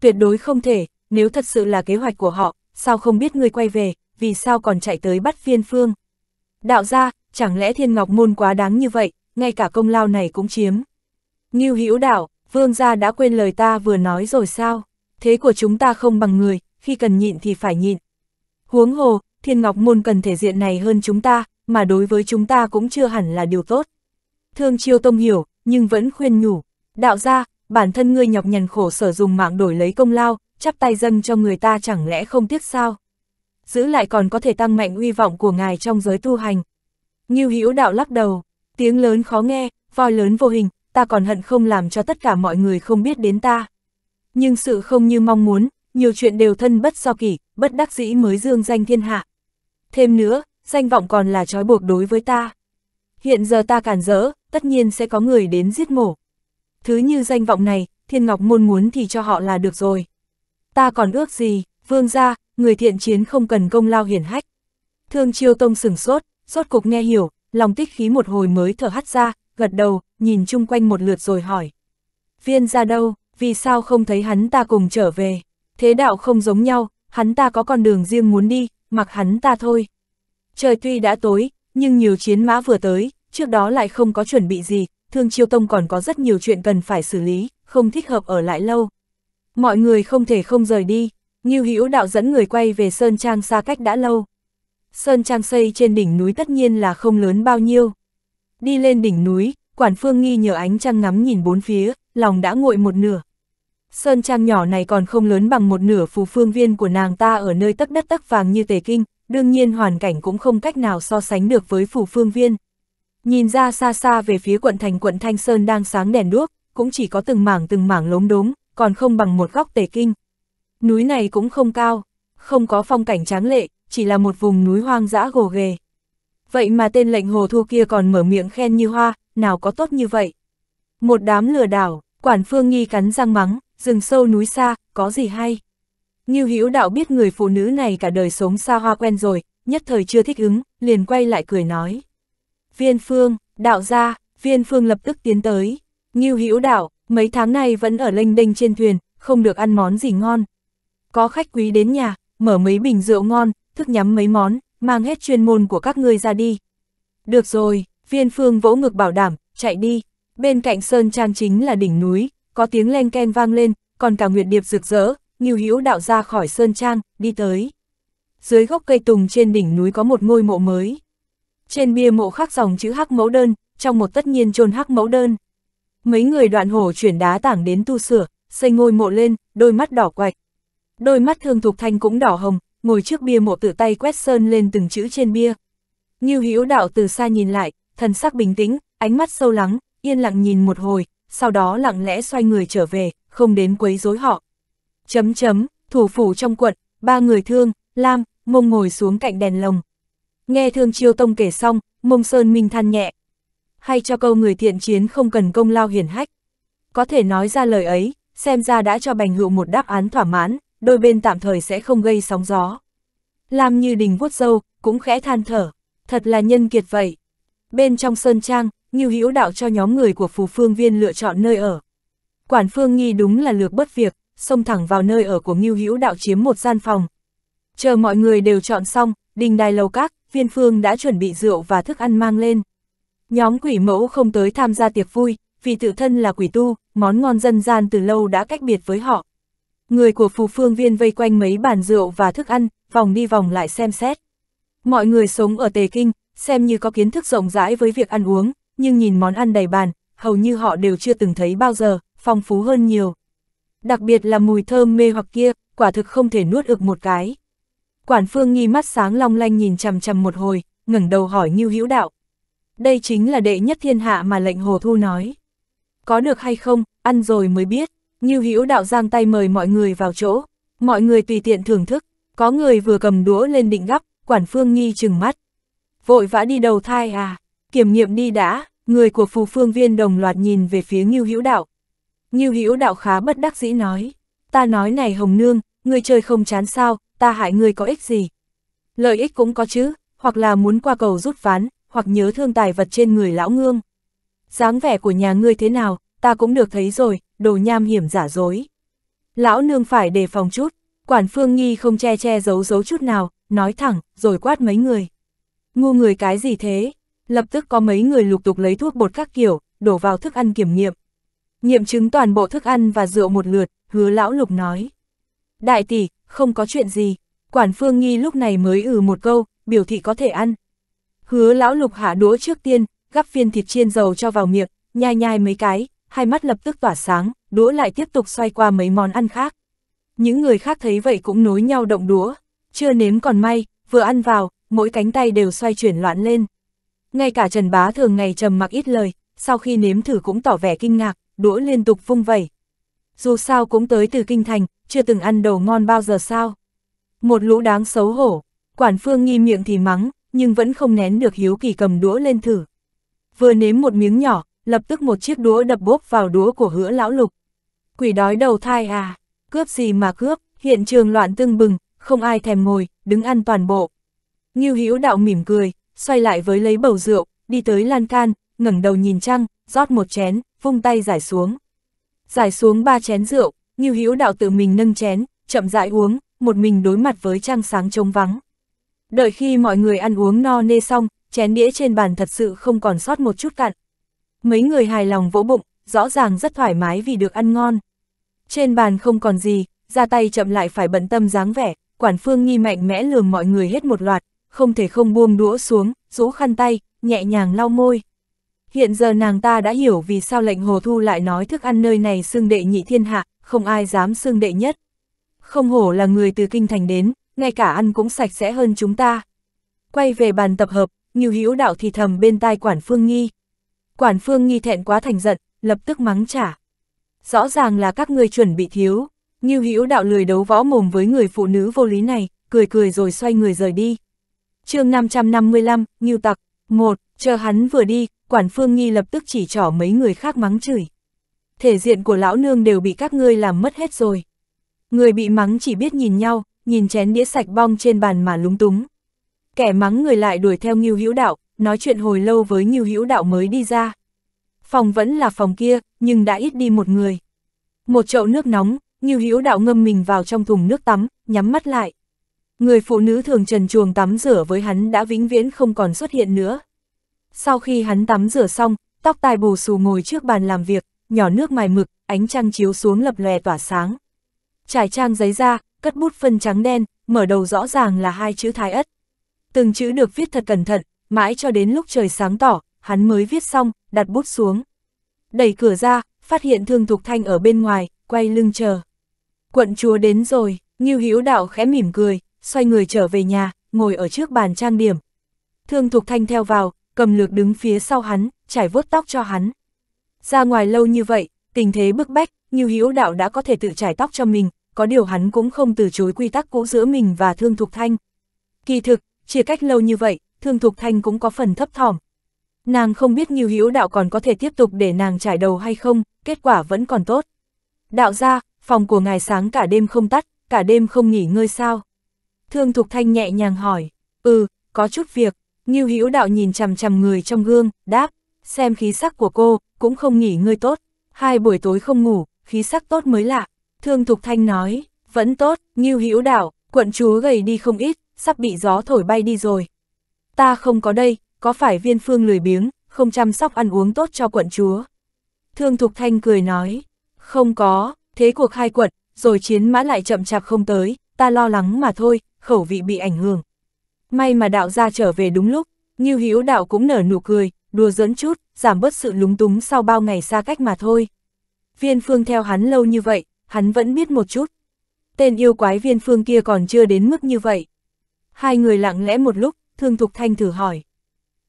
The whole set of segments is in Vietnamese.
tuyệt đối không thể, nếu thật sự là kế hoạch của họ, sao không biết ngươi quay về, vì sao còn chạy tới bắt viên phương. Đạo gia chẳng lẽ thiên ngọc môn quá đáng như vậy, ngay cả công lao này cũng chiếm. Ngưu Hữu đạo, vương gia đã quên lời ta vừa nói rồi sao, thế của chúng ta không bằng người, khi cần nhịn thì phải nhịn. Huống hồ, thiên ngọc môn cần thể diện này hơn chúng ta, mà đối với chúng ta cũng chưa hẳn là điều tốt. Thương Chiêu Tông hiểu, nhưng vẫn khuyên nhủ, đạo gia bản thân ngươi nhọc nhằn khổ sở dùng mạng đổi lấy công lao, chắp tay dâng cho người ta chẳng lẽ không tiếc sao? Giữ lại còn có thể tăng mạnh uy vọng của ngài trong giới tu hành. Ngưu Hữu đạo lắc đầu, tiếng lớn khó nghe, voi lớn vô hình, ta còn hận không làm cho tất cả mọi người không biết đến ta. Nhưng sự không như mong muốn, nhiều chuyện đều thân bất do kỷ, bất đắc dĩ mới dương danh thiên hạ. Thêm nữa, danh vọng còn là trói buộc đối với ta. Hiện giờ ta cản rỡ, tất nhiên sẽ có người đến giết mổ thứ như danh vọng này, thiên ngọc môn muốn thì cho họ là được rồi. Ta còn ước gì, vương gia, người thiện chiến không cần công lao hiển hách. Thương chiêu tông sửng sốt, sốt cục nghe hiểu, lòng tích khí một hồi mới thở hắt ra, gật đầu, nhìn chung quanh một lượt rồi hỏi. Viên ra đâu, vì sao không thấy hắn ta cùng trở về? Thế đạo không giống nhau, hắn ta có con đường riêng muốn đi, mặc hắn ta thôi. Trời tuy đã tối, nhưng nhiều chiến mã vừa tới, trước đó lại không có chuẩn bị gì, Thương Chiêu Tông còn có rất nhiều chuyện cần phải xử lý, không thích hợp ở lại lâu. Mọi người không thể không rời đi, Ngưu Hữu Đạo dẫn người quay về Sơn Trang xa cách đã lâu. Sơn Trang xây trên đỉnh núi tất nhiên là không lớn bao nhiêu. Đi lên đỉnh núi, Quản Phương Nghi nhờ ánh trăng ngắm nhìn bốn phía, lòng đã nguội một nửa. Sơn Trang nhỏ này còn không lớn bằng một nửa phù phương viên của nàng ta ở nơi tấc đất tấc vàng như tề kinh, đương nhiên hoàn cảnh cũng không cách nào so sánh được với phù phương viên. Nhìn ra xa xa về phía quận thành quận Thanh Sơn đang sáng đèn đuốc, cũng chỉ có từng mảng từng mảng lốm đốm, còn không bằng một góc tề kinh. Núi này cũng không cao, không có phong cảnh tráng lệ, chỉ là một vùng núi hoang dã gồ ghề. Vậy mà tên lệnh hồ thu kia còn mở miệng khen như hoa, nào có tốt như vậy. Một đám lừa đảo, quản phương nghi cắn răng mắng, rừng sâu núi xa, có gì hay. Như Hữu đạo biết người phụ nữ này cả đời sống xa hoa quen rồi, nhất thời chưa thích ứng, liền quay lại cười nói viên phương, đạo gia, viên phương lập tức tiến tới. Ngưu Hữu Đạo, mấy tháng này vẫn ở lênh đênh trên thuyền, không được ăn món gì ngon. Có khách quý đến nhà, mở mấy bình rượu ngon, thức nhắm mấy món, mang hết chuyên môn của các ngươi ra đi. Được rồi, viên phương vỗ ngực bảo đảm, chạy đi. Bên cạnh sơn trang chính là đỉnh núi, có tiếng len ken vang lên, còn cả nguyệt điệp rực rỡ, Ngưu Hữu Đạo ra khỏi sơn trang, đi tới. Dưới gốc cây tùng trên đỉnh núi có một ngôi mộ mới. Trên bia mộ khắc dòng chữ hắc mẫu đơn, trong một tất nhiên chôn hắc mẫu đơn. Mấy người đoạn hổ chuyển đá tảng đến tu sửa, xây ngôi mộ lên, đôi mắt đỏ quạch. Đôi mắt thương thục thanh cũng đỏ hồng, ngồi trước bia mộ tự tay quét sơn lên từng chữ trên bia. Như hữu đạo từ xa nhìn lại, thần sắc bình tĩnh, ánh mắt sâu lắng, yên lặng nhìn một hồi, sau đó lặng lẽ xoay người trở về, không đến quấy rối họ. Chấm chấm, thủ phủ trong quận, ba người thương, Lam, mông ngồi xuống cạnh đèn lồng, Nghe Thương Chiêu Tông kể xong, Mông Sơn Minh than nhẹ. Hay cho câu người thiện chiến không cần công lao hiển hách. Có thể nói ra lời ấy, xem ra đã cho Bành Hữu một đáp án thỏa mãn, đôi bên tạm thời sẽ không gây sóng gió. Làm như đình vuốt dâu, cũng khẽ than thở, thật là nhân kiệt vậy. Bên trong Sơn Trang, Ngưu Hữu đạo cho nhóm người của Phù Phương Viên lựa chọn nơi ở. Quản Phương Nghi đúng là lược bất việc, xông thẳng vào nơi ở của Ngưu Hữu đạo chiếm một gian phòng. Chờ mọi người đều chọn xong, đình đài lầu các, viên phương đã chuẩn bị rượu và thức ăn mang lên. Nhóm quỷ mẫu không tới tham gia tiệc vui, vì tự thân là quỷ tu, món ngon dân gian từ lâu đã cách biệt với họ. Người của phù phương viên vây quanh mấy bàn rượu và thức ăn, vòng đi vòng lại xem xét. Mọi người sống ở Tề Kinh, xem như có kiến thức rộng rãi với việc ăn uống, nhưng nhìn món ăn đầy bàn, hầu như họ đều chưa từng thấy bao giờ, phong phú hơn nhiều. Đặc biệt là mùi thơm mê hoặc kia, quả thực không thể nuốt ực một cái. Quản phương nghi mắt sáng long lanh nhìn chằm chằm một hồi, ngẩng đầu hỏi Ngưu Hữu Đạo. Đây chính là đệ nhất thiên hạ mà lệnh Hồ Thu nói. Có được hay không, ăn rồi mới biết. Ngưu Hữu Đạo giang tay mời mọi người vào chỗ, mọi người tùy tiện thưởng thức, có người vừa cầm đũa lên định gắp, quản phương nghi chừng mắt. Vội vã đi đầu thai à, kiểm nghiệm đi đã, người của phù phương viên đồng loạt nhìn về phía Ngưu Hữu Đạo. Ngưu Hữu Đạo khá bất đắc dĩ nói, ta nói này Hồng Nương, người chơi không chán sao, ta hại ngươi có ích gì? Lợi ích cũng có chứ, hoặc là muốn qua cầu rút ván, hoặc nhớ thương tài vật trên người lão ngương. dáng vẻ của nhà ngươi thế nào, ta cũng được thấy rồi, đồ nham hiểm giả dối. Lão nương phải đề phòng chút, quản phương nghi không che che giấu giấu chút nào, nói thẳng, rồi quát mấy người. Ngu người cái gì thế? Lập tức có mấy người lục tục lấy thuốc bột các kiểu, đổ vào thức ăn kiểm nghiệm. Nghiệm chứng toàn bộ thức ăn và rượu một lượt, hứa lão lục nói. Đại tỷ, không có chuyện gì, quản phương nghi lúc này mới ừ một câu, biểu thị có thể ăn. Hứa lão lục hạ đũa trước tiên, gắp viên thịt chiên dầu cho vào miệng, nhai nhai mấy cái, hai mắt lập tức tỏa sáng, đũa lại tiếp tục xoay qua mấy món ăn khác. Những người khác thấy vậy cũng nối nhau động đũa, chưa nếm còn may, vừa ăn vào, mỗi cánh tay đều xoay chuyển loạn lên. Ngay cả Trần Bá thường ngày trầm mặc ít lời, sau khi nếm thử cũng tỏ vẻ kinh ngạc, đũa liên tục vung vẩy. Dù sao cũng tới từ kinh thành, chưa từng ăn đồ ngon bao giờ sao? Một lũ đáng xấu hổ, quản phương nghi miệng thì mắng, nhưng vẫn không nén được hiếu kỳ cầm đũa lên thử. Vừa nếm một miếng nhỏ, lập tức một chiếc đũa đập bốp vào đũa của hứa lão lục. Quỷ đói đầu thai à, cướp gì mà cướp, hiện trường loạn tương bừng, không ai thèm ngồi, đứng ăn toàn bộ. Ngưu Hữu đạo mỉm cười, xoay lại với lấy bầu rượu, đi tới lan can, ngẩng đầu nhìn trăng, rót một chén, vung tay giải xuống. Giải xuống ba chén rượu, Ngưu Hữu đạo tự mình nâng chén, chậm rãi uống, một mình đối mặt với trang sáng trống vắng. Đợi khi mọi người ăn uống no nê xong, chén đĩa trên bàn thật sự không còn sót một chút cặn. Mấy người hài lòng vỗ bụng, rõ ràng rất thoải mái vì được ăn ngon. Trên bàn không còn gì, ra tay chậm lại phải bận tâm dáng vẻ, quản phương nghi mạnh mẽ lường mọi người hết một loạt, không thể không buông đũa xuống, rũ khăn tay, nhẹ nhàng lau môi. Hiện giờ nàng ta đã hiểu vì sao lệnh hồ thu lại nói thức ăn nơi này xưng đệ nhị thiên hạ, không ai dám xưng đệ nhất. Không hổ là người từ kinh thành đến, ngay cả ăn cũng sạch sẽ hơn chúng ta. Quay về bàn tập hợp, Nghiêu Hữu Đạo thì thầm bên tai Quản Phương Nghi. Quản Phương Nghi thẹn quá thành giận, lập tức mắng trả. Rõ ràng là các ngươi chuẩn bị thiếu, Nghiêu Hữu Đạo lười đấu võ mồm với người phụ nữ vô lý này, cười cười rồi xoay người rời đi. chương 555, Nghiêu Tặc, 1, chờ hắn vừa đi, Quản Phương Nghi lập tức chỉ trỏ mấy người khác mắng chửi thể diện của lão nương đều bị các ngươi làm mất hết rồi. Người bị mắng chỉ biết nhìn nhau, nhìn chén đĩa sạch bong trên bàn mà lúng túng. Kẻ mắng người lại đuổi theo Ngưu Hữu Đạo, nói chuyện hồi lâu với Ngưu Hữu Đạo mới đi ra. Phòng vẫn là phòng kia, nhưng đã ít đi một người. Một chậu nước nóng, Ngưu Hữu Đạo ngâm mình vào trong thùng nước tắm, nhắm mắt lại. Người phụ nữ thường trần chuồng tắm rửa với hắn đã vĩnh viễn không còn xuất hiện nữa. Sau khi hắn tắm rửa xong, tóc tai bù xù ngồi trước bàn làm việc, nhỏ nước mài mực, ánh trăng chiếu xuống lập lòe tỏa sáng. Trải trang giấy ra, cất bút phân trắng đen, mở đầu rõ ràng là hai chữ thái ất. Từng chữ được viết thật cẩn thận, mãi cho đến lúc trời sáng tỏ, hắn mới viết xong, đặt bút xuống. Đẩy cửa ra, phát hiện thương thục thanh ở bên ngoài, quay lưng chờ. Quận chúa đến rồi, Ngưu hiếu Đạo khẽ mỉm cười, xoay người trở về nhà, ngồi ở trước bàn trang điểm. Thương Thục Thanh theo vào, cầm lược đứng phía sau hắn, trải vuốt tóc cho hắn. Ra ngoài lâu như vậy, tình thế bức bách, như Hiếu Đạo đã có thể tự trải tóc cho mình, có điều hắn cũng không từ chối quy tắc cũ giữa mình và Thương Thục Thanh. Kỳ thực, chia cách lâu như vậy, Thương Thục Thanh cũng có phần thấp thỏm. Nàng không biết Nhiêu Hiếu Đạo còn có thể tiếp tục để nàng trải đầu hay không, kết quả vẫn còn tốt. Đạo ra, phòng của ngài sáng cả đêm không tắt, cả đêm không nghỉ ngơi sao? Thương Thục Thanh nhẹ nhàng hỏi, ừ, có chút việc. Nhiêu Hiếu Đạo nhìn chằm chằm người trong gương, đáp, xem khí sắc của cô, cũng không nghỉ ngơi tốt, hai buổi tối không ngủ, khí sắc tốt mới lạ. Thương Thục Thanh nói, vẫn tốt, Ngưu Hữu đạo quận chúa gầy đi không ít, sắp bị gió thổi bay đi rồi. Ta không có đây, có phải viên phương lười biếng, không chăm sóc ăn uống tốt cho quận chúa? Thương Thục Thanh cười nói, không có, thế cuộc hai quận, rồi chiến mã lại chậm chạp không tới, ta lo lắng mà thôi, khẩu vị bị ảnh hưởng. May mà đạo gia trở về đúng lúc, Ngưu Hữu Đạo cũng nở nụ cười, đùa dẫn chút, giảm bớt sự lúng túng sau bao ngày xa cách mà thôi. Viên phương theo hắn lâu như vậy, hắn vẫn biết một chút. Tên yêu quái viên phương kia còn chưa đến mức như vậy. Hai người lặng lẽ một lúc, Thương Thục Thanh thử hỏi.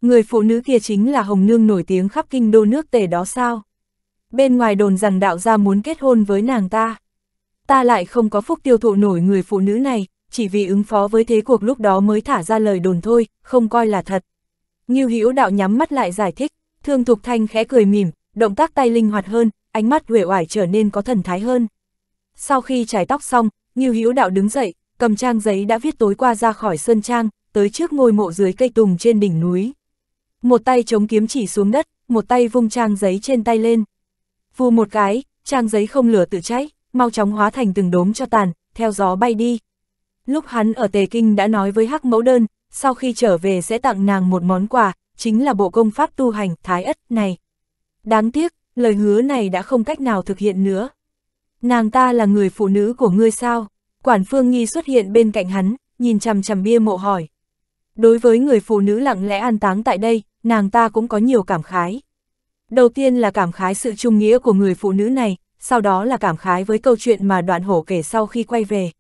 Người phụ nữ kia chính là Hồng Nương nổi tiếng khắp kinh đô nước tề đó sao? Bên ngoài đồn rằng đạo gia muốn kết hôn với nàng ta. Ta lại không có phúc tiêu thụ nổi người phụ nữ này, chỉ vì ứng phó với thế cuộc lúc đó mới thả ra lời đồn thôi, không coi là thật. Ngưu Hữu Đạo nhắm mắt lại giải thích, Thương Thục Thanh khẽ cười mỉm, động tác tay linh hoạt hơn, ánh mắt uể oải trở nên có thần thái hơn. Sau khi trải tóc xong, Ngưu Hữu Đạo đứng dậy, cầm trang giấy đã viết tối qua ra khỏi sơn trang, tới trước ngôi mộ dưới cây tùng trên đỉnh núi. Một tay chống kiếm chỉ xuống đất, một tay vung trang giấy trên tay lên. Vù một cái, trang giấy không lửa tự cháy, mau chóng hóa thành từng đốm cho tàn, theo gió bay đi. Lúc hắn ở Tề Kinh đã nói với Hắc Mẫu Đơn, sau khi trở về sẽ tặng nàng một món quà, chính là bộ công pháp tu hành thái ất này. Đáng tiếc, lời hứa này đã không cách nào thực hiện nữa. Nàng ta là người phụ nữ của ngươi sao? Quản Phương Nhi xuất hiện bên cạnh hắn, nhìn chằm chằm bia mộ hỏi. Đối với người phụ nữ lặng lẽ an táng tại đây, nàng ta cũng có nhiều cảm khái. Đầu tiên là cảm khái sự trung nghĩa của người phụ nữ này, sau đó là cảm khái với câu chuyện mà đoạn hổ kể sau khi quay về.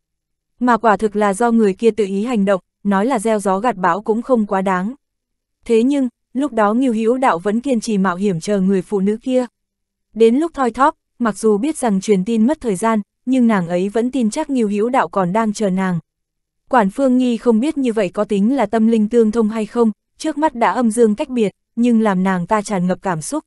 Mà quả thực là do người kia tự ý hành động, nói là gieo gió gặt bão cũng không quá đáng. Thế nhưng, lúc đó Ngưu Hữu Đạo vẫn kiên trì mạo hiểm chờ người phụ nữ kia. Đến lúc thoi thóp, mặc dù biết rằng truyền tin mất thời gian, nhưng nàng ấy vẫn tin chắc Ngưu Hữu Đạo còn đang chờ nàng. Quản Phương Nghi không biết như vậy có tính là tâm linh tương thông hay không, trước mắt đã âm dương cách biệt, nhưng làm nàng ta tràn ngập cảm xúc.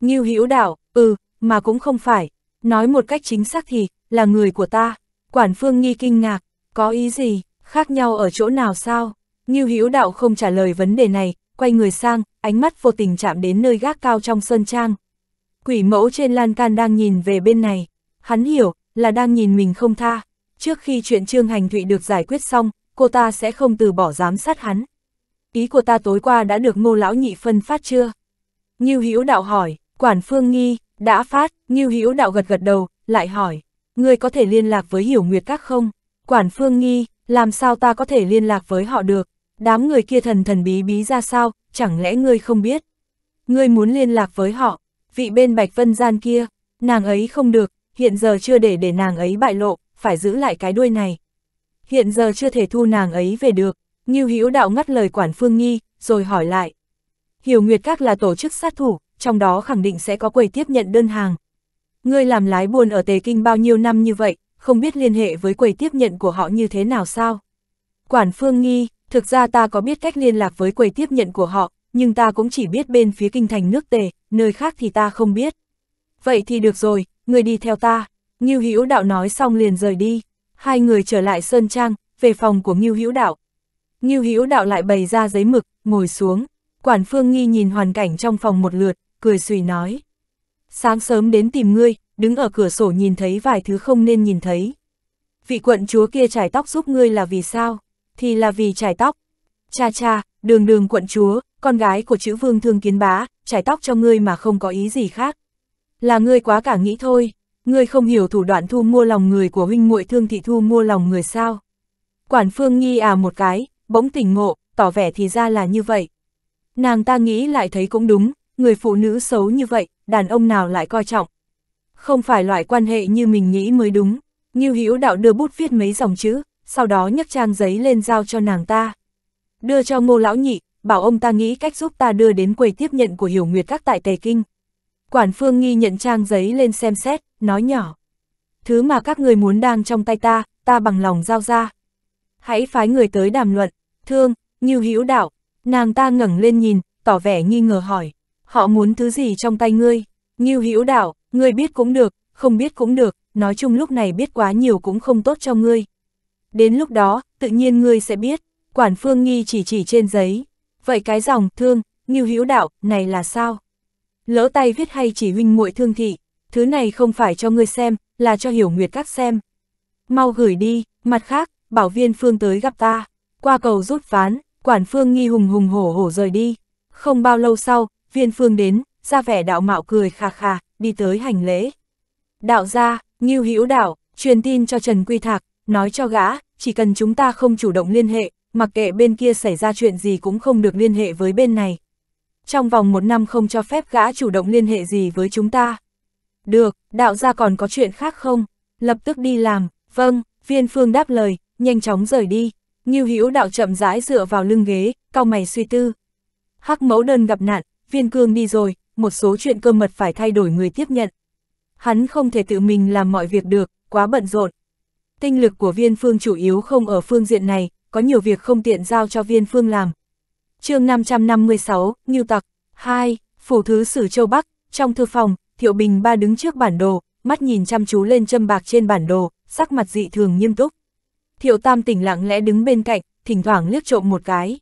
Ngưu Hữu Đạo, ừ, mà cũng không phải, nói một cách chính xác thì là người của ta. Quản Phương Nghi kinh ngạc, có ý gì? Khác nhau ở chỗ nào sao? Ngưu Hữu Đạo không trả lời vấn đề này, quay người sang, ánh mắt vô tình chạm đến nơi gác cao trong sơn trang. Quỷ mẫu trên lan can đang nhìn về bên này, hắn hiểu là đang nhìn mình không tha. Trước khi chuyện Trương Hành Thụy được giải quyết xong, cô ta sẽ không từ bỏ giám sát hắn. Ý của ta tối qua đã được ngô lão nhị phân phát chưa? Ngưu Hữu Đạo hỏi, quản phương nghi, đã phát, Ngưu Hữu Đạo gật gật đầu, lại hỏi, ngươi có thể liên lạc với Hiểu Nguyệt các không? Quản phương nghi, làm sao ta có thể liên lạc với họ được, đám người kia thần thần bí bí ra sao, chẳng lẽ ngươi không biết. Ngươi muốn liên lạc với họ, vị bên Bạch Vân Gian kia, nàng ấy không được, hiện giờ chưa để để nàng ấy bại lộ, phải giữ lại cái đuôi này. Hiện giờ chưa thể thu nàng ấy về được, Ngưu Hữu Đạo ngắt lời quản Phương Nghi, rồi hỏi lại. Hiểu Nguyệt Các là tổ chức sát thủ, trong đó khẳng định sẽ có quầy tiếp nhận đơn hàng. Ngươi làm lái buôn ở Tề Kinh bao nhiêu năm như vậy, không biết liên hệ với quầy tiếp nhận của họ như thế nào sao? Quản Phương nghi, thực ra ta có biết cách liên lạc với quầy tiếp nhận của họ, nhưng ta cũng chỉ biết bên phía kinh thành nước tề, nơi khác thì ta không biết. Vậy thì được rồi, người đi theo ta. Ngưu Hữu Đạo nói xong liền rời đi. Hai người trở lại Sơn Trang, về phòng của Ngưu Hữu Đạo. Ngưu Hữu Đạo lại bày ra giấy mực, ngồi xuống. Quản Phương Nghi nhìn hoàn cảnh trong phòng một lượt, cười suy nói. Sáng sớm đến tìm ngươi, đứng ở cửa sổ nhìn thấy vài thứ không nên nhìn thấy. Vị quận chúa kia trải tóc giúp ngươi là vì sao? Thì là vì trải tóc. Cha cha, đường đường quận chúa, con gái của chữ vương thương kiến bá, trải tóc cho ngươi mà không có ý gì khác. Là ngươi quá cả nghĩ thôi, ngươi không hiểu thủ đoạn thu mua lòng người của huynh muội thương thị thu mua lòng người sao. Quản phương nghi à một cái, bỗng tỉnh ngộ, tỏ vẻ thì ra là như vậy. Nàng ta nghĩ lại thấy cũng đúng, người phụ nữ xấu như vậy, đàn ông nào lại coi trọng, không phải loại quan hệ như mình nghĩ mới đúng. Như Hữu Đạo đưa bút viết mấy dòng chữ, sau đó nhấc trang giấy lên giao cho nàng ta. Đưa cho Ngô lão nhị, bảo ông ta nghĩ cách giúp ta đưa đến quầy tiếp nhận của Hiểu Nguyệt các tại Tề Kinh. Quản Phương Nghi nhận trang giấy lên xem xét, nói nhỏ. Thứ mà các người muốn đang trong tay ta, ta bằng lòng giao ra. Hãy phái người tới đàm luận, thương, Như Hữu Đạo. Nàng ta ngẩng lên nhìn, tỏ vẻ nghi ngờ hỏi, họ muốn thứ gì trong tay ngươi? Như Hữu Đạo, Ngươi biết cũng được, không biết cũng được, nói chung lúc này biết quá nhiều cũng không tốt cho ngươi. Đến lúc đó, tự nhiên ngươi sẽ biết, quản phương nghi chỉ chỉ trên giấy. Vậy cái dòng thương, như hữu đạo, này là sao? Lỡ tay viết hay chỉ huynh muội thương thị, thứ này không phải cho ngươi xem, là cho hiểu nguyệt các xem. Mau gửi đi, mặt khác, bảo viên phương tới gặp ta, qua cầu rút ván, quản phương nghi hùng hùng hổ hổ rời đi. Không bao lâu sau, viên phương đến, ra vẻ đạo mạo cười khà khà, đi tới hành lễ. Đạo gia, Ngưu Hữu Đạo, truyền tin cho Trần Quy Thạc, nói cho gã, chỉ cần chúng ta không chủ động liên hệ, mặc kệ bên kia xảy ra chuyện gì cũng không được liên hệ với bên này. Trong vòng một năm không cho phép gã chủ động liên hệ gì với chúng ta. Được, đạo gia còn có chuyện khác không? Lập tức đi làm, vâng, viên phương đáp lời, nhanh chóng rời đi. Ngưu Hữu đạo chậm rãi dựa vào lưng ghế, cau mày suy tư. Hắc mẫu đơn gặp nạn, viên cương đi rồi, một số chuyện cơ mật phải thay đổi người tiếp nhận. Hắn không thể tự mình làm mọi việc được, quá bận rộn. Tinh lực của viên phương chủ yếu không ở phương diện này, có nhiều việc không tiện giao cho viên phương làm. chương 556, Ngưu Tặc 2. Phủ thứ sử châu Bắc, trong thư phòng, Thiệu Bình ba đứng trước bản đồ, mắt nhìn chăm chú lên châm bạc trên bản đồ, sắc mặt dị thường nghiêm túc. Thiệu Tam tỉnh lặng lẽ đứng bên cạnh, thỉnh thoảng liếc trộm một cái.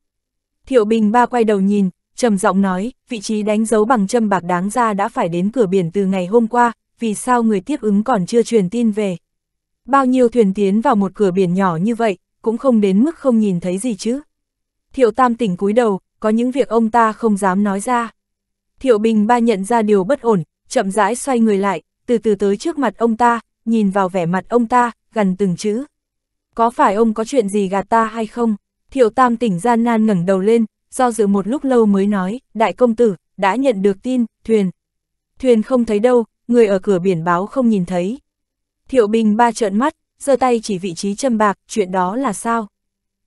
Thiệu Bình ba quay đầu nhìn, trầm giọng nói, vị trí đánh dấu bằng châm bạc đáng ra đã phải đến cửa biển từ ngày hôm qua, vì sao người tiếp ứng còn chưa truyền tin về. Bao nhiêu thuyền tiến vào một cửa biển nhỏ như vậy, cũng không đến mức không nhìn thấy gì chứ. Thiệu Tam tỉnh cúi đầu, có những việc ông ta không dám nói ra. Thiệu Bình ba nhận ra điều bất ổn, chậm rãi xoay người lại, từ từ tới trước mặt ông ta, nhìn vào vẻ mặt ông ta, gần từng chữ. Có phải ông có chuyện gì gạt ta hay không? Thiệu Tam tỉnh gian nan ngẩng đầu lên, do dự một lúc lâu mới nói, đại công tử, đã nhận được tin, thuyền. Thuyền không thấy đâu, người ở cửa biển báo không nhìn thấy. Thiệu Bình ba trợn mắt, giơ tay chỉ vị trí châm bạc, chuyện đó là sao?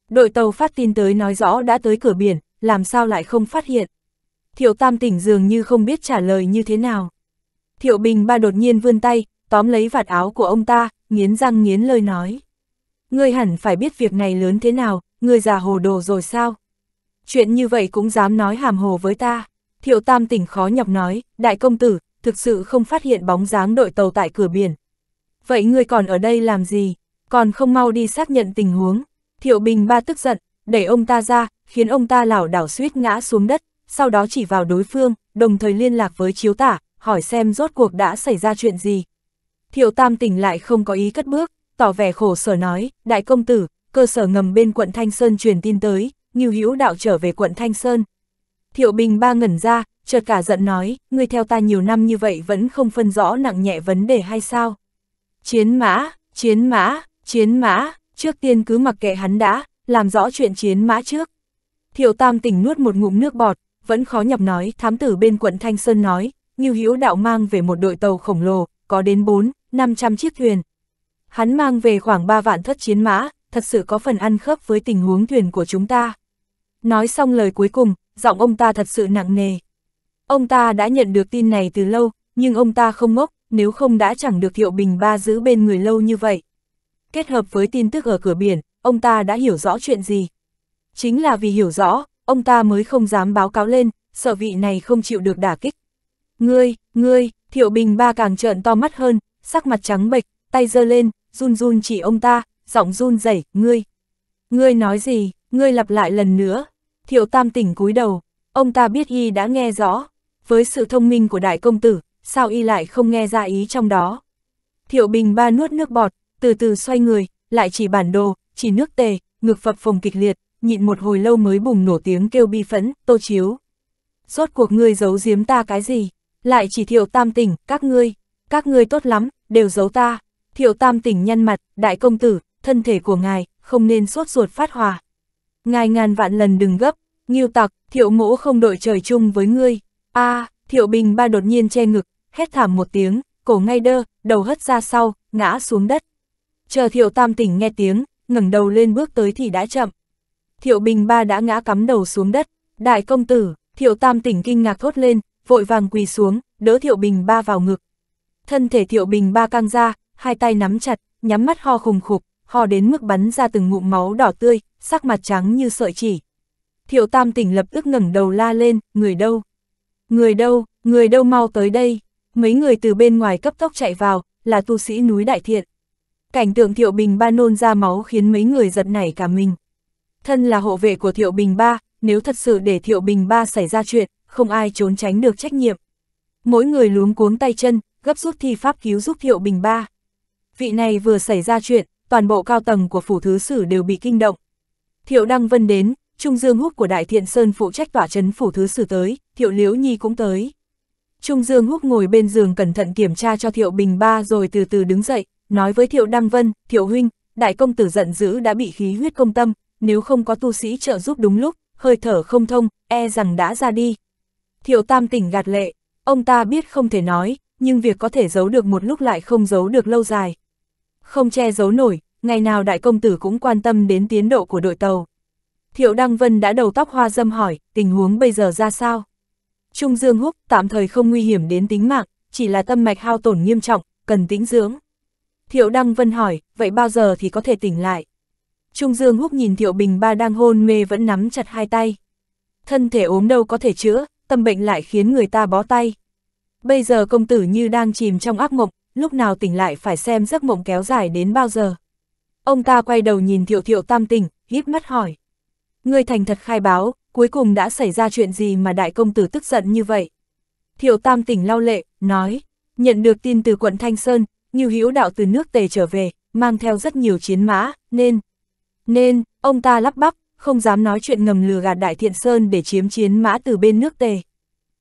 Đội tàu phát tin tới nói rõ đã tới cửa biển, làm sao lại không phát hiện? Thiệu Tam tỉnh dường như không biết trả lời như thế nào. Thiệu Bình ba đột nhiên vươn tay, tóm lấy vạt áo của ông ta, nghiến răng nghiến lời nói. Ngươi hẳn phải biết việc này lớn thế nào, ngươi già hồ đồ rồi sao? chuyện như vậy cũng dám nói hàm hồ với ta. Thiệu Tam tỉnh khó nhọc nói, đại công tử, thực sự không phát hiện bóng dáng đội tàu tại cửa biển. Vậy ngươi còn ở đây làm gì? Còn không mau đi xác nhận tình huống. Thiệu Bình Ba tức giận, đẩy ông ta ra, khiến ông ta lảo đảo suýt ngã xuống đất, sau đó chỉ vào đối phương, đồng thời liên lạc với chiếu tả, hỏi xem rốt cuộc đã xảy ra chuyện gì. Thiệu Tam tỉnh lại không có ý cất bước, tỏ vẻ khổ sở nói, đại công tử, cơ sở ngầm bên quận Thanh Sơn truyền tin tới, Ngưu Hữu Đạo trở về quận Thanh Sơn. Thiệu Bình ba ngẩn ra, chợt cả giận nói, ngươi theo ta nhiều năm như vậy vẫn không phân rõ nặng nhẹ vấn đề hay sao? Chiến mã, chiến mã, chiến mã, trước tiên cứ mặc kệ hắn đã, làm rõ chuyện chiến mã trước. Thiệu Tam tỉnh nuốt một ngụm nước bọt, vẫn khó nhọc nói, thám tử bên quận Thanh Sơn nói, Ngưu Hữu Đạo mang về một đội tàu khổng lồ, có đến 4, 500 chiếc thuyền. Hắn mang về khoảng 3 vạn thất chiến mã, thật sự có phần ăn khớp với tình huống thuyền của chúng ta. Nói xong lời cuối cùng, giọng ông ta thật sự nặng nề. Ông ta đã nhận được tin này từ lâu, nhưng ông ta không ngốc, nếu không đã chẳng được Thiệu Bình Ba giữ bên người lâu như vậy. Kết hợp với tin tức ở cửa biển, ông ta đã hiểu rõ chuyện gì. Chính là vì hiểu rõ, ông ta mới không dám báo cáo lên, sợ vị này không chịu được đả kích. Ngươi, ngươi, Thiệu Bình Ba càng trợn to mắt hơn, sắc mặt trắng bệch, tay giơ lên, run run chỉ ông ta, giọng run rẩy, ngươi. Ngươi nói gì, ngươi lặp lại lần nữa, Thiệu Tam tỉnh cúi đầu, ông ta biết y đã nghe rõ, với sự thông minh của đại công tử, sao y lại không nghe ra ý trong đó. Thiệu Bình ba nuốt nước bọt, từ từ xoay người, lại chỉ bản đồ, chỉ nước tề, ngực phập phồng kịch liệt, nhịn một hồi lâu mới bùng nổ tiếng kêu bi phẫn, tô chiếu. Rốt cuộc ngươi giấu giếm ta cái gì? Lại chỉ thiệu tam tỉnh, các ngươi, các ngươi tốt lắm, đều giấu ta. Thiệu tam tỉnh nhăn mặt, đại công tử, thân thể của ngài, không nên sốt ruột phát hòa. Ngài ngàn vạn lần đừng gấp, Ngưu tặc, thiệu mỗ không đội trời chung với ngươi. a à, thiệu bình ba đột nhiên che ngực, hét thảm một tiếng, cổ ngay đơ, đầu hất ra sau, ngã xuống đất. Chờ thiệu tam tỉnh nghe tiếng, ngẩng đầu lên bước tới thì đã chậm. Thiệu bình ba đã ngã cắm đầu xuống đất. Đại công tử, thiệu tam tỉnh kinh ngạc thốt lên, vội vàng quỳ xuống, đỡ thiệu bình ba vào ngực. Thân thể thiệu bình ba căng ra, hai tay nắm chặt, nhắm mắt ho khùng khục, ho đến mức bắn ra từng ngụm máu đỏ tươi, sắc mặt trắng như sợi chỉ, thiệu tam tỉnh lập tức ngẩng đầu la lên, người đâu? Người đâu, người đâu mau tới đây? Mấy người từ bên ngoài cấp tốc chạy vào, là tu sĩ núi đại thiện. Cảnh tượng thiệu bình ba nôn ra máu khiến mấy người giật nảy cả mình. Thân là hộ vệ của thiệu bình ba, nếu thật sự để thiệu bình ba xảy ra chuyện, không ai trốn tránh được trách nhiệm. Mỗi người luống cuống tay chân, gấp rút thi pháp cứu giúp thiệu bình ba. Vị này vừa xảy ra chuyện, toàn bộ cao tầng của phủ thứ sử đều bị kinh động. Thiệu Đăng Vân đến, Trung Dương Húc của Đại Thiện Sơn phụ trách tỏa chấn phủ thứ sử tới, Thiệu Liễu Nhi cũng tới. Trung Dương Húc ngồi bên giường cẩn thận kiểm tra cho Thiệu Bình Ba rồi từ từ đứng dậy, nói với Thiệu Đăng Vân, Thiệu Huynh, Đại Công Tử giận dữ đã bị khí huyết công tâm, nếu không có tu sĩ trợ giúp đúng lúc, hơi thở không thông, e rằng đã ra đi. Thiệu Tam tỉnh gạt lệ, ông ta biết không thể nói, nhưng việc có thể giấu được một lúc lại không giấu được lâu dài. Không che giấu nổi, ngày nào Đại Công Tử cũng quan tâm đến tiến độ của đội tàu. Thiệu Đăng Vân đã đầu tóc hoa dâm hỏi, tình huống bây giờ ra sao? Trung Dương Húc tạm thời không nguy hiểm đến tính mạng, chỉ là tâm mạch hao tổn nghiêm trọng, cần tĩnh dưỡng. Thiệu Đăng Vân hỏi, vậy bao giờ thì có thể tỉnh lại? Trung Dương Húc nhìn Thiệu Bình Ba đang hôn mê vẫn nắm chặt hai tay. Thân thể ốm đâu có thể chữa, tâm bệnh lại khiến người ta bó tay. Bây giờ công tử như đang chìm trong ác mộng, lúc nào tỉnh lại phải xem giấc mộng kéo dài đến bao giờ. Ông ta quay đầu nhìn Thiệu Thiệu Tam tỉnh, híp mắt hỏi ngươi thành thật khai báo, cuối cùng đã xảy ra chuyện gì mà đại công tử tức giận như vậy? Thiệu Tam tỉnh lau lệ, nói, nhận được tin từ quận Thanh Sơn, Ngưu Hữu đạo từ nước Tề trở về, mang theo rất nhiều chiến mã, nên... Nên, ông ta lắp bắp, không dám nói chuyện ngầm lừa gạt Đại Thiện Sơn để chiếm chiến mã từ bên nước Tề.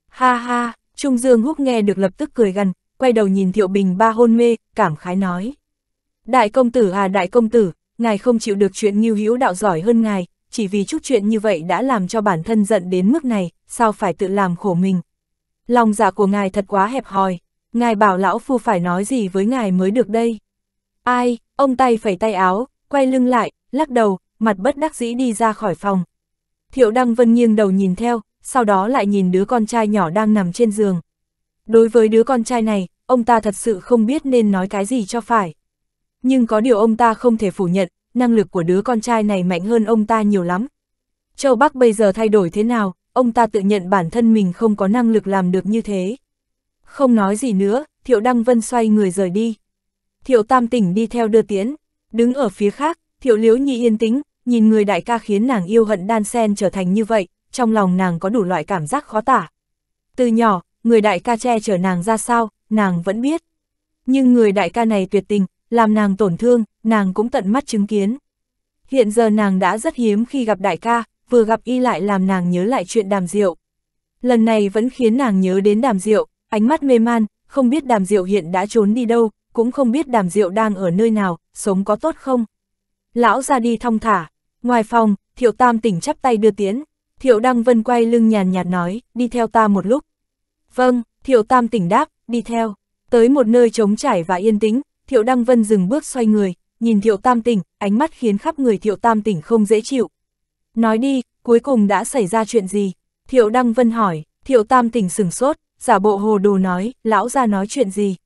Ha ha, Trung Dương Húc nghe được lập tức cười gần, quay đầu nhìn Thiệu Bình ba hôn mê, cảm khái nói. Đại công tử à đại công tử, ngài không chịu được chuyện Ngưu Hữu đạo giỏi hơn ngài, chỉ vì chút chuyện như vậy đã làm cho bản thân giận đến mức này, sao phải tự làm khổ mình. Lòng dạ của ngài thật quá hẹp hòi, ngài bảo lão phu phải nói gì với ngài mới được đây. Ai, ông tay phẩy tay áo, quay lưng lại, lắc đầu, mặt bất đắc dĩ đi ra khỏi phòng. Thiệu Đăng Vân nghiêng đầu nhìn theo, sau đó lại nhìn đứa con trai nhỏ đang nằm trên giường. Đối với đứa con trai này, ông ta thật sự không biết nên nói cái gì cho phải. Nhưng có điều ông ta không thể phủ nhận, năng lực của đứa con trai này mạnh hơn ông ta nhiều lắm. Châu Bắc bây giờ thay đổi thế nào, ông ta tự nhận bản thân mình không có năng lực làm được như thế. Không nói gì nữa, Thiệu Đăng Vân xoay người rời đi. Thiệu Tam Tỉnh đi theo đưa tiễn, đứng ở phía khác, Thiệu Liễu Nhi yên tĩnh, nhìn người đại ca khiến nàng yêu hận đan sen trở thành như vậy, trong lòng nàng có đủ loại cảm giác khó tả. Từ nhỏ, người đại ca che chở nàng ra sao, nàng vẫn biết. Nhưng người đại ca này tuyệt tình, làm nàng tổn thương, nàng cũng tận mắt chứng kiến. Hiện giờ nàng đã rất hiếm khi gặp đại ca, vừa gặp y lại làm nàng nhớ lại chuyện đàm diệu. Lần này vẫn khiến nàng nhớ đến đàm diệu, ánh mắt mê man, không biết đàm diệu hiện đã trốn đi đâu, cũng không biết đàm diệu đang ở nơi nào, sống có tốt không. Lão ra đi thong thả, ngoài phòng, thiệu tam tỉnh chắp tay đưa tiến, thiệu đăng vân quay lưng nhàn nhạt nói, đi theo ta một lúc. Vâng, thiệu tam tỉnh đáp, đi theo, tới một nơi trống trải và yên tĩnh, Thiệu Đăng Vân dừng bước xoay người, nhìn Thiệu Tam Tỉnh, ánh mắt khiến khắp người Thiệu Tam Tỉnh không dễ chịu. Nói đi, cuối cùng đã xảy ra chuyện gì? Thiệu Đăng Vân hỏi, Thiệu Tam Tỉnh sửng sốt, giả bộ hồ đồ nói, lão ra nói chuyện gì?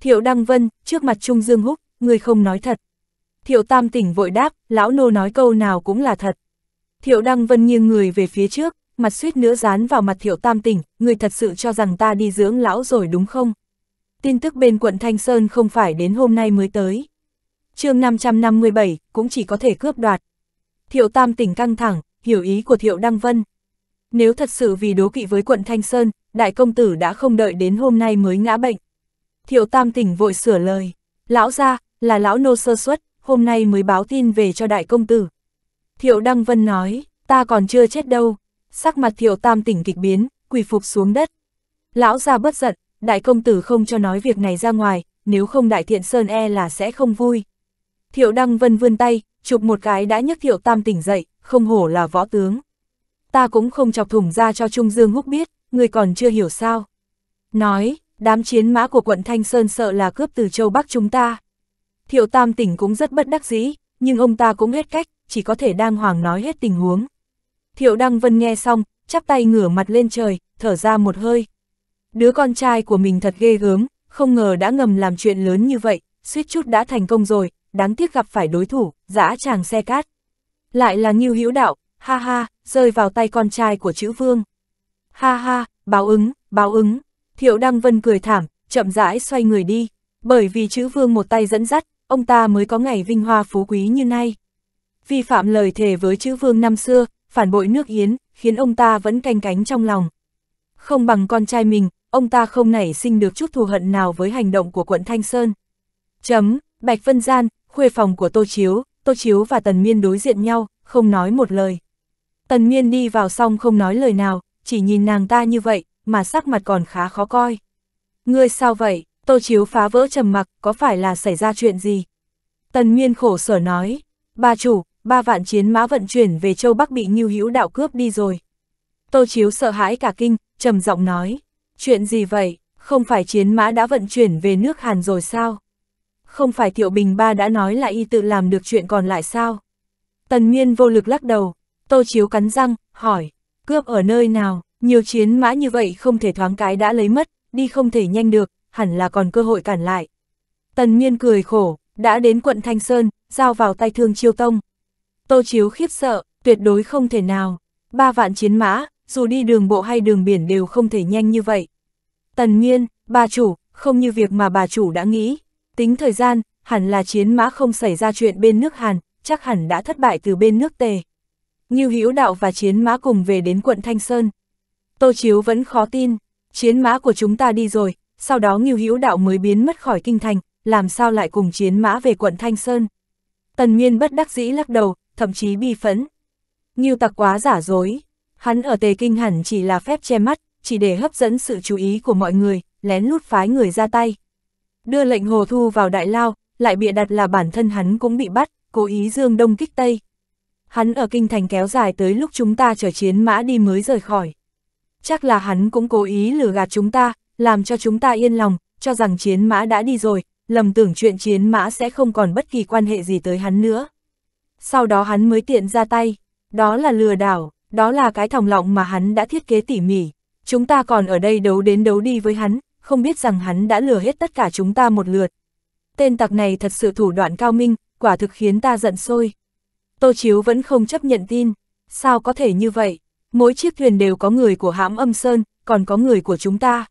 Thiệu Đăng Vân, trước mặt Trung Dương Húc, người không nói thật. Thiệu Tam Tỉnh vội đáp, lão nô nói câu nào cũng là thật. Thiệu Đăng Vân nghiêng người về phía trước, mặt suýt nữa dán vào mặt Thiệu Tam Tỉnh, người thật sự cho rằng ta đi dưỡng lão rồi đúng không? tin tức bên quận Thanh Sơn không phải đến hôm nay mới tới. chương 557, cũng chỉ có thể cướp đoạt. Thiệu Tam tỉnh căng thẳng, hiểu ý của Thiệu Đăng Vân. Nếu thật sự vì đố kỵ với quận Thanh Sơn, đại công tử đã không đợi đến hôm nay mới ngã bệnh. Thiệu Tam tỉnh vội sửa lời, lão ra, là lão nô sơ suất, hôm nay mới báo tin về cho đại công tử. Thiệu Đăng Vân nói, ta còn chưa chết đâu, sắc mặt Thiệu Tam tỉnh kịch biến, quỳ phục xuống đất. Lão ra bất giận, đại công tử không cho nói việc này ra ngoài, nếu không đại thiện sơn e là sẽ không vui. Thiệu Đăng Vân vươn tay, chụp một cái đã nhấc Thiệu Tam tỉnh dậy, không hổ là võ tướng. Ta cũng không chọc thủng ra cho Trung Dương Húc biết, người còn chưa hiểu sao. Nói, đám chiến mã của quận Thanh Sơn sợ là cướp từ châu Bắc chúng ta. Thiệu Tam tỉnh cũng rất bất đắc dĩ, nhưng ông ta cũng hết cách, chỉ có thể đang hoàng nói hết tình huống. Thiệu Đăng Vân nghe xong, chắp tay ngửa mặt lên trời, thở ra một hơi. Đứa con trai của mình thật ghê gớm, không ngờ đã ngầm làm chuyện lớn như vậy, suýt chút đã thành công rồi, đáng tiếc gặp phải đối thủ, dã chàng xe cát. Lại là Nghiêu Hữu Đạo, ha ha, rơi vào tay con trai của chữ vương. Ha ha, báo ứng, báo ứng, Thiệu Đăng Vân cười thảm, chậm rãi xoay người đi, bởi vì chữ vương một tay dẫn dắt, ông ta mới có ngày vinh hoa phú quý như nay. Vi phạm lời thề với chữ vương năm xưa, phản bội nước Yến, khiến ông ta vẫn canh cánh trong lòng. Không bằng con trai mình, ông ta không nảy sinh được chút thù hận nào với hành động của quận Thanh Sơn. Chấm, Bạch Vân Gian, khuê phòng của Tô Chiếu, Tô Chiếu và Tần Miên đối diện nhau, không nói một lời. Tần Miên đi vào xong không nói lời nào, chỉ nhìn nàng ta như vậy, mà sắc mặt còn khá khó coi. Ngươi sao vậy, Tô Chiếu phá vỡ trầm mặc, có phải là xảy ra chuyện gì? Tần Miên khổ sở nói, bà chủ, ba vạn chiến mã vận chuyển về châu Bắc bị Ngưu Hữu đạo cướp đi rồi. Tô Chiếu sợ hãi cả kinh, trầm giọng nói. Chuyện gì vậy, không phải chiến mã đã vận chuyển về nước Hàn rồi sao? Không phải Thiệu Bình Ba đã nói là y tự làm được chuyện còn lại sao? Tần Miên vô lực lắc đầu, Tô Chiếu cắn răng, hỏi, cướp ở nơi nào, nhiều chiến mã như vậy không thể thoáng cái đã lấy mất, đi không thể nhanh được, hẳn là còn cơ hội cản lại. Tần Miên cười khổ, đã đến quận Thanh Sơn, giao vào tay thương chiêu tông. Tô Chiếu khiếp sợ, tuyệt đối không thể nào. Ba vạn chiến mã, dù đi đường bộ hay đường biển đều không thể nhanh như vậy. Tần Nguyên, bà chủ, không như việc mà bà chủ đã nghĩ. Tính thời gian, hẳn là chiến mã không xảy ra chuyện bên nước Hàn, chắc hẳn đã thất bại từ bên nước Tề. Như Hữu Đạo và chiến mã cùng về đến quận Thanh Sơn. Tô Chiếu vẫn khó tin, chiến mã của chúng ta đi rồi, sau đó Ngưu Hữu Đạo mới biến mất khỏi kinh thành, làm sao lại cùng chiến mã về quận Thanh Sơn. Tần Nguyên bất đắc dĩ lắc đầu, thậm chí bi phẫn. Ngưu tặc quá giả dối, Hắn ở Tề Kinh hẳn chỉ là phép che mắt, chỉ để hấp dẫn sự chú ý của mọi người, lén lút phái người ra tay. Đưa lệnh Hồ Thu vào đại lao, lại bịa đặt là bản thân hắn cũng bị bắt, cố ý dương đông kích tây. Hắn ở kinh thành kéo dài tới lúc chúng ta chở chiến mã đi mới rời khỏi. Chắc là hắn cũng cố ý lừa gạt chúng ta, làm cho chúng ta yên lòng, cho rằng chiến mã đã đi rồi, lầm tưởng chuyện chiến mã sẽ không còn bất kỳ quan hệ gì tới hắn nữa. Sau đó hắn mới tiện ra tay, đó là lừa đảo, đó là cái thòng lọng mà hắn đã thiết kế tỉ mỉ. Chúng ta còn ở đây đấu đến đấu đi với hắn, không biết rằng hắn đã lừa hết tất cả chúng ta một lượt. Tên tặc này thật sự thủ đoạn cao minh, quả thực khiến ta giận sôi. Tô Chiếu vẫn không chấp nhận tin, sao có thể như vậy, mỗi chiếc thuyền đều có người của hãm âm sơn, còn có người của chúng ta.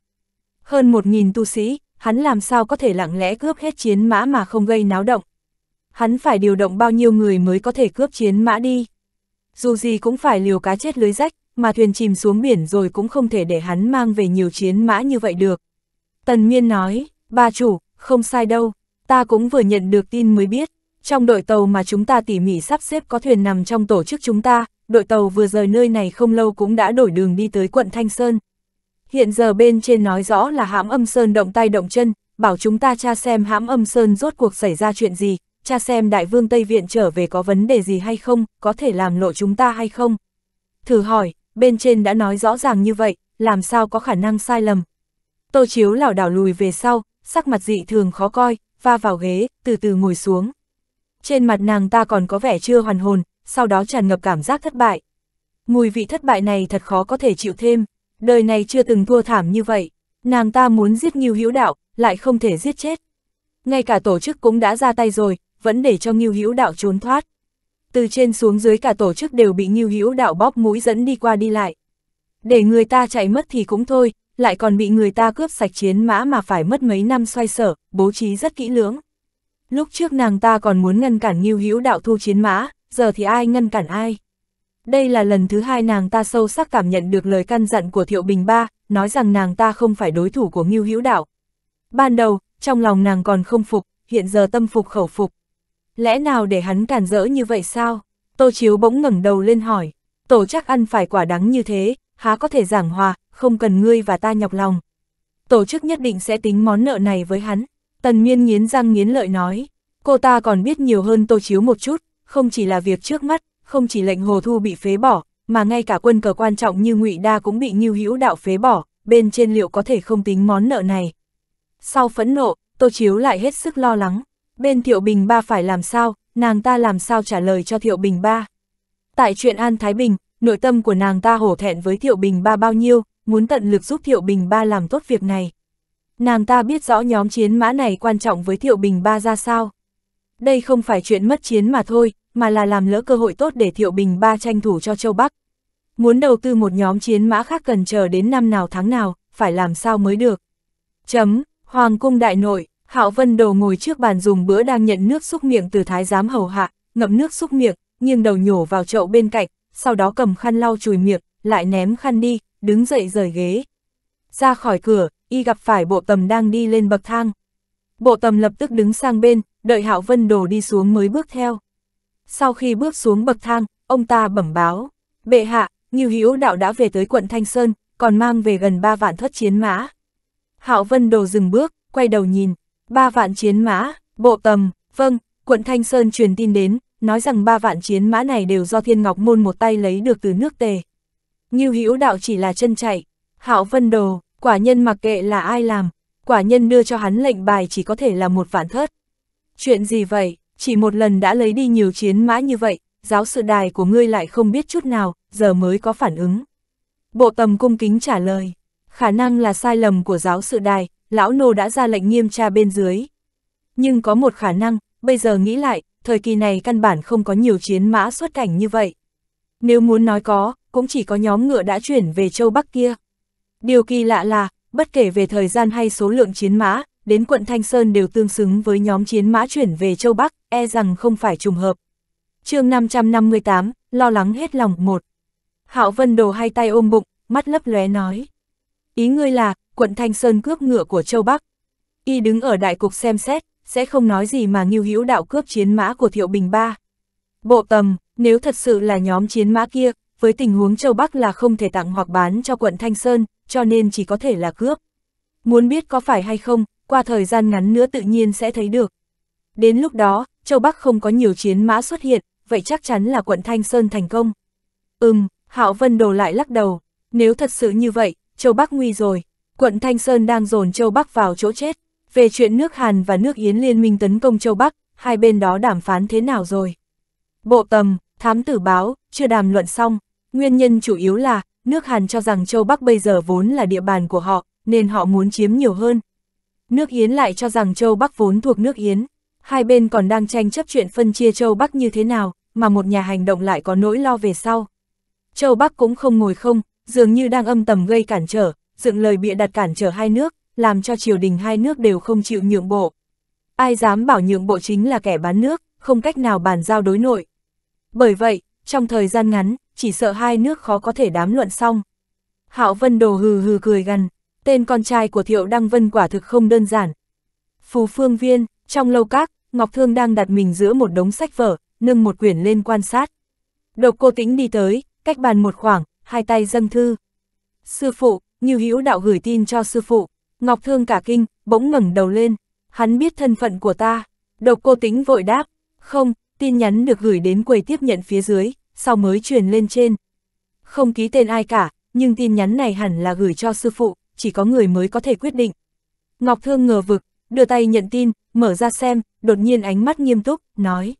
Hơn một nghìn tu sĩ, hắn làm sao có thể lặng lẽ cướp hết chiến mã mà không gây náo động. Hắn phải điều động bao nhiêu người mới có thể cướp chiến mã đi dù gì cũng phải liều cá chết lưới rách, mà thuyền chìm xuống biển rồi cũng không thể để hắn mang về nhiều chiến mã như vậy được. Tần Miên nói, bà chủ, không sai đâu, ta cũng vừa nhận được tin mới biết, trong đội tàu mà chúng ta tỉ mỉ sắp xếp có thuyền nằm trong tổ chức chúng ta, đội tàu vừa rời nơi này không lâu cũng đã đổi đường đi tới quận Thanh Sơn. Hiện giờ bên trên nói rõ là hãm âm Sơn động tay động chân, bảo chúng ta tra xem hãm âm Sơn rốt cuộc xảy ra chuyện gì, cha xem đại vương Tây Viện trở về có vấn đề gì hay không, có thể làm lộ chúng ta hay không. Thử hỏi, bên trên đã nói rõ ràng như vậy, làm sao có khả năng sai lầm. Tô Chiếu lảo đảo lùi về sau, sắc mặt dị thường khó coi, va vào ghế, từ từ ngồi xuống. Trên mặt nàng ta còn có vẻ chưa hoàn hồn, sau đó tràn ngập cảm giác thất bại. Mùi vị thất bại này thật khó có thể chịu thêm, đời này chưa từng thua thảm như vậy, nàng ta muốn giết nhiêu Hữu Đạo, lại không thể giết chết. Ngay cả tổ chức cũng đã ra tay rồi, vẫn để cho Ngưu Hữu Đạo trốn thoát. Từ trên xuống dưới cả tổ chức đều bị Ngưu Hữu Đạo bóp mũi dẫn đi qua đi lại. Để người ta chạy mất thì cũng thôi, lại còn bị người ta cướp sạch chiến mã mà phải mất mấy năm xoay sở, bố trí rất kỹ lưỡng. Lúc trước nàng ta còn muốn ngăn cản Ngưu Hữu Đạo thu chiến mã, giờ thì ai ngăn cản ai. Đây là lần thứ hai nàng ta sâu sắc cảm nhận được lời căn dặn của Thiệu Bình Ba, nói rằng nàng ta không phải đối thủ của Ngưu Hữu Đạo. Ban đầu, trong lòng nàng còn không phục, hiện giờ tâm phục khẩu phục, Lẽ nào để hắn cản rỡ như vậy sao? Tô Chiếu bỗng ngẩng đầu lên hỏi. Tổ chắc ăn phải quả đắng như thế, há có thể giảng hòa, không cần ngươi và ta nhọc lòng. Tổ chức nhất định sẽ tính món nợ này với hắn. Tần Miên nghiến răng nghiến lợi nói. Cô ta còn biết nhiều hơn Tô Chiếu một chút, không chỉ là việc trước mắt, không chỉ lệnh hồ thu bị phế bỏ, mà ngay cả quân cờ quan trọng như ngụy Đa cũng bị Ngưu Hữu Đạo phế bỏ, bên trên liệu có thể không tính món nợ này. Sau phẫn nộ, Tô Chiếu lại hết sức lo lắng, Bên Thiệu Bình Ba phải làm sao, nàng ta làm sao trả lời cho Thiệu Bình Ba. Tại chuyện An Thái Bình, nội tâm của nàng ta hổ thẹn với Thiệu Bình Ba bao nhiêu, muốn tận lực giúp Thiệu Bình Ba làm tốt việc này. Nàng ta biết rõ nhóm chiến mã này quan trọng với Thiệu Bình Ba ra sao. Đây không phải chuyện mất chiến mà thôi, mà là làm lỡ cơ hội tốt để Thiệu Bình Ba tranh thủ cho châu Bắc. Muốn đầu tư một nhóm chiến mã khác cần chờ đến năm nào tháng nào, phải làm sao mới được. Chấm, Hoàng cung đại nội. Hạo Vân đầu ngồi trước bàn dùng bữa đang nhận nước xúc miệng từ thái giám hầu hạ, ngậm nước xúc miệng, nghiêng đầu nhổ vào chậu bên cạnh, sau đó cầm khăn lau chùi miệng, lại ném khăn đi, đứng dậy rời ghế. Ra khỏi cửa, y gặp phải bộ tầm đang đi lên bậc thang. Bộ tầm lập tức đứng sang bên, đợi Hạo Vân đồ đi xuống mới bước theo. Sau khi bước xuống bậc thang, ông ta bẩm báo, bệ hạ, Nghiêu Hữu đạo đã về tới quận Thanh Sơn, còn mang về gần 3 vạn thất chiến mã. Hạo Vân đồ dừng bước, quay đầu nhìn, ba vạn chiến mã, bộ tầm, vâng, quận Thanh Sơn truyền tin đến, nói rằng ba vạn chiến mã này đều do Thiên Ngọc Môn một tay lấy được từ nước tề. Như Hữu Đạo chỉ là chân chạy, Hạo Vân Đồ, quả nhân mặc kệ là ai làm, quả nhân đưa cho hắn lệnh bài chỉ có thể là một vạn thất. Chuyện gì vậy, chỉ một lần đã lấy đi nhiều chiến mã như vậy, giáo sự đài của ngươi lại không biết chút nào, giờ mới có phản ứng. Bộ tầm cung kính trả lời, khả năng là sai lầm của giáo sự đài, lão nô đã ra lệnh nghiêm tra bên dưới. Nhưng có một khả năng, bây giờ nghĩ lại, thời kỳ này căn bản không có nhiều chiến mã xuất cảnh như vậy. Nếu muốn nói có, cũng chỉ có nhóm ngựa đã chuyển về châu Bắc kia. Điều kỳ lạ là, bất kể về thời gian hay số lượng chiến mã, đến quận Thanh Sơn đều tương xứng với nhóm chiến mã chuyển về châu Bắc, e rằng không phải trùng hợp. chương 558, lo lắng hết lòng một. Hạo Vân Đồ hai tay ôm bụng, mắt lấp lóe nói. Ý ngươi là, quận Thanh Sơn cướp ngựa của Châu Bắc. Y đứng ở đại cục xem xét, sẽ không nói gì mà nghiêu hữu đạo cướp chiến mã của Thiệu Bình Ba. Bộ tầm, nếu thật sự là nhóm chiến mã kia, với tình huống Châu Bắc là không thể tặng hoặc bán cho quận Thanh Sơn, cho nên chỉ có thể là cướp. Muốn biết có phải hay không, qua thời gian ngắn nữa tự nhiên sẽ thấy được. Đến lúc đó, Châu Bắc không có nhiều chiến mã xuất hiện, vậy chắc chắn là quận Thanh Sơn thành công. Ừm, Hạo Vân Đồ lại lắc đầu, nếu thật sự như vậy, Châu Bắc nguy rồi, quận Thanh Sơn đang dồn Châu Bắc vào chỗ chết. Về chuyện nước Hàn và nước Yến liên minh tấn công Châu Bắc, hai bên đó đàm phán thế nào rồi? Bộ tầm, thám tử báo, chưa đàm luận xong. Nguyên nhân chủ yếu là, nước Hàn cho rằng Châu Bắc bây giờ vốn là địa bàn của họ, nên họ muốn chiếm nhiều hơn. Nước Yến lại cho rằng Châu Bắc vốn thuộc nước Yến. Hai bên còn đang tranh chấp chuyện phân chia Châu Bắc như thế nào, mà một nhà hành động lại có nỗi lo về sau. Châu Bắc cũng không ngồi không, dường như đang âm tầm gây cản trở, dựng lời bịa đặt cản trở hai nước, làm cho triều đình hai nước đều không chịu nhượng bộ. Ai dám bảo nhượng bộ chính là kẻ bán nước, không cách nào bàn giao đối nội. Bởi vậy, trong thời gian ngắn, chỉ sợ hai nước khó có thể đám luận xong. Hạo Vân Đồ hừ hừ cười gần, tên con trai của Thiệu Đăng Vân quả thực không đơn giản. Phù Phương Viên, trong lâu các, Ngọc Thương đang đặt mình giữa một đống sách vở, nâng một quyển lên quan sát. Độc cô tĩnh đi tới, cách bàn một khoảng, hai tay dâng thư. Sư phụ, Như Hữu Đạo gửi tin cho sư phụ. Ngọc Thương cả kinh, bỗng ngẩng đầu lên. Hắn biết thân phận của ta. Độc cô tính vội đáp. Không, tin nhắn được gửi đến quầy tiếp nhận phía dưới, sau mới truyền lên trên. Không ký tên ai cả, nhưng tin nhắn này hẳn là gửi cho sư phụ, chỉ có người mới có thể quyết định. Ngọc Thương ngờ vực, đưa tay nhận tin, mở ra xem, đột nhiên ánh mắt nghiêm túc, nói.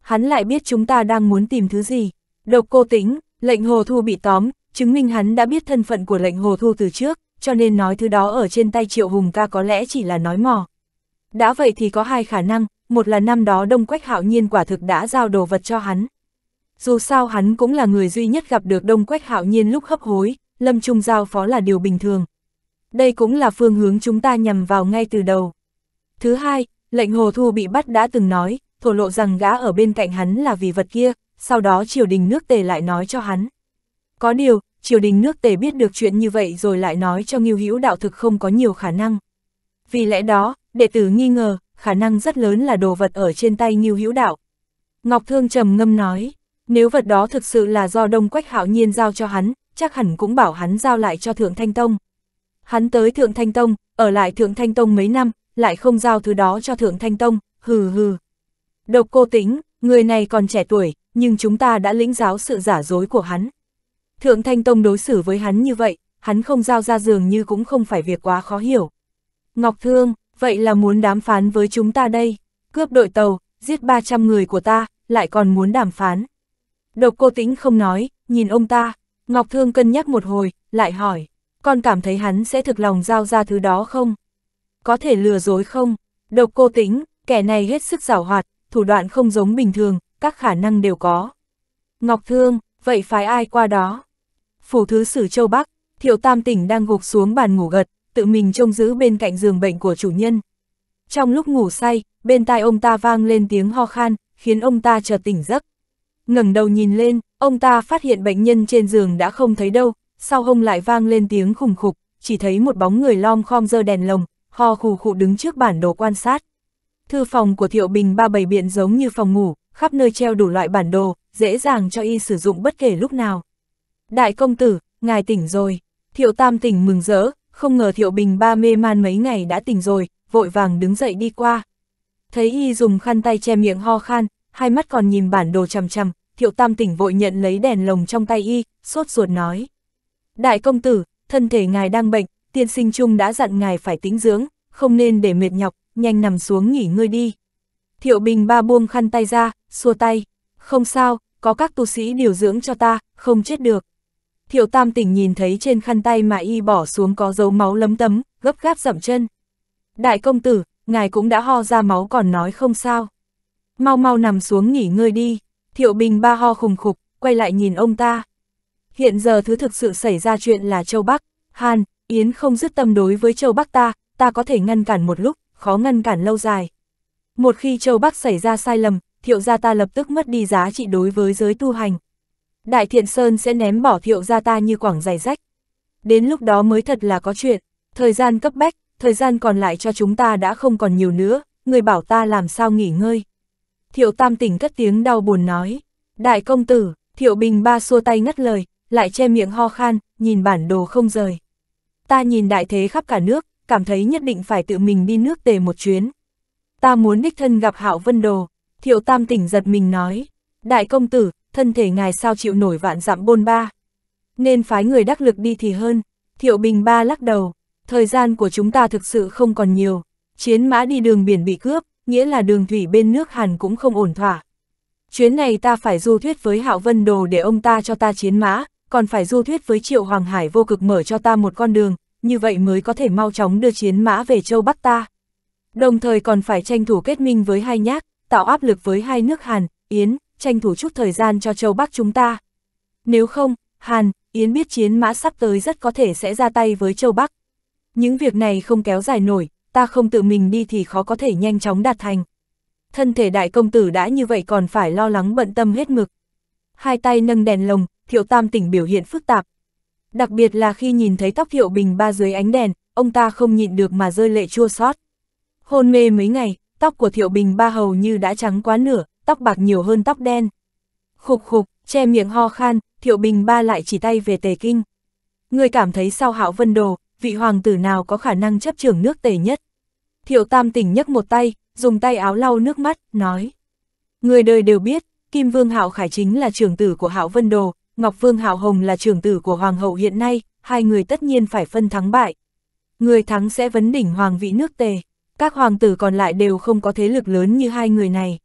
Hắn lại biết chúng ta đang muốn tìm thứ gì. Độc cô tính, Lệnh hồ thu bị tóm, chứng minh hắn đã biết thân phận của lệnh hồ thu từ trước, cho nên nói thứ đó ở trên tay triệu hùng ca có lẽ chỉ là nói mò. Đã vậy thì có hai khả năng, một là năm đó Đông Quách Hạo Nhiên quả thực đã giao đồ vật cho hắn. Dù sao hắn cũng là người duy nhất gặp được Đông Quách Hạo Nhiên lúc hấp hối, Lâm Trung giao phó là điều bình thường. Đây cũng là phương hướng chúng ta nhằm vào ngay từ đầu. Thứ hai, lệnh Hồ Thu bị bắt đã từng nói, thổ lộ rằng gã ở bên cạnh hắn là vì vật kia, sau đó triều đình nước tề lại nói cho hắn. Có điều, triều đình nước tề biết được chuyện như vậy rồi lại nói cho ngưu hữu đạo thực không có nhiều khả năng. Vì lẽ đó, đệ tử nghi ngờ, khả năng rất lớn là đồ vật ở trên tay ngưu hữu đạo. Ngọc Thương trầm ngâm nói, nếu vật đó thực sự là do Đông Quách Hạo Nhiên giao cho hắn, chắc hẳn cũng bảo hắn giao lại cho Thượng Thanh Tông. Hắn tới Thượng Thanh Tông, ở lại Thượng Thanh Tông mấy năm, lại không giao thứ đó cho Thượng Thanh Tông, hừ hừ. Độc cô tính, người này còn trẻ tuổi, nhưng chúng ta đã lĩnh giáo sự giả dối của hắn. Thượng Thanh Tông đối xử với hắn như vậy, hắn không giao ra giường như cũng không phải việc quá khó hiểu. Ngọc Thương, vậy là muốn đàm phán với chúng ta đây, cướp đội tàu, giết 300 người của ta, lại còn muốn đàm phán. Độc cô tĩnh không nói, nhìn ông ta, Ngọc Thương cân nhắc một hồi, lại hỏi, con cảm thấy hắn sẽ thực lòng giao ra thứ đó không? Có thể lừa dối không? Độc cô tĩnh, kẻ này hết sức giảo hoạt, thủ đoạn không giống bình thường, các khả năng đều có. Ngọc Thương, vậy phái ai qua đó? Phủ thứ sử châu Bắc, thiệu tam tỉnh đang gục xuống bàn ngủ gật, tự mình trông giữ bên cạnh giường bệnh của chủ nhân. Trong lúc ngủ say, bên tai ông ta vang lên tiếng ho khan, khiến ông ta chợt tỉnh giấc. ngẩng đầu nhìn lên, ông ta phát hiện bệnh nhân trên giường đã không thấy đâu, sau hông lại vang lên tiếng khủng khục, chỉ thấy một bóng người lom khom dơ đèn lồng, ho khù khụ đứng trước bản đồ quan sát. Thư phòng của Thiệu Bình ba bảy biện giống như phòng ngủ, khắp nơi treo đủ loại bản đồ, dễ dàng cho y sử dụng bất kể lúc nào. Đại công tử, ngài tỉnh rồi. Thiệu Tam tỉnh mừng rỡ, không ngờ Thiệu Bình ba mê man mấy ngày đã tỉnh rồi, vội vàng đứng dậy đi qua. Thấy y dùng khăn tay che miệng ho khan, hai mắt còn nhìn bản đồ chằm chằm, Thiệu Tam tỉnh vội nhận lấy đèn lồng trong tay y, sốt ruột nói. Đại công tử, thân thể ngài đang bệnh, tiên sinh chung đã dặn ngài phải tĩnh dưỡng, không nên để mệt nhọc, nhanh nằm xuống nghỉ ngơi đi. Thiệu Bình ba buông khăn tay ra, xua tay. Không sao, có các tu sĩ điều dưỡng cho ta, không chết được. Thiệu Tam tỉnh nhìn thấy trên khăn tay mà y bỏ xuống có dấu máu lấm tấm, gấp gáp dậm chân. Đại công tử, ngài cũng đã ho ra máu còn nói không sao. Mau mau nằm xuống nghỉ ngơi đi. Thiệu Bình ba ho khùng khục, quay lại nhìn ông ta. Hiện giờ thứ thực sự xảy ra chuyện là châu Bắc, Hàn, Yến không dứt tâm đối với châu Bắc ta, ta có thể ngăn cản một lúc, khó ngăn cản lâu dài. Một khi châu Bắc xảy ra sai lầm, thiệu gia ta lập tức mất đi giá trị đối với giới tu hành. Đại thiện Sơn sẽ ném bỏ thiệu gia ta như quảng giày rách. Đến lúc đó mới thật là có chuyện, thời gian cấp bách, thời gian còn lại cho chúng ta đã không còn nhiều nữa, người bảo ta làm sao nghỉ ngơi. Thiệu tam tỉnh cất tiếng đau buồn nói, đại công tử, thiệu bình ba xua tay ngắt lời, lại che miệng ho khan, nhìn bản đồ không rời. Ta nhìn đại thế khắp cả nước, cảm thấy nhất định phải tự mình đi nước tề một chuyến, ta muốn đích thân gặp Hạo Vân Đồ, Thiệu Tam tỉnh giật mình nói, đại công tử, thân thể ngài sao chịu nổi vạn dặm bôn ba. Nên phái người đắc lực đi thì hơn, Thiệu Bình Ba lắc đầu, thời gian của chúng ta thực sự không còn nhiều, chiến mã đi đường biển bị cướp, nghĩa là đường thủy bên nước Hàn cũng không ổn thỏa. Chuyến này ta phải du thuyết với Hạo Vân Đồ để ông ta cho ta chiến mã, còn phải du thuyết với Triệu Hoàng Hải vô cực mở cho ta một con đường, như vậy mới có thể mau chóng đưa chiến mã về châu Bắc ta đồng thời còn phải tranh thủ kết minh với hai nhác, tạo áp lực với hai nước Hàn, Yến, tranh thủ chút thời gian cho châu Bắc chúng ta. Nếu không, Hàn, Yến biết chiến mã sắp tới rất có thể sẽ ra tay với châu Bắc. Những việc này không kéo dài nổi, ta không tự mình đi thì khó có thể nhanh chóng đạt thành. Thân thể đại công tử đã như vậy còn phải lo lắng bận tâm hết mực. Hai tay nâng đèn lồng, thiệu tam tỉnh biểu hiện phức tạp. Đặc biệt là khi nhìn thấy tóc hiệu bình ba dưới ánh đèn, ông ta không nhịn được mà rơi lệ chua xót. Hôn mê mấy ngày, tóc của Thiệu Bình Ba hầu như đã trắng quá nửa, tóc bạc nhiều hơn tóc đen. Khục khục, che miệng ho khan, Thiệu Bình Ba lại chỉ tay về Tề Kinh. Người cảm thấy sau Hạo Vân Đồ, vị hoàng tử nào có khả năng chấp trưởng nước Tề nhất? Thiệu Tam tỉnh nhấc một tay, dùng tay áo lau nước mắt, nói. Người đời đều biết, Kim Vương Hạo Khải chính là trưởng tử của Hạo Vân Đồ, Ngọc Vương Hạo Hồng là trưởng tử của Hoàng hậu hiện nay, hai người tất nhiên phải phân thắng bại. Người thắng sẽ vấn đỉnh hoàng vị nước Tề các hoàng tử còn lại đều không có thế lực lớn như hai người này.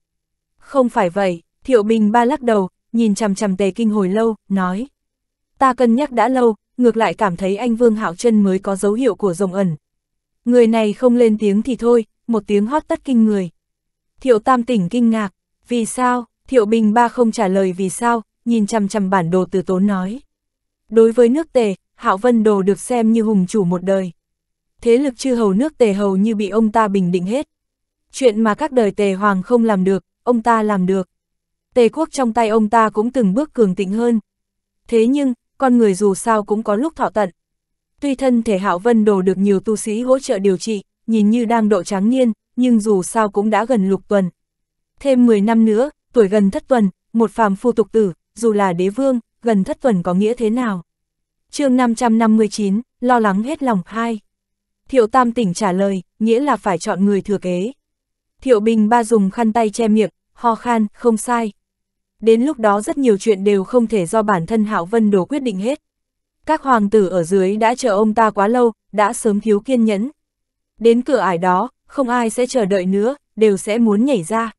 Không phải vậy, Thiệu Bình Ba lắc đầu, nhìn chằm chằm Tề Kinh hồi lâu, nói. Ta cân nhắc đã lâu, ngược lại cảm thấy anh Vương Hạo chân mới có dấu hiệu của rồng ẩn. Người này không lên tiếng thì thôi, một tiếng hót tất kinh người. Thiệu Tam tỉnh kinh ngạc, vì sao, Thiệu Bình Ba không trả lời vì sao, nhìn chằm chằm bản đồ từ tốn nói. Đối với nước Tề, Hạo Vân Đồ được xem như hùng chủ một đời thế lực chư hầu nước tề hầu như bị ông ta bình định hết. Chuyện mà các đời tề hoàng không làm được, ông ta làm được. Tề quốc trong tay ông ta cũng từng bước cường tịnh hơn. Thế nhưng, con người dù sao cũng có lúc thọ tận. Tuy thân thể Hạo Vân Đồ được nhiều tu sĩ hỗ trợ điều trị, nhìn như đang độ tráng niên, nhưng dù sao cũng đã gần lục tuần. Thêm 10 năm nữa, tuổi gần thất tuần, một phàm phu tục tử, dù là đế vương, gần thất tuần có nghĩa thế nào? chương 559, lo lắng hết lòng hai Thiệu Tam tỉnh trả lời, nghĩa là phải chọn người thừa kế. Thiệu Bình Ba dùng khăn tay che miệng, ho khan, không sai. Đến lúc đó rất nhiều chuyện đều không thể do bản thân Hạo Vân Đồ quyết định hết. Các hoàng tử ở dưới đã chờ ông ta quá lâu, đã sớm thiếu kiên nhẫn. Đến cửa ải đó, không ai sẽ chờ đợi nữa, đều sẽ muốn nhảy ra.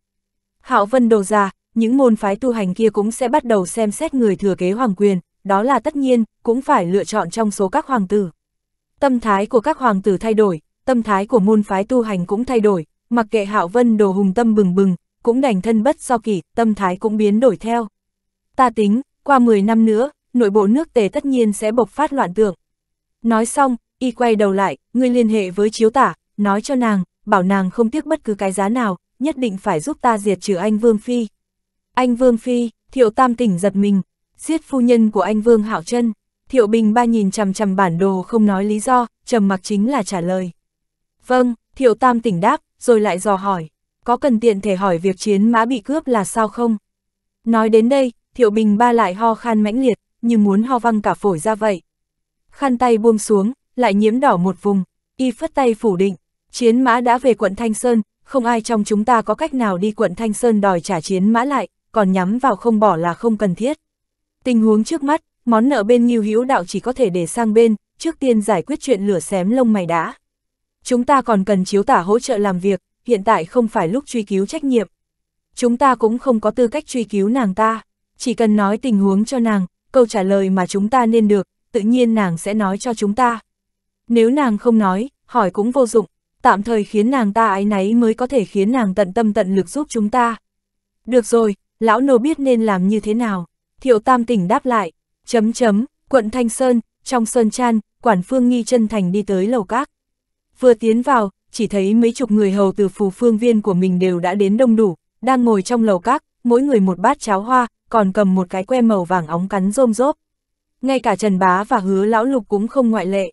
Hạo Vân Đồ già, những môn phái tu hành kia cũng sẽ bắt đầu xem xét người thừa kế hoàng quyền, đó là tất nhiên, cũng phải lựa chọn trong số các hoàng tử. Tâm thái của các hoàng tử thay đổi, tâm thái của môn phái tu hành cũng thay đổi, mặc kệ Hạo Vân đồ hùng tâm bừng bừng, cũng đành thân bất do kỷ, tâm thái cũng biến đổi theo. Ta tính, qua 10 năm nữa, nội bộ nước tề tất nhiên sẽ bộc phát loạn tượng. Nói xong, y quay đầu lại, ngươi liên hệ với chiếu tả, nói cho nàng, bảo nàng không tiếc bất cứ cái giá nào, nhất định phải giúp ta diệt trừ anh Vương Phi. Anh Vương Phi, thiệu tam tỉnh giật mình, giết phu nhân của anh Vương Hạo chân Thiệu Bình ba nhìn chằm chằm bản đồ không nói lý do, trầm mặc chính là trả lời. Vâng, Thiệu Tam tỉnh đáp, rồi lại dò hỏi, có cần tiện thể hỏi việc chiến mã bị cướp là sao không? Nói đến đây, Thiệu Bình ba lại ho khan mãnh liệt, như muốn ho văng cả phổi ra vậy. Khăn tay buông xuống, lại nhiễm đỏ một vùng, y phất tay phủ định, chiến mã đã về quận Thanh Sơn, không ai trong chúng ta có cách nào đi quận Thanh Sơn đòi trả chiến mã lại, còn nhắm vào không bỏ là không cần thiết. Tình huống trước mắt, món nợ bên Ngưu Hữu Đạo chỉ có thể để sang bên, trước tiên giải quyết chuyện lửa xém lông mày đã. Chúng ta còn cần chiếu tả hỗ trợ làm việc, hiện tại không phải lúc truy cứu trách nhiệm. Chúng ta cũng không có tư cách truy cứu nàng ta, chỉ cần nói tình huống cho nàng, câu trả lời mà chúng ta nên được, tự nhiên nàng sẽ nói cho chúng ta. Nếu nàng không nói, hỏi cũng vô dụng, tạm thời khiến nàng ta ái náy mới có thể khiến nàng tận tâm tận lực giúp chúng ta. Được rồi, lão nô biết nên làm như thế nào, thiệu tam tỉnh đáp lại, Chấm chấm, quận Thanh Sơn, trong Sơn Chan, quản phương nghi chân thành đi tới lầu các. Vừa tiến vào, chỉ thấy mấy chục người hầu từ phù phương viên của mình đều đã đến đông đủ, đang ngồi trong lầu các, mỗi người một bát cháo hoa, còn cầm một cái que màu vàng óng cắn rôm rốp. Ngay cả Trần Bá và Hứa Lão Lục cũng không ngoại lệ.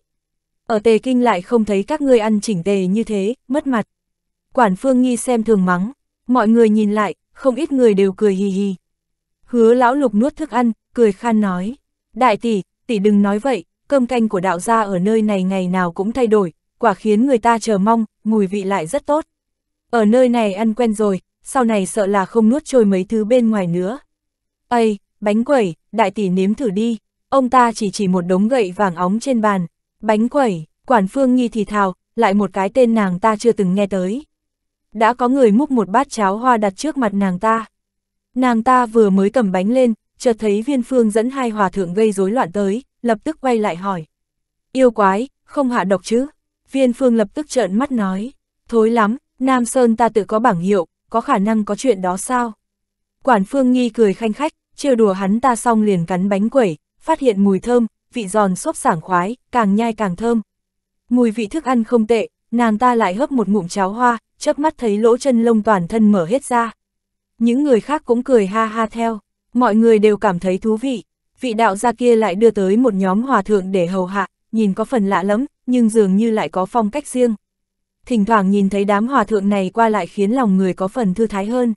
Ở Tề Kinh lại không thấy các ngươi ăn chỉnh tề như thế, mất mặt. Quản Phương Nghi xem thường mắng, mọi người nhìn lại, không ít người đều cười hì hì. Hứa Lão Lục nuốt thức ăn, cười khan nói. Đại tỷ, tỷ đừng nói vậy, cơm canh của đạo gia ở nơi này ngày nào cũng thay đổi, quả khiến người ta chờ mong, mùi vị lại rất tốt. Ở nơi này ăn quen rồi, sau này sợ là không nuốt trôi mấy thứ bên ngoài nữa. Ây, bánh quẩy, đại tỷ nếm thử đi, ông ta chỉ chỉ một đống gậy vàng óng trên bàn. Bánh quẩy, quản phương nghi thì thào, lại một cái tên nàng ta chưa từng nghe tới. Đã có người múc một bát cháo hoa đặt trước mặt nàng ta. Nàng ta vừa mới cầm bánh lên, chợt thấy viên phương dẫn hai hòa thượng gây rối loạn tới, lập tức quay lại hỏi. Yêu quái, không hạ độc chứ? Viên phương lập tức trợn mắt nói. Thối lắm, Nam Sơn ta tự có bảng hiệu, có khả năng có chuyện đó sao? Quản phương nghi cười khanh khách, trêu đùa hắn ta xong liền cắn bánh quẩy, phát hiện mùi thơm, vị giòn xốp sảng khoái, càng nhai càng thơm. Mùi vị thức ăn không tệ, nàng ta lại hấp một ngụm cháo hoa, chớp mắt thấy lỗ chân lông toàn thân mở hết ra. Những người khác cũng cười ha ha theo. Mọi người đều cảm thấy thú vị, vị đạo gia kia lại đưa tới một nhóm hòa thượng để hầu hạ, nhìn có phần lạ lắm, nhưng dường như lại có phong cách riêng. Thỉnh thoảng nhìn thấy đám hòa thượng này qua lại khiến lòng người có phần thư thái hơn.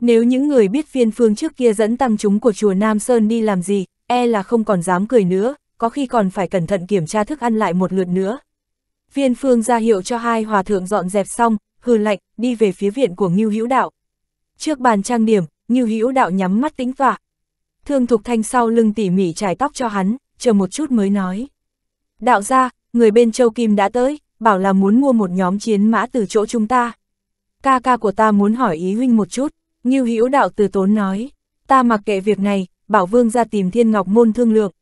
Nếu những người biết viên phương trước kia dẫn tăng chúng của chùa Nam Sơn đi làm gì, e là không còn dám cười nữa, có khi còn phải cẩn thận kiểm tra thức ăn lại một lượt nữa. Viên phương ra hiệu cho hai hòa thượng dọn dẹp xong, hừ lạnh, đi về phía viện của Ngưu Hữu Đạo. Trước bàn trang điểm, như hữu đạo nhắm mắt tính tọa. Thương Thục Thanh sau lưng tỉ mỉ trải tóc cho hắn, chờ một chút mới nói. Đạo gia, người bên Châu Kim đã tới, bảo là muốn mua một nhóm chiến mã từ chỗ chúng ta. Ca ca của ta muốn hỏi ý huynh một chút, như hữu đạo từ tốn nói. Ta mặc kệ việc này, bảo vương ra tìm thiên ngọc môn thương lượng.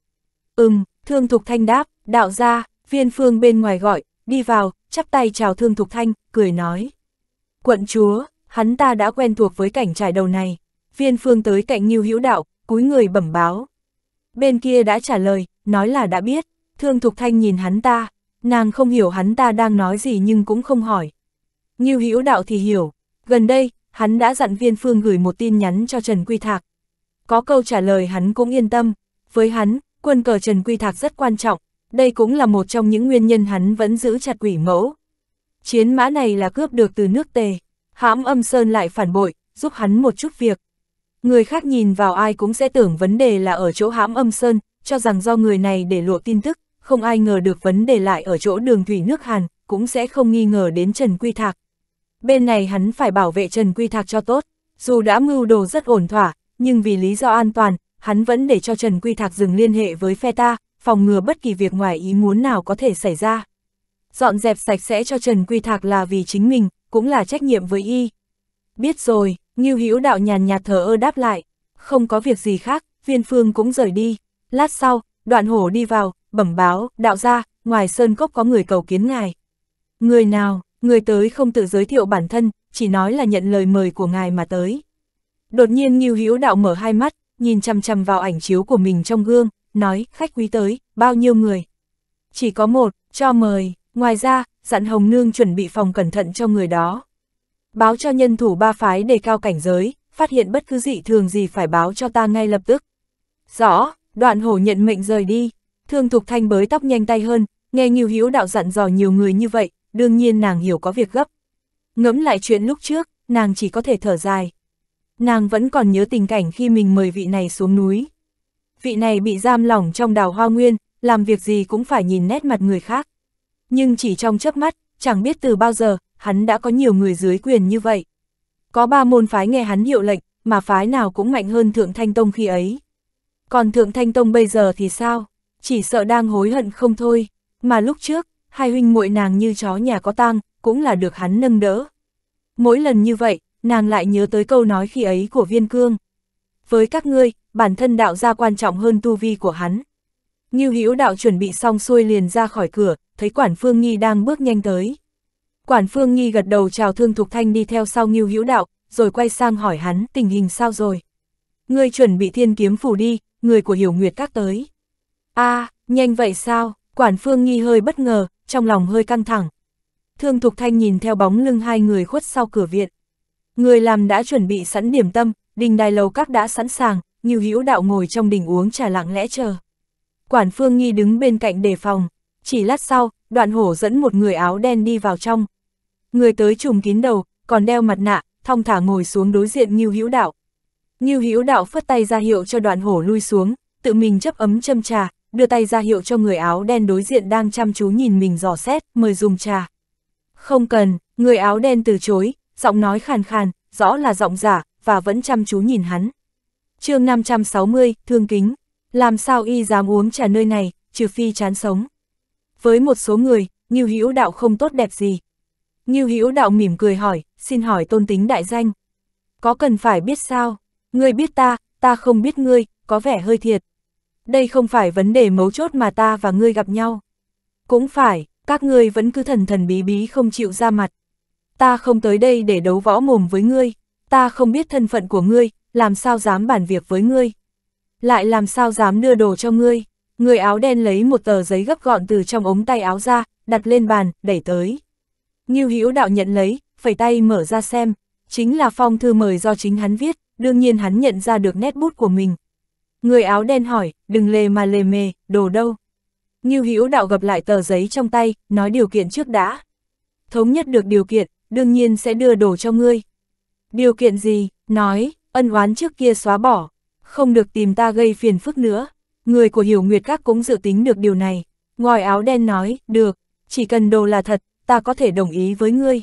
Ừm, thương Thục Thanh đáp, đạo gia, viên phương bên ngoài gọi, đi vào, chắp tay chào thương Thục Thanh, cười nói. Quận chúa, hắn ta đã quen thuộc với cảnh trải đầu này. Viên Phương tới cạnh Ngưu Hữu Đạo, cúi người bẩm báo. Bên kia đã trả lời, nói là đã biết, Thương Thục Thanh nhìn hắn ta, nàng không hiểu hắn ta đang nói gì nhưng cũng không hỏi. Ngưu Hữu Đạo thì hiểu, gần đây, hắn đã dặn Viên Phương gửi một tin nhắn cho Trần Quy Thạc. Có câu trả lời hắn cũng yên tâm, với hắn, quân cờ Trần Quy Thạc rất quan trọng, đây cũng là một trong những nguyên nhân hắn vẫn giữ chặt quỷ mẫu. Chiến mã này là cướp được từ nước tề, hãm âm sơn lại phản bội, giúp hắn một chút việc, Người khác nhìn vào ai cũng sẽ tưởng vấn đề là ở chỗ hãm âm sơn, cho rằng do người này để lộ tin tức, không ai ngờ được vấn đề lại ở chỗ đường thủy nước Hàn, cũng sẽ không nghi ngờ đến Trần Quy Thạc. Bên này hắn phải bảo vệ Trần Quy Thạc cho tốt, dù đã mưu đồ rất ổn thỏa, nhưng vì lý do an toàn, hắn vẫn để cho Trần Quy Thạc dừng liên hệ với phe ta, phòng ngừa bất kỳ việc ngoài ý muốn nào có thể xảy ra. Dọn dẹp sạch sẽ cho Trần Quy Thạc là vì chính mình, cũng là trách nhiệm với y. Biết rồi, Ngưu Hữu Đạo nhàn nhạt thở ơ đáp lại, không có việc gì khác, viên phương cũng rời đi. Lát sau, đoạn hổ đi vào, bẩm báo, đạo gia, ngoài sơn cốc có người cầu kiến ngài. Người nào, người tới không tự giới thiệu bản thân, chỉ nói là nhận lời mời của ngài mà tới. Đột nhiên Ngưu Hữu Đạo mở hai mắt, nhìn chăm chăm vào ảnh chiếu của mình trong gương, nói, khách quý tới, bao nhiêu người? Chỉ có một, cho mời, ngoài ra, dặn Hồng Nương chuẩn bị phòng cẩn thận cho người đó. Báo cho nhân thủ ba phái đề cao cảnh giới, phát hiện bất cứ dị thường gì phải báo cho ta ngay lập tức. Rõ, đoạn hổ nhận mệnh rời đi, thương thục thanh bới tóc nhanh tay hơn, nghe nghiêu hiếu đạo dặn dò nhiều người như vậy, đương nhiên nàng hiểu có việc gấp. Ngẫm lại chuyện lúc trước, nàng chỉ có thể thở dài. Nàng vẫn còn nhớ tình cảnh khi mình mời vị này xuống núi. Vị này bị giam lỏng trong đào hoa nguyên, làm việc gì cũng phải nhìn nét mặt người khác. Nhưng chỉ trong chớp mắt, chẳng biết từ bao giờ, hắn đã có nhiều người dưới quyền như vậy. Có ba môn phái nghe hắn hiệu lệnh, mà phái nào cũng mạnh hơn Thượng Thanh Tông khi ấy. Còn Thượng Thanh Tông bây giờ thì sao? Chỉ sợ đang hối hận không thôi, mà lúc trước, hai huynh muội nàng như chó nhà có tang, cũng là được hắn nâng đỡ. Mỗi lần như vậy, nàng lại nhớ tới câu nói khi ấy của Viên Cương. Với các ngươi, bản thân đạo gia quan trọng hơn tu vi của hắn. Ngưu Hữu đạo chuẩn bị xong xuôi liền ra khỏi cửa, thấy Quản Phương Nghi đang bước nhanh tới. Quản Phương Nhi gật đầu chào Thương Thục Thanh đi theo sau Ngưu Hữu Đạo, rồi quay sang hỏi hắn tình hình sao rồi. Ngươi chuẩn bị thiên kiếm phủ đi, người của Hiểu Nguyệt các tới. a à, nhanh vậy sao? Quản Phương Nhi hơi bất ngờ, trong lòng hơi căng thẳng. Thương Thục Thanh nhìn theo bóng lưng hai người khuất sau cửa viện. Người làm đã chuẩn bị sẵn điểm tâm, đình đài lầu các đã sẵn sàng, Ngưu Hữu Đạo ngồi trong đình uống trà lặng lẽ chờ. Quản Phương Nhi đứng bên cạnh đề phòng, chỉ lát sau, đoạn hổ dẫn một người áo đen đi vào trong. Người tới trùm kín đầu, còn đeo mặt nạ, thong thả ngồi xuống đối diện Ngưu Hữu Đạo. Ngưu Hữu Đạo phất tay ra hiệu cho đoạn hổ lui xuống, tự mình chấp ấm châm trà, đưa tay ra hiệu cho người áo đen đối diện đang chăm chú nhìn mình dò xét, mời dùng trà. Không cần, người áo đen từ chối, giọng nói khàn khàn, rõ là giọng giả, và vẫn chăm chú nhìn hắn. chương 560, Thương Kính, làm sao y dám uống trà nơi này, trừ phi chán sống. Với một số người, Ngưu Hữu Đạo không tốt đẹp gì. Ngưu Hữu Đạo mỉm cười hỏi, xin hỏi tôn tính đại danh. Có cần phải biết sao? Ngươi biết ta, ta không biết ngươi, có vẻ hơi thiệt. Đây không phải vấn đề mấu chốt mà ta và ngươi gặp nhau. Cũng phải, các ngươi vẫn cứ thần thần bí bí không chịu ra mặt. Ta không tới đây để đấu võ mồm với ngươi, ta không biết thân phận của ngươi, làm sao dám bàn việc với ngươi. Lại làm sao dám đưa đồ cho ngươi. Người áo đen lấy một tờ giấy gấp gọn từ trong ống tay áo ra, đặt lên bàn, đẩy tới. Nghiêu Hữu đạo nhận lấy, phẩy tay mở ra xem, chính là phong thư mời do chính hắn viết, đương nhiên hắn nhận ra được nét bút của mình. Người áo đen hỏi, đừng lề mà lề mề, đồ đâu. Nghiêu Hữu đạo gặp lại tờ giấy trong tay, nói điều kiện trước đã. Thống nhất được điều kiện, đương nhiên sẽ đưa đồ cho ngươi. Điều kiện gì, nói, ân oán trước kia xóa bỏ, không được tìm ta gây phiền phức nữa. Người của hiểu nguyệt các cũng dự tính được điều này. Ngòi áo đen nói, được, chỉ cần đồ là thật, ta có thể đồng ý với ngươi.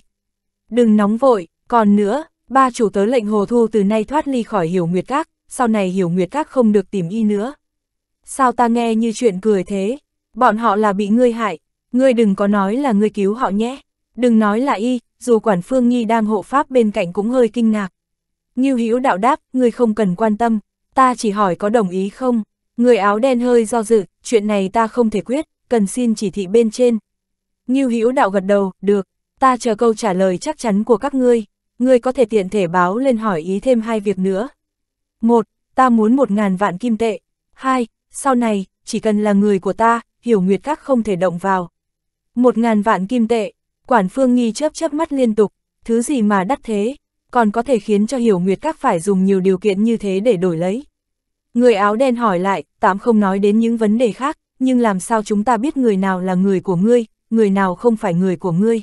Đừng nóng vội, còn nữa, ba chủ tớ lệnh hồ thu từ nay thoát ly khỏi hiểu nguyệt các, sau này hiểu nguyệt các không được tìm y nữa. Sao ta nghe như chuyện cười thế? Bọn họ là bị ngươi hại, ngươi đừng có nói là ngươi cứu họ nhé. Đừng nói là y, dù quản phương nghi đang hộ pháp bên cạnh cũng hơi kinh ngạc. như hữu đạo đáp, ngươi không cần quan tâm, ta chỉ hỏi có đồng ý không? Người áo đen hơi do dự, chuyện này ta không thể quyết, cần xin chỉ thị bên trên. Ngưu Hữu đạo gật đầu, được, ta chờ câu trả lời chắc chắn của các ngươi, ngươi có thể tiện thể báo lên hỏi ý thêm hai việc nữa. Một, ta muốn một ngàn vạn kim tệ. Hai, sau này, chỉ cần là người của ta, hiểu nguyệt các không thể động vào. Một ngàn vạn kim tệ, quản phương nghi chớp chớp mắt liên tục, thứ gì mà đắt thế, còn có thể khiến cho hiểu nguyệt các phải dùng nhiều điều kiện như thế để đổi lấy. Người áo đen hỏi lại, tạm không nói đến những vấn đề khác, nhưng làm sao chúng ta biết người nào là người của ngươi, người nào không phải người của ngươi.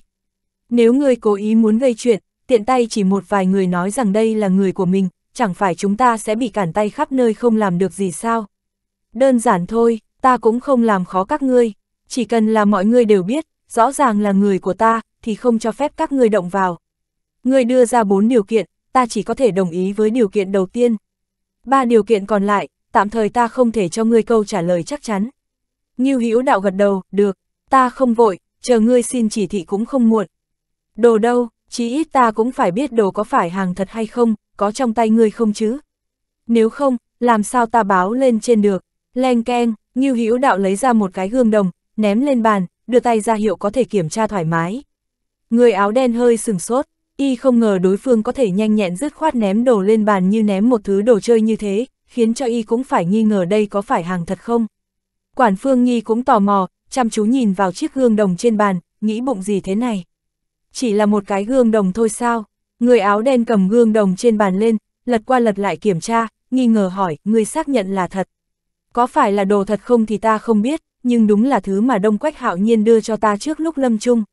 Nếu ngươi cố ý muốn gây chuyện, tiện tay chỉ một vài người nói rằng đây là người của mình, chẳng phải chúng ta sẽ bị cản tay khắp nơi không làm được gì sao. Đơn giản thôi, ta cũng không làm khó các ngươi, chỉ cần là mọi người đều biết, rõ ràng là người của ta, thì không cho phép các ngươi động vào. Ngươi đưa ra bốn điều kiện, ta chỉ có thể đồng ý với điều kiện đầu tiên ba điều kiện còn lại, tạm thời ta không thể cho ngươi câu trả lời chắc chắn. Ngưu Hữu đạo gật đầu, được, ta không vội, chờ ngươi xin chỉ thị cũng không muộn. Đồ đâu, chí ít ta cũng phải biết đồ có phải hàng thật hay không, có trong tay ngươi không chứ. Nếu không, làm sao ta báo lên trên được. Leng keng, Ngưu Hữu đạo lấy ra một cái gương đồng, ném lên bàn, đưa tay ra hiệu có thể kiểm tra thoải mái. Người áo đen hơi sừng sốt, y không ngờ đối phương có thể nhanh nhẹn dứt khoát ném đồ lên bàn như ném một thứ đồ chơi như thế, khiến cho y cũng phải nghi ngờ đây có phải hàng thật không. Quản Phương Nhi cũng tò mò, chăm chú nhìn vào chiếc gương đồng trên bàn, nghĩ bụng gì thế này. Chỉ là một cái gương đồng thôi sao, người áo đen cầm gương đồng trên bàn lên, lật qua lật lại kiểm tra, nghi ngờ hỏi, người xác nhận là thật. Có phải là đồ thật không thì ta không biết, nhưng đúng là thứ mà Đông Quách Hạo Nhiên đưa cho ta trước lúc lâm chung.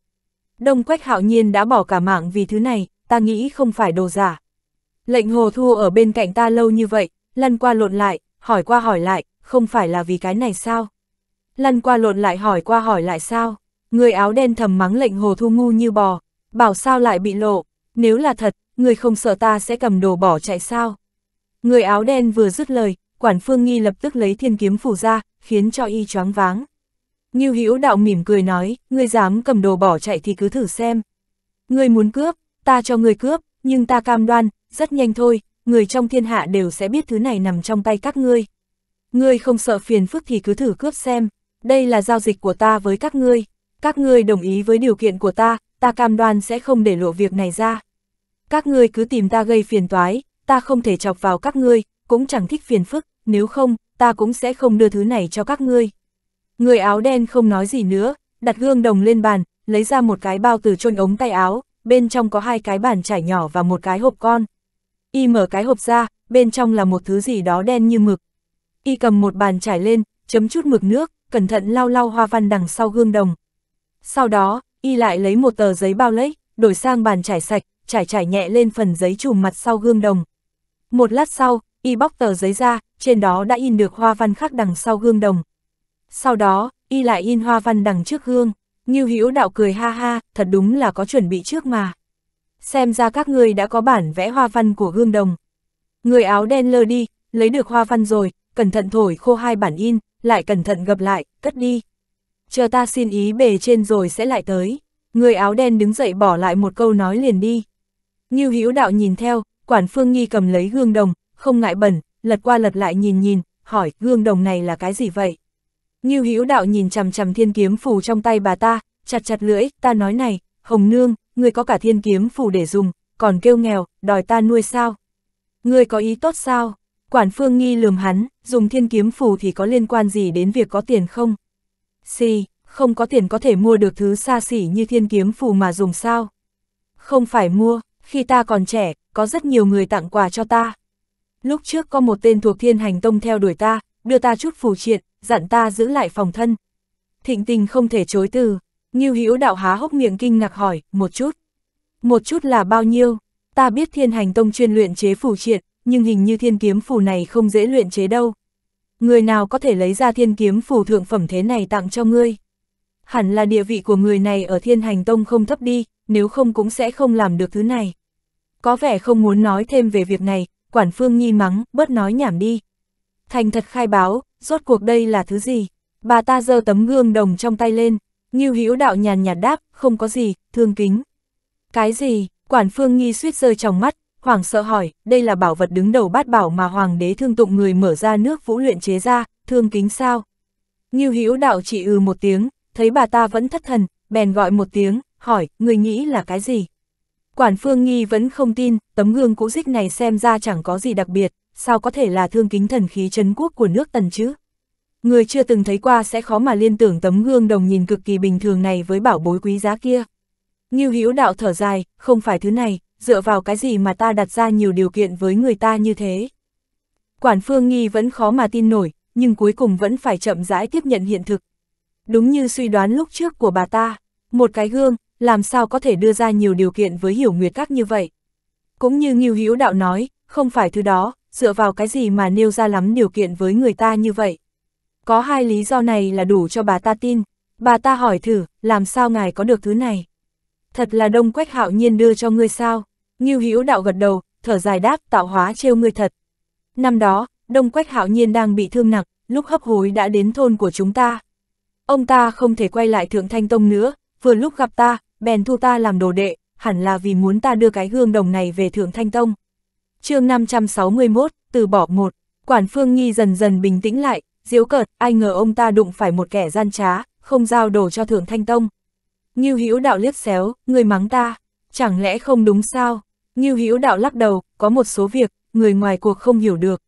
Đông Quách hạo nhiên đã bỏ cả mạng vì thứ này, ta nghĩ không phải đồ giả. Lệnh hồ thu ở bên cạnh ta lâu như vậy, lăn qua lộn lại, hỏi qua hỏi lại, không phải là vì cái này sao? Lăn qua lộn lại hỏi qua hỏi lại sao? Người áo đen thầm mắng lệnh hồ thu ngu như bò, bảo sao lại bị lộ, nếu là thật, người không sợ ta sẽ cầm đồ bỏ chạy sao? Người áo đen vừa dứt lời, quản phương nghi lập tức lấy thiên kiếm phủ ra, khiến cho y choáng váng. Ngưu Hữu Đạo mỉm cười nói, ngươi dám cầm đồ bỏ chạy thì cứ thử xem. Ngươi muốn cướp, ta cho ngươi cướp, nhưng ta cam đoan, rất nhanh thôi, người trong thiên hạ đều sẽ biết thứ này nằm trong tay các ngươi. Ngươi không sợ phiền phức thì cứ thử cướp xem, đây là giao dịch của ta với các ngươi, các ngươi đồng ý với điều kiện của ta, ta cam đoan sẽ không để lộ việc này ra. Các ngươi cứ tìm ta gây phiền toái, ta không thể chọc vào các ngươi, cũng chẳng thích phiền phức, nếu không, ta cũng sẽ không đưa thứ này cho các ngươi. Người áo đen không nói gì nữa, đặt gương đồng lên bàn, lấy ra một cái bao từ chôn ống tay áo, bên trong có hai cái bàn chải nhỏ và một cái hộp con. Y mở cái hộp ra, bên trong là một thứ gì đó đen như mực. Y cầm một bàn chải lên, chấm chút mực nước, cẩn thận lau lau hoa văn đằng sau gương đồng. Sau đó, Y lại lấy một tờ giấy bao lấy, đổi sang bàn chải sạch, chải chải nhẹ lên phần giấy trùm mặt sau gương đồng. Một lát sau, Y bóc tờ giấy ra, trên đó đã in được hoa văn khác đằng sau gương đồng sau đó, y lại in hoa văn đằng trước gương. Ngưu Hữu đạo cười ha ha, thật đúng là có chuẩn bị trước mà. Xem ra các ngươi đã có bản vẽ hoa văn của gương đồng. Người áo đen lơ đi, lấy được hoa văn rồi, cẩn thận thổi khô hai bản in, lại cẩn thận gập lại, cất đi. Chờ ta xin ý bề trên rồi sẽ lại tới. Người áo đen đứng dậy bỏ lại một câu nói liền đi. Ngưu Hữu đạo nhìn theo, quản phương nghi cầm lấy gương đồng, không ngại bẩn, lật qua lật lại nhìn nhìn, hỏi gương đồng này là cái gì vậy? Ngưu Hữu Đạo nhìn chằm chằm thiên kiếm phù trong tay bà ta, chặt chặt lưỡi, ta nói này, Hồng Nương, ngươi có cả thiên kiếm phù để dùng, còn kêu nghèo, đòi ta nuôi sao? Ngươi có ý tốt sao? Quản Phương Nghi lườm hắn, dùng thiên kiếm phù thì có liên quan gì đến việc có tiền không? Xì, không có tiền có thể mua được thứ xa xỉ như thiên kiếm phù mà dùng sao? Không phải mua, khi ta còn trẻ, có rất nhiều người tặng quà cho ta. Lúc trước có một tên thuộc thiên hành tông theo đuổi ta, đưa ta chút phù triện, dặn ta giữ lại phòng thân. Thịnh tình không thể chối từ, Ngưu Hữu đạo há hốc miệng kinh ngạc hỏi, một chút. Một chút là bao nhiêu? Ta biết thiên hành tông chuyên luyện chế phù triệt, nhưng hình như thiên kiếm phù này không dễ luyện chế đâu. Người nào có thể lấy ra thiên kiếm phù thượng phẩm thế này tặng cho ngươi? Hẳn là địa vị của người này ở thiên hành tông không thấp đi, nếu không cũng sẽ không làm được thứ này. Có vẻ không muốn nói thêm về việc này, quản phương nhi mắng, bớt nói nhảm đi. Thành thật khai báo, rốt cuộc đây là thứ gì? Bà ta giơ tấm gương đồng trong tay lên, Ngưu Hữu Đạo nhàn nhạt đáp, không có gì, thương kính. Cái gì? Quản Phương Nghi suýt rơi trong mắt, hoảng sợ hỏi, đây là bảo vật đứng đầu bát bảo mà hoàng đế thương tụng người mở ra nước vũ luyện chế ra, thương kính sao? Ngưu Hữu Đạo chỉ ừ một tiếng, thấy bà ta vẫn thất thần, bèn gọi một tiếng, hỏi, người nghĩ là cái gì? Quản Phương Nghi vẫn không tin, tấm gương cũ rích này xem ra chẳng có gì đặc biệt, sao có thể là thương kính thần khí chấn quốc của nước tần chứ? Người chưa từng thấy qua sẽ khó mà liên tưởng tấm gương đồng nhìn cực kỳ bình thường này với bảo bối quý giá kia. Ngưu Hữu đạo thở dài, không phải thứ này, dựa vào cái gì mà ta đặt ra nhiều điều kiện với người ta như thế. Quản Phương Nghi vẫn khó mà tin nổi, nhưng cuối cùng vẫn phải chậm rãi tiếp nhận hiện thực. Đúng như suy đoán lúc trước của bà ta, một cái gương, làm sao có thể đưa ra nhiều điều kiện với hiểu nguyệt các như vậy. Cũng như Ngưu Hữu đạo nói, không phải thứ đó, dựa vào cái gì mà nêu ra lắm điều kiện với người ta như vậy. Có hai lý do này là đủ cho bà ta tin, bà ta hỏi thử, làm sao ngài có được thứ này? Thật là đông quách hạo nhiên đưa cho ngươi sao? Ngưu hữu đạo gật đầu, thở dài đáp tạo hóa trêu ngươi thật. Năm đó, đông quách hạo nhiên đang bị thương nặng, lúc hấp hối đã đến thôn của chúng ta. Ông ta không thể quay lại thượng thanh tông nữa, vừa lúc gặp ta, bèn thu ta làm đồ đệ, hẳn là vì muốn ta đưa cái gương đồng này về thượng thanh tông chương 561, từ bỏ một, quản phương nghi dần dần bình tĩnh lại, diếu cợt, ai ngờ ông ta đụng phải một kẻ gian trá, không giao đồ cho thượng thanh tông. Ngưu Hữu đạo liếc xéo, người mắng ta, chẳng lẽ không đúng sao? Ngưu Hữu đạo lắc đầu, có một số việc, người ngoài cuộc không hiểu được.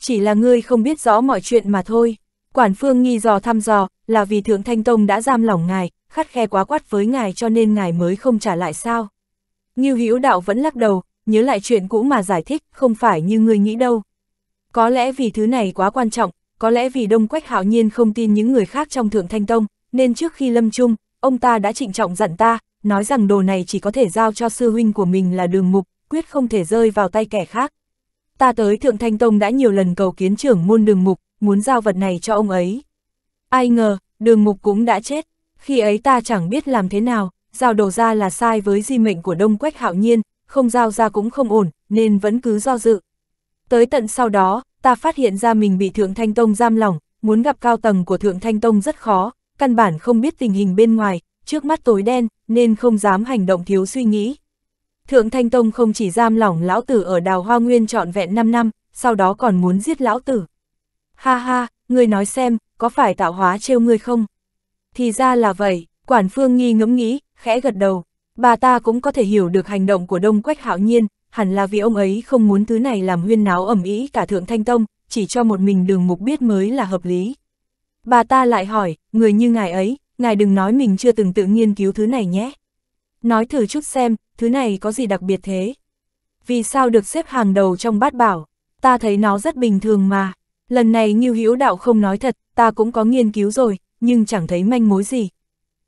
Chỉ là ngươi không biết rõ mọi chuyện mà thôi. Quản phương nghi dò thăm dò, là vì thượng thanh tông đã giam lỏng ngài, khắt khe quá quát với ngài cho nên ngài mới không trả lại sao. Ngưu Hữu đạo vẫn lắc đầu, nhớ lại chuyện cũ mà giải thích, không phải như ngươi nghĩ đâu. Có lẽ vì thứ này quá quan trọng, có lẽ vì Đông Quách Hạo Nhiên không tin những người khác trong Thượng Thanh Tông, nên trước khi lâm chung, ông ta đã trịnh trọng dặn ta, nói rằng đồ này chỉ có thể giao cho sư huynh của mình là đường mục, quyết không thể rơi vào tay kẻ khác. Ta tới Thượng Thanh Tông đã nhiều lần cầu kiến trưởng môn đường mục, muốn giao vật này cho ông ấy. Ai ngờ, đường mục cũng đã chết, khi ấy ta chẳng biết làm thế nào, giao đồ ra là sai với di mệnh của Đông Quách Hạo Nhiên, không giao ra cũng không ổn, nên vẫn cứ do dự. Tới tận sau đó, ta phát hiện ra mình bị Thượng Thanh Tông giam lỏng, muốn gặp cao tầng của Thượng Thanh Tông rất khó, căn bản không biết tình hình bên ngoài, trước mắt tối đen, nên không dám hành động thiếu suy nghĩ. Thượng Thanh Tông không chỉ giam lỏng lão tử ở đào hoa nguyên trọn vẹn 5 năm, sau đó còn muốn giết lão tử. Ha ha, ngươi nói xem, có phải tạo hóa trêu ngươi không? Thì ra là vậy, quản phương nghi ngẫm nghĩ, khẽ gật đầu bà ta cũng có thể hiểu được hành động của Đông Quách Hạo Nhiên, hẳn là vì ông ấy không muốn thứ này làm huyên náo ẩm ý cả Thượng Thanh Tông, chỉ cho một mình đường mục biết mới là hợp lý. Bà ta lại hỏi, người như ngài ấy, ngài đừng nói mình chưa từng tự nghiên cứu thứ này nhé. Nói thử chút xem, thứ này có gì đặc biệt thế? Vì sao được xếp hàng đầu trong bát bảo? Ta thấy nó rất bình thường mà. Lần này Ngưu Hữu Đạo không nói thật, ta cũng có nghiên cứu rồi, nhưng chẳng thấy manh mối gì.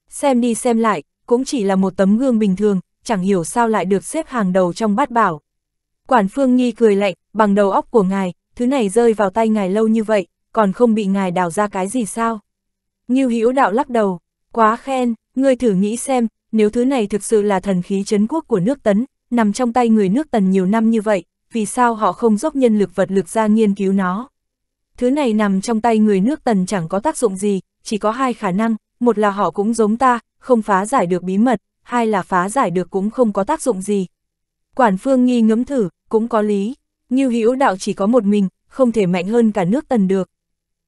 Xem đi xem lại, cũng chỉ là một tấm gương bình thường, chẳng hiểu sao lại được xếp hàng đầu trong bát bảo. Quản Phương Nghi cười lạnh, bằng đầu óc của ngài, thứ này rơi vào tay ngài lâu như vậy, còn không bị ngài đào ra cái gì sao? Ngưu Hữu Đạo lắc đầu, quá khen, ngươi thử nghĩ xem, nếu thứ này thực sự là thần khí chấn quốc của nước Tấn, nằm trong tay người nước Tần nhiều năm như vậy, vì sao họ không dốc nhân lực vật lực ra nghiên cứu nó? Thứ này nằm trong tay người nước Tần chẳng có tác dụng gì, chỉ có hai khả năng, một là họ cũng giống ta, không phá giải được bí mật, hai là phá giải được cũng không có tác dụng gì. Quản phương nghi ngẫm thử, cũng có lý, như hữu đạo chỉ có một mình, không thể mạnh hơn cả nước tần được.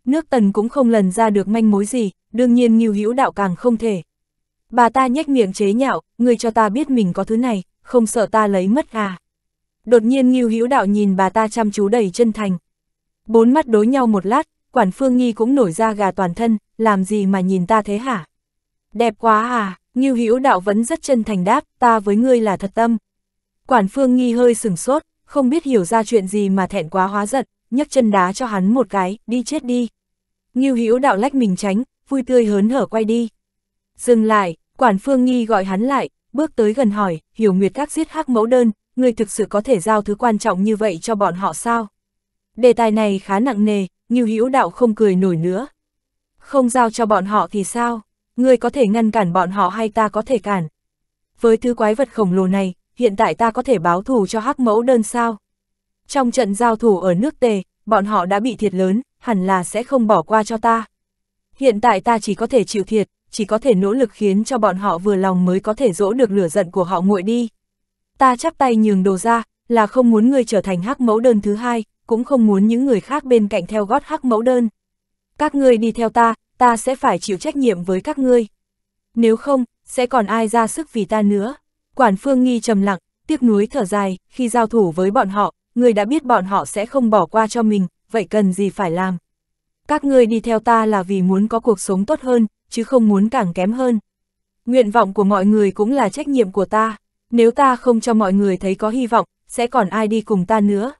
Nước tần cũng không lần ra được manh mối gì, đương nhiên như hữu đạo càng không thể. Bà ta nhếch miệng chế nhạo, người cho ta biết mình có thứ này, không sợ ta lấy mất à. Đột nhiên Ngưu Hữu Đạo nhìn bà ta chăm chú đầy chân thành. Bốn mắt đối nhau một lát, quản phương nghi cũng nổi ra gà toàn thân, làm gì mà nhìn ta thế hả? Đẹp quá à, Ngưu Hữu Đạo vẫn rất chân thành đáp, ta với ngươi là thật tâm. Quản Phương Nghi hơi sừng sốt, không biết hiểu ra chuyện gì mà thẹn quá hóa giận, nhấc chân đá cho hắn một cái, đi chết đi. Ngưu Hữu Đạo lách mình tránh, vui tươi hớn hở quay đi. Dừng lại, Quản Phương Nghi gọi hắn lại, bước tới gần hỏi, Hiểu Nguyệt các giết hắc mẫu đơn, ngươi thực sự có thể giao thứ quan trọng như vậy cho bọn họ sao? Đề tài này khá nặng nề, Ngưu Hữu Đạo không cười nổi nữa. Không giao cho bọn họ thì sao? ngươi có thể ngăn cản bọn họ hay ta có thể cản. Với thứ quái vật khổng lồ này, hiện tại ta có thể báo thù cho hắc mẫu đơn sao. Trong trận giao thủ ở nước tề, bọn họ đã bị thiệt lớn, hẳn là sẽ không bỏ qua cho ta. Hiện tại ta chỉ có thể chịu thiệt, chỉ có thể nỗ lực khiến cho bọn họ vừa lòng mới có thể dỗ được lửa giận của họ nguội đi. Ta chắp tay nhường đồ ra, là không muốn ngươi trở thành hắc mẫu đơn thứ hai, cũng không muốn những người khác bên cạnh theo gót hắc mẫu đơn. Các ngươi đi theo ta, ta sẽ phải chịu trách nhiệm với các ngươi. Nếu không, sẽ còn ai ra sức vì ta nữa. Quản phương nghi trầm lặng, tiếc nuối thở dài, khi giao thủ với bọn họ, người đã biết bọn họ sẽ không bỏ qua cho mình, vậy cần gì phải làm. Các ngươi đi theo ta là vì muốn có cuộc sống tốt hơn, chứ không muốn càng kém hơn. Nguyện vọng của mọi người cũng là trách nhiệm của ta, nếu ta không cho mọi người thấy có hy vọng, sẽ còn ai đi cùng ta nữa.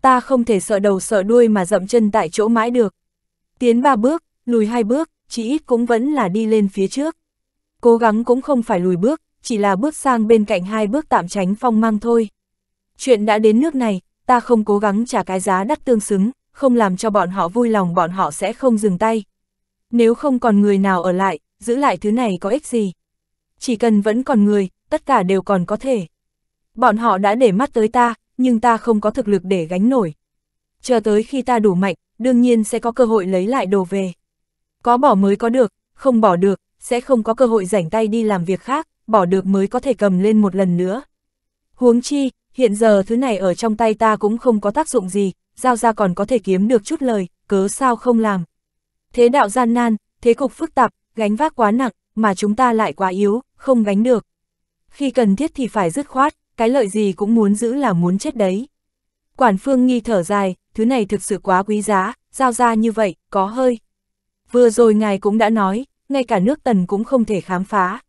Ta không thể sợ đầu sợ đuôi mà dậm chân tại chỗ mãi được. Tiến ba bước, lùi hai bước, chỉ ít cũng vẫn là đi lên phía trước. Cố gắng cũng không phải lùi bước, chỉ là bước sang bên cạnh hai bước tạm tránh phong mang thôi. Chuyện đã đến nước này, ta không cố gắng trả cái giá đắt tương xứng, không làm cho bọn họ vui lòng bọn họ sẽ không dừng tay. Nếu không còn người nào ở lại, giữ lại thứ này có ích gì. Chỉ cần vẫn còn người, tất cả đều còn có thể. Bọn họ đã để mắt tới ta, nhưng ta không có thực lực để gánh nổi. Chờ tới khi ta đủ mạnh, đương nhiên sẽ có cơ hội lấy lại đồ về. Có bỏ mới có được, không bỏ được, sẽ không có cơ hội rảnh tay đi làm việc khác, bỏ được mới có thể cầm lên một lần nữa. Huống chi, hiện giờ thứ này ở trong tay ta cũng không có tác dụng gì, giao ra còn có thể kiếm được chút lời, cớ sao không làm. Thế đạo gian nan, thế cục phức tạp, gánh vác quá nặng, mà chúng ta lại quá yếu, không gánh được. Khi cần thiết thì phải dứt khoát, cái lợi gì cũng muốn giữ là muốn chết đấy. Quản phương nghi thở dài, thứ này thực sự quá quý giá, giao ra như vậy, có hơi. Vừa rồi ngài cũng đã nói, ngay cả nước tần cũng không thể khám phá.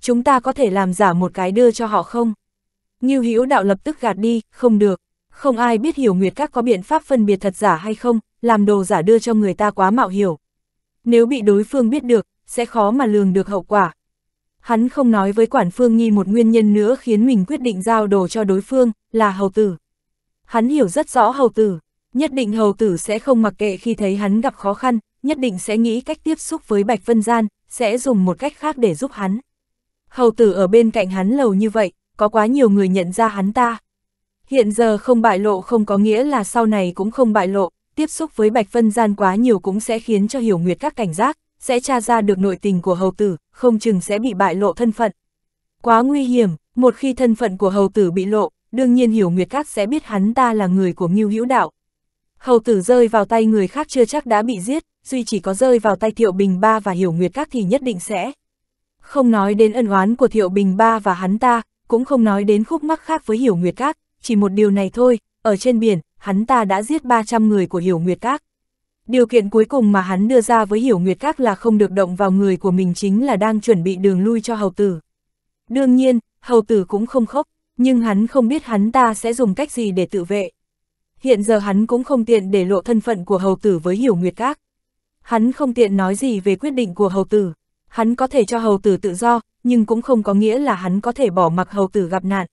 Chúng ta có thể làm giả một cái đưa cho họ không? như Hữu đạo lập tức gạt đi, không được. Không ai biết hiểu Nguyệt Các có biện pháp phân biệt thật giả hay không, làm đồ giả đưa cho người ta quá mạo hiểu. Nếu bị đối phương biết được, sẽ khó mà lường được hậu quả. Hắn không nói với quản phương nhi một nguyên nhân nữa khiến mình quyết định giao đồ cho đối phương, là hầu tử. Hắn hiểu rất rõ hầu tử, nhất định hầu tử sẽ không mặc kệ khi thấy hắn gặp khó khăn, nhất định sẽ nghĩ cách tiếp xúc với Bạch Vân Gian, sẽ dùng một cách khác để giúp hắn. Hầu tử ở bên cạnh hắn lầu như vậy, có quá nhiều người nhận ra hắn ta. Hiện giờ không bại lộ không có nghĩa là sau này cũng không bại lộ, tiếp xúc với Bạch Vân Gian quá nhiều cũng sẽ khiến cho hiểu nguyệt các cảnh giác, sẽ tra ra được nội tình của hầu tử, không chừng sẽ bị bại lộ thân phận. Quá nguy hiểm, một khi thân phận của hầu tử bị lộ, đương nhiên hiểu nguyệt các sẽ biết hắn ta là người của Ngưu Hữu Đạo. Hầu tử rơi vào tay người khác chưa chắc đã bị giết, duy chỉ có rơi vào tay Thiệu Bình Ba và Hiểu Nguyệt Các thì nhất định sẽ. Không nói đến ân oán của Thiệu Bình Ba và hắn ta, cũng không nói đến khúc mắc khác với Hiểu Nguyệt Các, chỉ một điều này thôi, ở trên biển, hắn ta đã giết 300 người của Hiểu Nguyệt Các. Điều kiện cuối cùng mà hắn đưa ra với Hiểu Nguyệt Các là không được động vào người của mình chính là đang chuẩn bị đường lui cho hầu tử. Đương nhiên, hầu tử cũng không khóc, nhưng hắn không biết hắn ta sẽ dùng cách gì để tự vệ. Hiện giờ hắn cũng không tiện để lộ thân phận của hầu tử với Hiểu Nguyệt Các hắn không tiện nói gì về quyết định của hầu tử. Hắn có thể cho hầu tử tự do, nhưng cũng không có nghĩa là hắn có thể bỏ mặc hầu tử gặp nạn.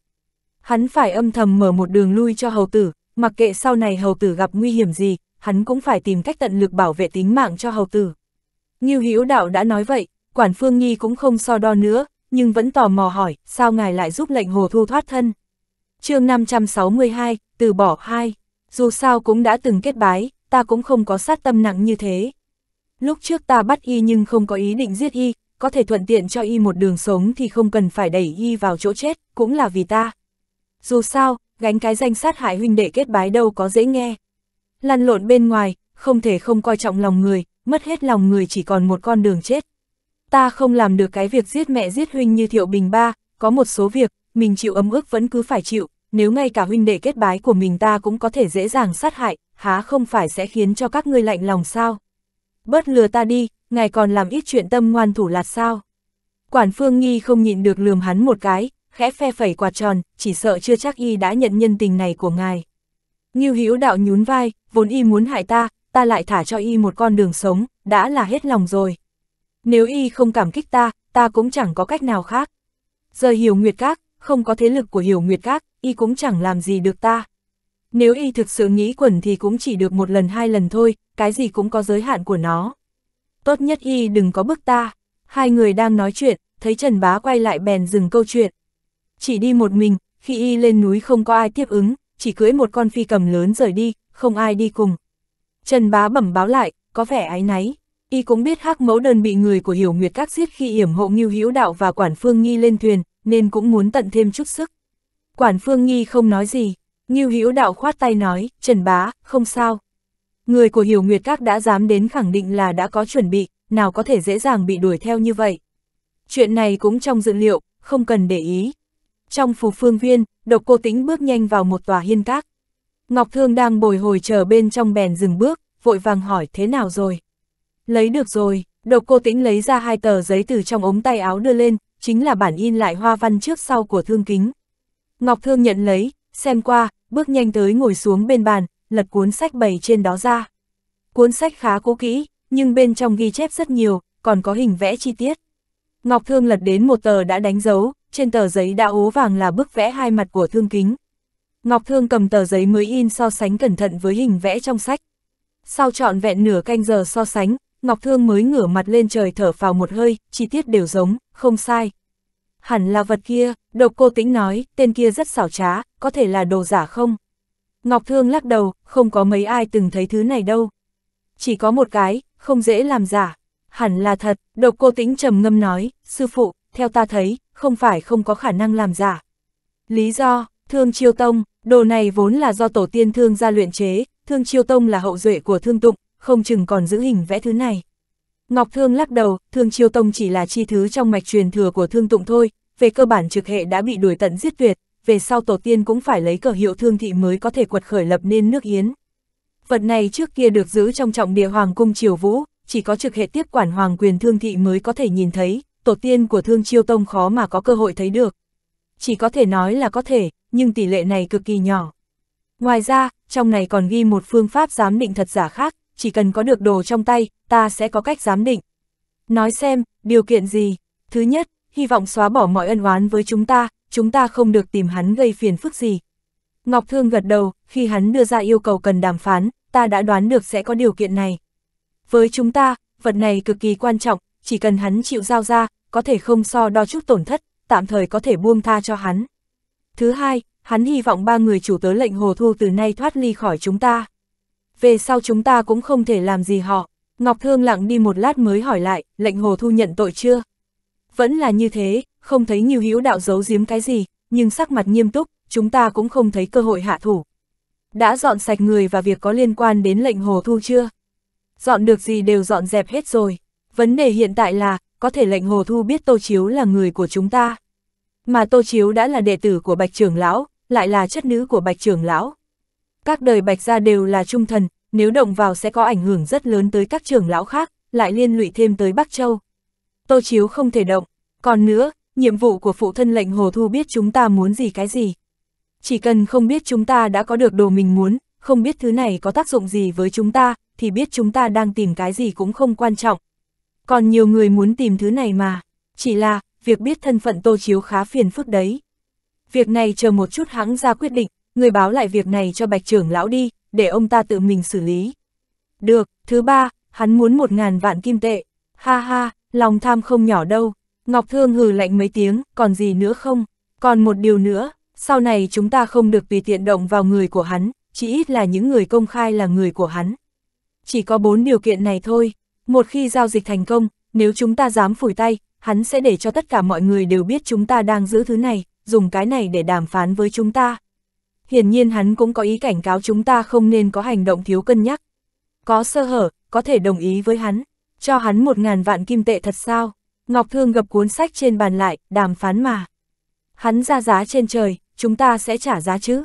Hắn phải âm thầm mở một đường lui cho hầu tử, mặc kệ sau này hầu tử gặp nguy hiểm gì, hắn cũng phải tìm cách tận lực bảo vệ tính mạng cho hầu tử. như Hữu Đạo đã nói vậy, Quản Phương Nhi cũng không so đo nữa, nhưng vẫn tò mò hỏi, sao ngài lại giúp lệnh hồ thu thoát thân? chương 562, từ bỏ 2, dù sao cũng đã từng kết bái, ta cũng không có sát tâm nặng như thế. Lúc trước ta bắt y nhưng không có ý định giết y, có thể thuận tiện cho y một đường sống thì không cần phải đẩy y vào chỗ chết, cũng là vì ta. Dù sao, gánh cái danh sát hại huynh đệ kết bái đâu có dễ nghe. Lăn lộn bên ngoài, không thể không coi trọng lòng người, mất hết lòng người chỉ còn một con đường chết. Ta không làm được cái việc giết mẹ giết huynh như thiệu bình ba, có một số việc, mình chịu ấm ức vẫn cứ phải chịu, nếu ngay cả huynh đệ kết bái của mình ta cũng có thể dễ dàng sát hại, há không phải sẽ khiến cho các ngươi lạnh lòng sao? bớt lừa ta đi, ngài còn làm ít chuyện tâm ngoan thủ lạt sao. Quản phương nghi không nhịn được lườm hắn một cái, khẽ phe phẩy quạt tròn, chỉ sợ chưa chắc y đã nhận nhân tình này của ngài. Ngưu Hữu đạo nhún vai, vốn y muốn hại ta, ta lại thả cho y một con đường sống, đã là hết lòng rồi. Nếu y không cảm kích ta, ta cũng chẳng có cách nào khác. Giờ Hiểu Nguyệt Các, không có thế lực của Hiểu Nguyệt Các, y cũng chẳng làm gì được ta. Nếu y thực sự nghĩ quẩn thì cũng chỉ được một lần hai lần thôi, cái gì cũng có giới hạn của nó. Tốt nhất y đừng có bức ta. Hai người đang nói chuyện, thấy Trần Bá quay lại bèn dừng câu chuyện. Chỉ đi một mình, khi y lên núi không có ai tiếp ứng, chỉ cưỡi một con phi cầm lớn rời đi, không ai đi cùng. Trần Bá bẩm báo lại, có vẻ ái náy. Y cũng biết hắc mẫu đơn bị người của Hiểu Nguyệt các giết khi yểm hộ Ngưu Hữu Đạo và Quản Phương Nghi lên thuyền, nên cũng muốn tận thêm chút sức. Quản Phương Nghi không nói gì, Ngưu Hữu Đạo khoát tay nói, Trần Bá, không sao, Người của Hiểu Nguyệt Các đã dám đến khẳng định là đã có chuẩn bị, nào có thể dễ dàng bị đuổi theo như vậy. Chuyện này cũng trong dự liệu, không cần để ý. Trong phù phương viên, độc cô Tĩnh bước nhanh vào một tòa hiên các. Ngọc Thương đang bồi hồi chờ bên trong bèn dừng bước, vội vàng hỏi thế nào rồi. Lấy được rồi, độc cô Tĩnh lấy ra hai tờ giấy từ trong ống tay áo đưa lên, chính là bản in lại hoa văn trước sau của thương kính. Ngọc Thương nhận lấy, xem qua, bước nhanh tới ngồi xuống bên bàn, lật cuốn sách bày trên đó ra. Cuốn sách khá cũ kỹ, nhưng bên trong ghi chép rất nhiều, còn có hình vẽ chi tiết. Ngọc Thương lật đến một tờ đã đánh dấu, trên tờ giấy đã ố vàng là bức vẽ hai mặt của Thương Kính. Ngọc Thương cầm tờ giấy mới in so sánh cẩn thận với hình vẽ trong sách. Sau trọn vẹn nửa canh giờ so sánh, Ngọc Thương mới ngửa mặt lên trời thở vào một hơi, chi tiết đều giống, không sai. Hẳn là vật kia, độc cô tĩnh nói, tên kia rất xảo trá, có thể là đồ giả không? Ngọc Thương lắc đầu, không có mấy ai từng thấy thứ này đâu. Chỉ có một cái, không dễ làm giả. Hẳn là thật, độc cô tĩnh trầm ngâm nói, sư phụ, theo ta thấy, không phải không có khả năng làm giả. Lý do, Thương Chiêu Tông, đồ này vốn là do tổ tiên Thương gia luyện chế, Thương Chiêu Tông là hậu duệ của Thương Tụng, không chừng còn giữ hình vẽ thứ này. Ngọc Thương lắc đầu, Thương Chiêu Tông chỉ là chi thứ trong mạch truyền thừa của Thương Tụng thôi, về cơ bản trực hệ đã bị đuổi tận giết tuyệt, về sau tổ tiên cũng phải lấy cờ hiệu thương thị mới có thể quật khởi lập nên nước Yến. Vật này trước kia được giữ trong trọng địa hoàng cung triều vũ, chỉ có trực hệ tiếp quản hoàng quyền thương thị mới có thể nhìn thấy, tổ tiên của thương chiêu tông khó mà có cơ hội thấy được. Chỉ có thể nói là có thể, nhưng tỷ lệ này cực kỳ nhỏ. Ngoài ra, trong này còn ghi một phương pháp giám định thật giả khác, chỉ cần có được đồ trong tay, ta sẽ có cách giám định. Nói xem, điều kiện gì? Thứ nhất, hy vọng xóa bỏ mọi ân oán với chúng ta, chúng ta không được tìm hắn gây phiền phức gì. Ngọc Thương gật đầu, khi hắn đưa ra yêu cầu cần đàm phán, ta đã đoán được sẽ có điều kiện này. Với chúng ta, vật này cực kỳ quan trọng, chỉ cần hắn chịu giao ra, có thể không so đo chút tổn thất, tạm thời có thể buông tha cho hắn. Thứ hai, hắn hy vọng ba người chủ tớ lệnh hồ thu từ nay thoát ly khỏi chúng ta. Về sau chúng ta cũng không thể làm gì họ. Ngọc Thương lặng đi một lát mới hỏi lại, lệnh hồ thu nhận tội chưa? Vẫn là như thế, không thấy Nghiêu Hữu Đạo giấu giếm cái gì, nhưng sắc mặt nghiêm túc, chúng ta cũng không thấy cơ hội hạ thủ. Đã dọn sạch người và việc có liên quan đến lệnh hồ thu chưa? Dọn được gì đều dọn dẹp hết rồi. Vấn đề hiện tại là, có thể lệnh hồ thu biết Tô Chiếu là người của chúng ta. Mà Tô Chiếu đã là đệ tử của Bạch Trưởng Lão, lại là chất nữ của Bạch Trưởng Lão. Các đời Bạch gia đều là trung thần, nếu động vào sẽ có ảnh hưởng rất lớn tới các trưởng lão khác, lại liên lụy thêm tới Bắc Châu. Tô Chiếu không thể động. Còn nữa, nhiệm vụ của phụ thân lệnh Hồ Thu biết chúng ta muốn gì cái gì. Chỉ cần không biết chúng ta đã có được đồ mình muốn, không biết thứ này có tác dụng gì với chúng ta, thì biết chúng ta đang tìm cái gì cũng không quan trọng. Còn nhiều người muốn tìm thứ này mà, chỉ là, việc biết thân phận Tô Chiếu khá phiền phức đấy. Việc này chờ một chút hãng ra quyết định, người báo lại việc này cho bạch trưởng lão đi, để ông ta tự mình xử lý. Được, thứ ba, hắn muốn một ngàn vạn kim tệ. Ha ha, lòng tham không nhỏ đâu. Ngọc Thương hừ lạnh mấy tiếng, còn gì nữa không? Còn một điều nữa, sau này chúng ta không được tùy tiện động vào người của hắn, chỉ ít là những người công khai là người của hắn. Chỉ có bốn điều kiện này thôi, một khi giao dịch thành công, nếu chúng ta dám phủi tay, hắn sẽ để cho tất cả mọi người đều biết chúng ta đang giữ thứ này, dùng cái này để đàm phán với chúng ta. Hiển nhiên hắn cũng có ý cảnh cáo chúng ta không nên có hành động thiếu cân nhắc. Có sơ hở, có thể đồng ý với hắn, cho hắn một ngàn vạn kim tệ thật sao? Ngọc Thương gập cuốn sách trên bàn lại, đàm phán mà. Hắn ra giá trên trời, chúng ta sẽ trả giá chứ.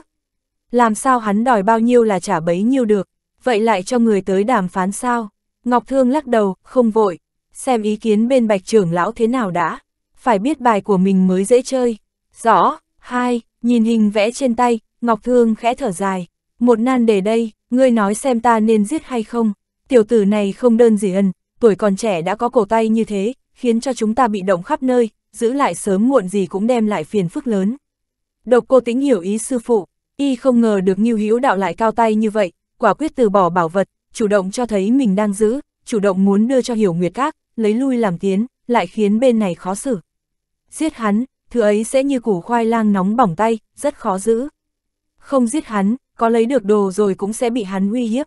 Làm sao hắn đòi bao nhiêu là trả bấy nhiêu được, vậy lại cho người tới đàm phán sao? Ngọc Thương lắc đầu, không vội, xem ý kiến bên bạch trưởng lão thế nào đã, phải biết bài của mình mới dễ chơi. Rõ, hai, nhìn hình vẽ trên tay, Ngọc Thương khẽ thở dài, một nan đề đây, ngươi nói xem ta nên giết hay không, tiểu tử này không đơn gì ân, tuổi còn trẻ đã có cổ tay như thế, khiến cho chúng ta bị động khắp nơi, giữ lại sớm muộn gì cũng đem lại phiền phức lớn. Độc cô tĩnh hiểu ý sư phụ, y không ngờ được nghiêu hữu đạo lại cao tay như vậy, quả quyết từ bỏ bảo vật, chủ động cho thấy mình đang giữ, chủ động muốn đưa cho hiểu nguyệt các, lấy lui làm tiến, lại khiến bên này khó xử. Giết hắn, thứ ấy sẽ như củ khoai lang nóng bỏng tay, rất khó giữ. Không giết hắn, có lấy được đồ rồi cũng sẽ bị hắn uy hiếp.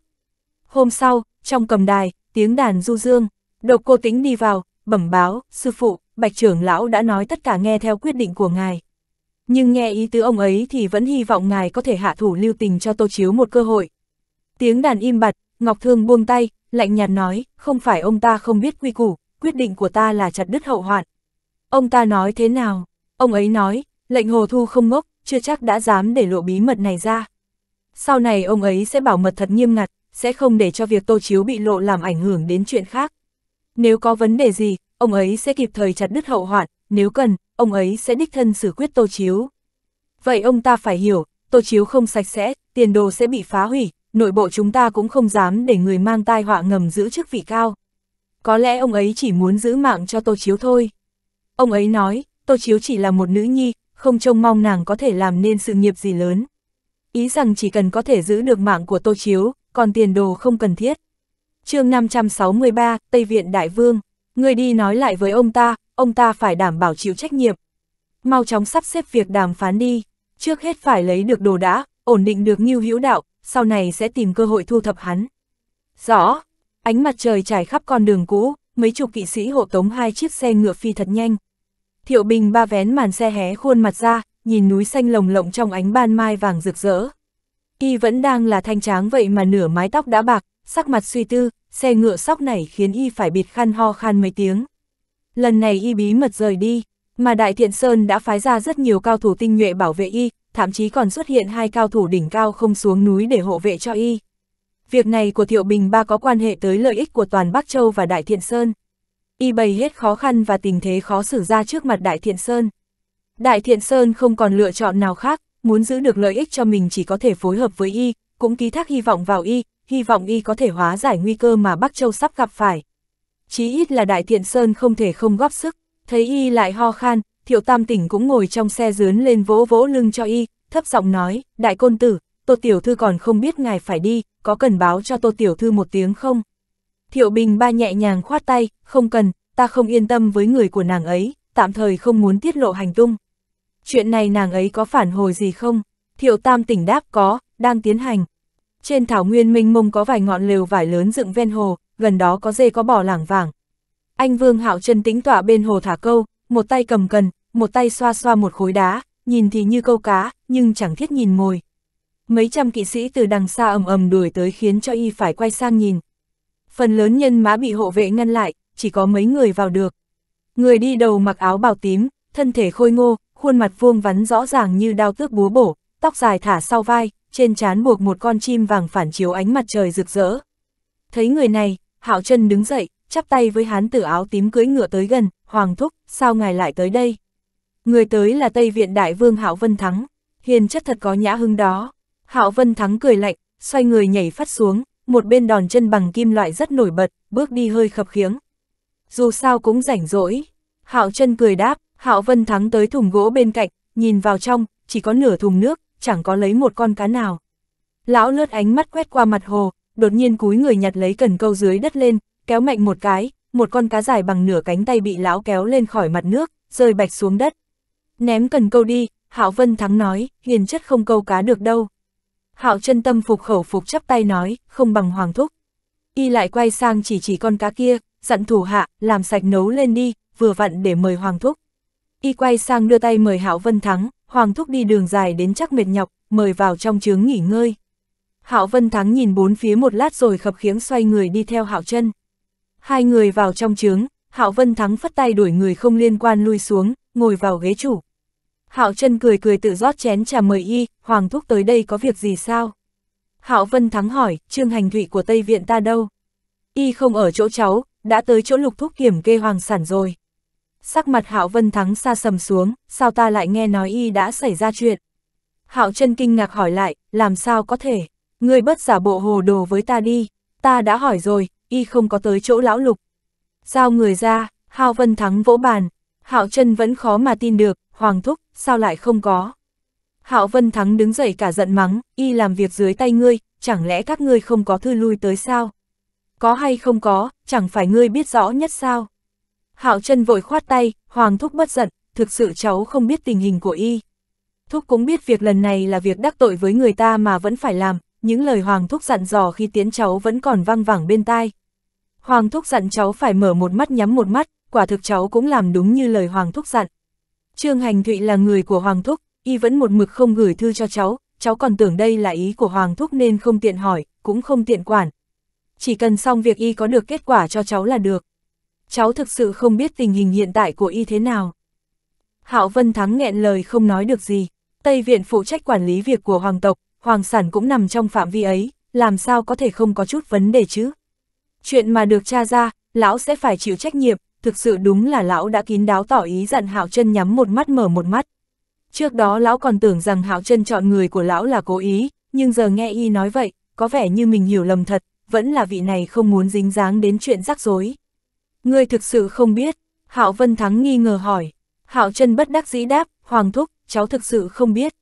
Hôm sau, trong cầm đài, tiếng đàn du dương, độc cô tính đi vào, bẩm báo, sư phụ, bạch trưởng lão đã nói tất cả nghe theo quyết định của ngài. Nhưng nghe ý tứ ông ấy thì vẫn hy vọng ngài có thể hạ thủ lưu tình cho tô chiếu một cơ hội. Tiếng đàn im bặt, Ngọc Thương buông tay, lạnh nhạt nói, không phải ông ta không biết quy củ, quyết định của ta là chặt đứt hậu hoạn. Ông ta nói thế nào? Ông ấy nói, lệnh hồ thu không ngốc, chưa chắc đã dám để lộ bí mật này ra. Sau này ông ấy sẽ bảo mật thật nghiêm ngặt, sẽ không để cho việc tô chiếu bị lộ làm ảnh hưởng đến chuyện khác. Nếu có vấn đề gì, ông ấy sẽ kịp thời chặt đứt hậu hoạn, nếu cần, ông ấy sẽ đích thân xử quyết Tô Chiếu. Vậy ông ta phải hiểu, Tô Chiếu không sạch sẽ, tiền đồ sẽ bị phá hủy, nội bộ chúng ta cũng không dám để người mang tai họa ngầm giữ chức vị cao. Có lẽ ông ấy chỉ muốn giữ mạng cho Tô Chiếu thôi. Ông ấy nói, Tô Chiếu chỉ là một nữ nhi, không trông mong nàng có thể làm nên sự nghiệp gì lớn. Ý rằng chỉ cần có thể giữ được mạng của Tô Chiếu, còn tiền đồ không cần thiết chương 563, Tây Viện Đại Vương, người đi nói lại với ông ta, ông ta phải đảm bảo chịu trách nhiệm. Mau chóng sắp xếp việc đàm phán đi, trước hết phải lấy được đồ đã, ổn định được nghiêu hữu đạo, sau này sẽ tìm cơ hội thu thập hắn. Rõ, ánh mặt trời trải khắp con đường cũ, mấy chục kỵ sĩ hộ tống hai chiếc xe ngựa phi thật nhanh. Thiệu Bình ba vén màn xe hé khuôn mặt ra, nhìn núi xanh lồng lộng trong ánh ban mai vàng rực rỡ. Y vẫn đang là thanh tráng vậy mà nửa mái tóc đã bạc, sắc mặt suy tư, xe ngựa sóc này khiến y phải bịt khăn ho khan mấy tiếng. Lần này y bí mật rời đi, mà Đại Thiện Sơn đã phái ra rất nhiều cao thủ tinh nhuệ bảo vệ y, thậm chí còn xuất hiện hai cao thủ đỉnh cao không xuống núi để hộ vệ cho y. Việc này của Thiệu Bình Ba có quan hệ tới lợi ích của toàn Bắc Châu và Đại Thiện Sơn. Y bày hết khó khăn và tình thế khó xử ra trước mặt Đại Thiện Sơn. Đại Thiện Sơn không còn lựa chọn nào khác, muốn giữ được lợi ích cho mình chỉ có thể phối hợp với Y, cũng ký thác hy vọng vào Y, hy vọng y có thể hóa giải nguy cơ mà Bắc Châu sắp gặp phải. Chí ít là Đại Thiện Sơn không thể không góp sức, thấy y lại ho khan, Thiệu Tam Tỉnh cũng ngồi trong xe dướn lên vỗ vỗ lưng cho y, thấp giọng nói, Đại Côn Tử, Tô Tiểu Thư còn không biết ngài phải đi, có cần báo cho Tô Tiểu Thư một tiếng không? Thiệu Bình ba nhẹ nhàng khoát tay, không cần, ta không yên tâm với người của nàng ấy, tạm thời không muốn tiết lộ hành tung. Chuyện này nàng ấy có phản hồi gì không? Thiệu Tam Tỉnh đáp có, đang tiến hành. Trên thảo nguyên minh mông có vài ngọn lều vải lớn dựng ven hồ, gần đó có dê có bò lảng vàng Anh Vương Hạo chân tĩnh tọa bên hồ thả câu, một tay cầm cần, một tay xoa xoa một khối đá, nhìn thì như câu cá, nhưng chẳng thiết nhìn mồi. Mấy trăm kỵ sĩ từ đằng xa ầm ầm đuổi tới khiến cho y phải quay sang nhìn. Phần lớn nhân mã bị hộ vệ ngăn lại, chỉ có mấy người vào được. Người đi đầu mặc áo bào tím, thân thể khôi ngô, khuôn mặt vuông vắn rõ ràng như đao tước búa bổ, tóc dài thả sau vai, trên trán buộc một con chim vàng phản chiếu ánh mặt trời rực rỡ. Thấy người này, Hạo Trân đứng dậy, chắp tay với hán tử áo tím cưới ngựa tới gần, Hoàng Thúc, sao ngài lại tới đây? Người tới là Tây Viện Đại Vương Hạo Vân Thắng, hiền chất thật có nhã hưng đó. Hạo Vân Thắng cười lạnh, xoay người nhảy phát xuống, một bên đòn chân bằng kim loại rất nổi bật, bước đi hơi khập khiếng. Dù sao cũng rảnh rỗi. Hạo Trân cười đáp, Hạo Vân Thắng tới thùng gỗ bên cạnh, nhìn vào trong, chỉ có nửa thùng nước, chẳng có lấy một con cá nào. Lão lướt ánh mắt quét qua mặt hồ, đột nhiên cúi người nhặt lấy cần câu dưới đất lên, kéo mạnh một cái, một con cá dài bằng nửa cánh tay bị lão kéo lên khỏi mặt nước, rơi bạch xuống đất. Ném cần câu đi, Hạo Vân Thắng nói, hiền chất không câu cá được đâu. Hạo chân tâm phục khẩu phục chắp tay nói, không bằng hoàng thúc. Y lại quay sang chỉ chỉ con cá kia, dặn thủ hạ, làm sạch nấu lên đi, vừa vặn để mời hoàng thúc. Y quay sang đưa tay mời Hạo Vân Thắng, Hoàng thúc đi đường dài đến chắc mệt nhọc, mời vào trong chướng nghỉ ngơi. Hạo Vân Thắng nhìn bốn phía một lát rồi khập khiếng xoay người đi theo Hạo Chân. Hai người vào trong chướng, Hạo Vân Thắng phất tay đuổi người không liên quan lui xuống, ngồi vào ghế chủ. Hạo Chân cười cười tự rót chén trà mời y, "Hoàng thúc tới đây có việc gì sao?" Hạo Vân Thắng hỏi, "Trương Hành Thụy của Tây viện ta đâu?" "Y không ở chỗ cháu, đã tới chỗ Lục thúc kiểm kê hoàng sản rồi." sắc mặt Hạo Vân Thắng xa sầm xuống, sao ta lại nghe nói y đã xảy ra chuyện. Hạo chân kinh ngạc hỏi lại, làm sao có thể, ngươi bớt giả bộ hồ đồ với ta đi, ta đã hỏi rồi, y không có tới chỗ lão lục. Giao người ra, Hạo Vân Thắng vỗ bàn, Hạo chân vẫn khó mà tin được, Hoàng Thúc, sao lại không có. Hạo Vân Thắng đứng dậy cả giận mắng, y làm việc dưới tay ngươi, chẳng lẽ các ngươi không có thư lui tới sao? Có hay không có, chẳng phải ngươi biết rõ nhất sao? Hạo chân vội khoát tay, Hoàng Thúc bất giận, thực sự cháu không biết tình hình của y. Thúc cũng biết việc lần này là việc đắc tội với người ta mà vẫn phải làm, những lời Hoàng Thúc dặn dò khi tiến cháu vẫn còn văng vẳng bên tai. Hoàng Thúc dặn cháu phải mở một mắt nhắm một mắt, quả thực cháu cũng làm đúng như lời Hoàng Thúc dặn. Trương Hành Thụy là người của Hoàng Thúc, y vẫn một mực không gửi thư cho cháu, cháu còn tưởng đây là ý của Hoàng Thúc nên không tiện hỏi, cũng không tiện quản. Chỉ cần xong việc y có được kết quả cho cháu là được cháu thực sự không biết tình hình hiện tại của y thế nào. Hạo Vân Thắng nghẹn lời không nói được gì, Tây Viện phụ trách quản lý việc của Hoàng tộc, Hoàng sản cũng nằm trong phạm vi ấy, làm sao có thể không có chút vấn đề chứ. Chuyện mà được tra ra, lão sẽ phải chịu trách nhiệm, thực sự đúng là lão đã kín đáo tỏ ý dặn Hạo chân nhắm một mắt mở một mắt. Trước đó lão còn tưởng rằng Hạo chân chọn người của lão là cố ý, nhưng giờ nghe y nói vậy, có vẻ như mình hiểu lầm thật, vẫn là vị này không muốn dính dáng đến chuyện rắc rối. Ngươi thực sự không biết, Hạo Vân Thắng nghi ngờ hỏi. Hạo chân bất đắc dĩ đáp, Hoàng Thúc, cháu thực sự không biết.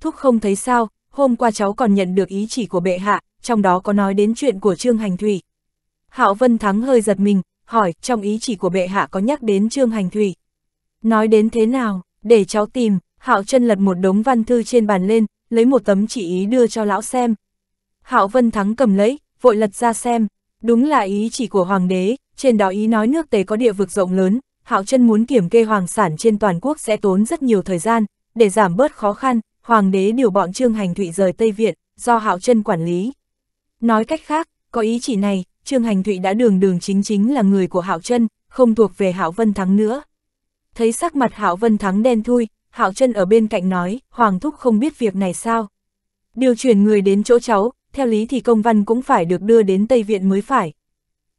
Thúc không thấy sao, hôm qua cháu còn nhận được ý chỉ của bệ hạ, trong đó có nói đến chuyện của Trương Hành Thủy. Hạo Vân Thắng hơi giật mình, hỏi, trong ý chỉ của bệ hạ có nhắc đến Trương Hành Thủy. Nói đến thế nào, để cháu tìm, Hạo chân lật một đống văn thư trên bàn lên, lấy một tấm chỉ ý đưa cho lão xem. Hạo Vân Thắng cầm lấy, vội lật ra xem, Đúng là ý chỉ của Hoàng đế, trên đó ý nói nước Tề có địa vực rộng lớn, Hạo chân muốn kiểm kê hoàng sản trên toàn quốc sẽ tốn rất nhiều thời gian, để giảm bớt khó khăn, Hoàng đế điều bọn Trương Hành Thụy rời Tây Viện, do Hạo chân quản lý. Nói cách khác, có ý chỉ này, Trương Hành Thụy đã đường đường chính chính là người của Hạo chân không thuộc về Hạo Vân Thắng nữa. Thấy sắc mặt Hạo Vân Thắng đen thui, Hạo chân ở bên cạnh nói, Hoàng Thúc không biết việc này sao. Điều chuyển người đến chỗ cháu, theo lý thì công văn cũng phải được đưa đến Tây Viện mới phải.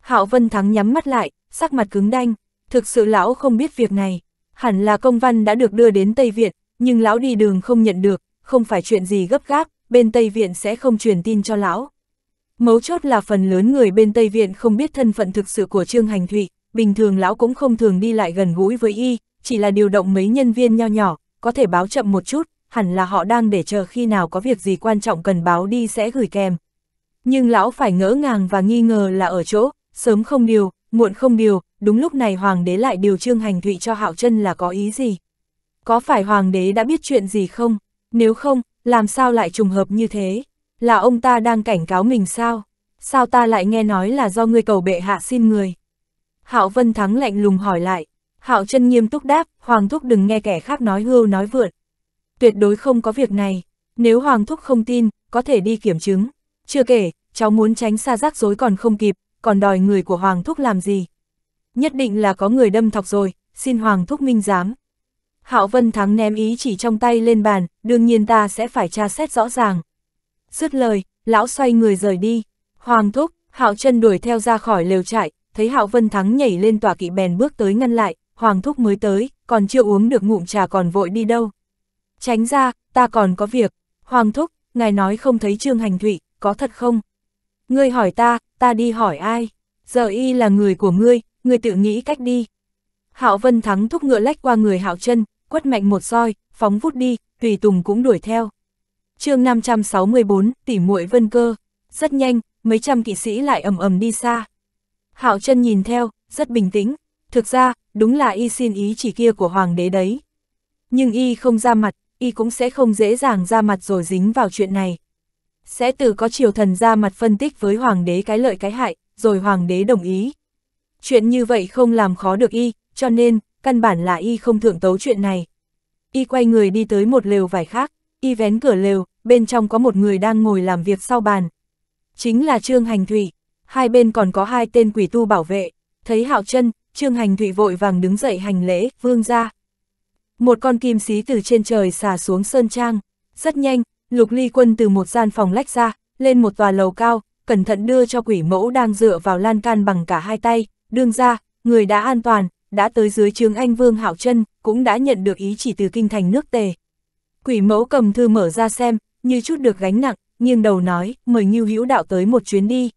Hạo Vân Thắng nhắm mắt lại, sắc mặt cứng đanh, thực sự lão không biết việc này, hẳn là công văn đã được đưa đến Tây Viện, nhưng lão đi đường không nhận được, không phải chuyện gì gấp gáp, bên Tây Viện sẽ không truyền tin cho lão. Mấu chốt là phần lớn người bên Tây Viện không biết thân phận thực sự của Trương Hành Thụy, bình thường lão cũng không thường đi lại gần gũi với y, chỉ là điều động mấy nhân viên nho nhỏ, có thể báo chậm một chút, hẳn là họ đang để chờ khi nào có việc gì quan trọng cần báo đi sẽ gửi kèm. Nhưng lão phải ngỡ ngàng và nghi ngờ là ở chỗ, sớm không điều, muộn không điều, đúng lúc này hoàng đế lại điều trương hành thụy cho hạo chân là có ý gì. Có phải hoàng đế đã biết chuyện gì không? Nếu không, làm sao lại trùng hợp như thế? Là ông ta đang cảnh cáo mình sao? Sao ta lại nghe nói là do người cầu bệ hạ xin người? Hạo Vân Thắng lạnh lùng hỏi lại. Hạo chân nghiêm túc đáp, Hoàng Thúc đừng nghe kẻ khác nói hưu nói vượt, tuyệt đối không có việc này. Nếu Hoàng Thúc không tin, có thể đi kiểm chứng. Chưa kể, cháu muốn tránh xa rắc rối còn không kịp, còn đòi người của Hoàng Thúc làm gì. Nhất định là có người đâm thọc rồi, xin Hoàng Thúc minh giám. Hạo Vân Thắng ném ý chỉ trong tay lên bàn, đương nhiên ta sẽ phải tra xét rõ ràng. Dứt lời, lão xoay người rời đi. Hoàng Thúc, Hạo chân đuổi theo ra khỏi lều trại, thấy Hạo Vân Thắng nhảy lên tòa kỵ bèn bước tới ngăn lại, Hoàng Thúc mới tới, còn chưa uống được ngụm trà còn vội đi đâu. Tránh ra, ta còn có việc. Hoàng thúc, ngài nói không thấy Trương Hành Thụy, có thật không? Ngươi hỏi ta, ta đi hỏi ai? Giờ y là người của ngươi, ngươi tự nghĩ cách đi. Hạo Vân Thắng thúc ngựa lách qua người Hạo chân, quất mạnh một roi, phóng vút đi, tùy tùng cũng đuổi theo. chương 564, tỷ muội vân cơ. Rất nhanh, mấy trăm kỵ sĩ lại ầm ầm đi xa. Hạo chân nhìn theo, rất bình tĩnh. Thực ra, đúng là y xin ý chỉ kia của hoàng đế đấy. Nhưng y không ra mặt, y cũng sẽ không dễ dàng ra mặt rồi dính vào chuyện này. Sẽ từ có triều thần ra mặt phân tích với hoàng đế cái lợi cái hại, rồi hoàng đế đồng ý. Chuyện như vậy không làm khó được y, cho nên, căn bản là y không thượng tấu chuyện này. Y quay người đi tới một lều vải khác, y vén cửa lều, bên trong có một người đang ngồi làm việc sau bàn. Chính là Trương Hành Thủy, hai bên còn có hai tên quỷ tu bảo vệ, thấy hạo chân, Trương Hành Thụy vội vàng đứng dậy hành lễ, vương ra. Một con kim xí từ trên trời xả xuống sơn trang. Rất nhanh, lục ly quân từ một gian phòng lách ra, lên một tòa lầu cao, cẩn thận đưa cho quỷ mẫu đang dựa vào lan can bằng cả hai tay, đương ra, người đã an toàn, đã tới dưới trướng anh Vương Hảo chân cũng đã nhận được ý chỉ từ kinh thành nước tề. Quỷ mẫu cầm thư mở ra xem, như chút được gánh nặng, nghiêng đầu nói, mời Ngưu Hữu Đạo tới một chuyến đi.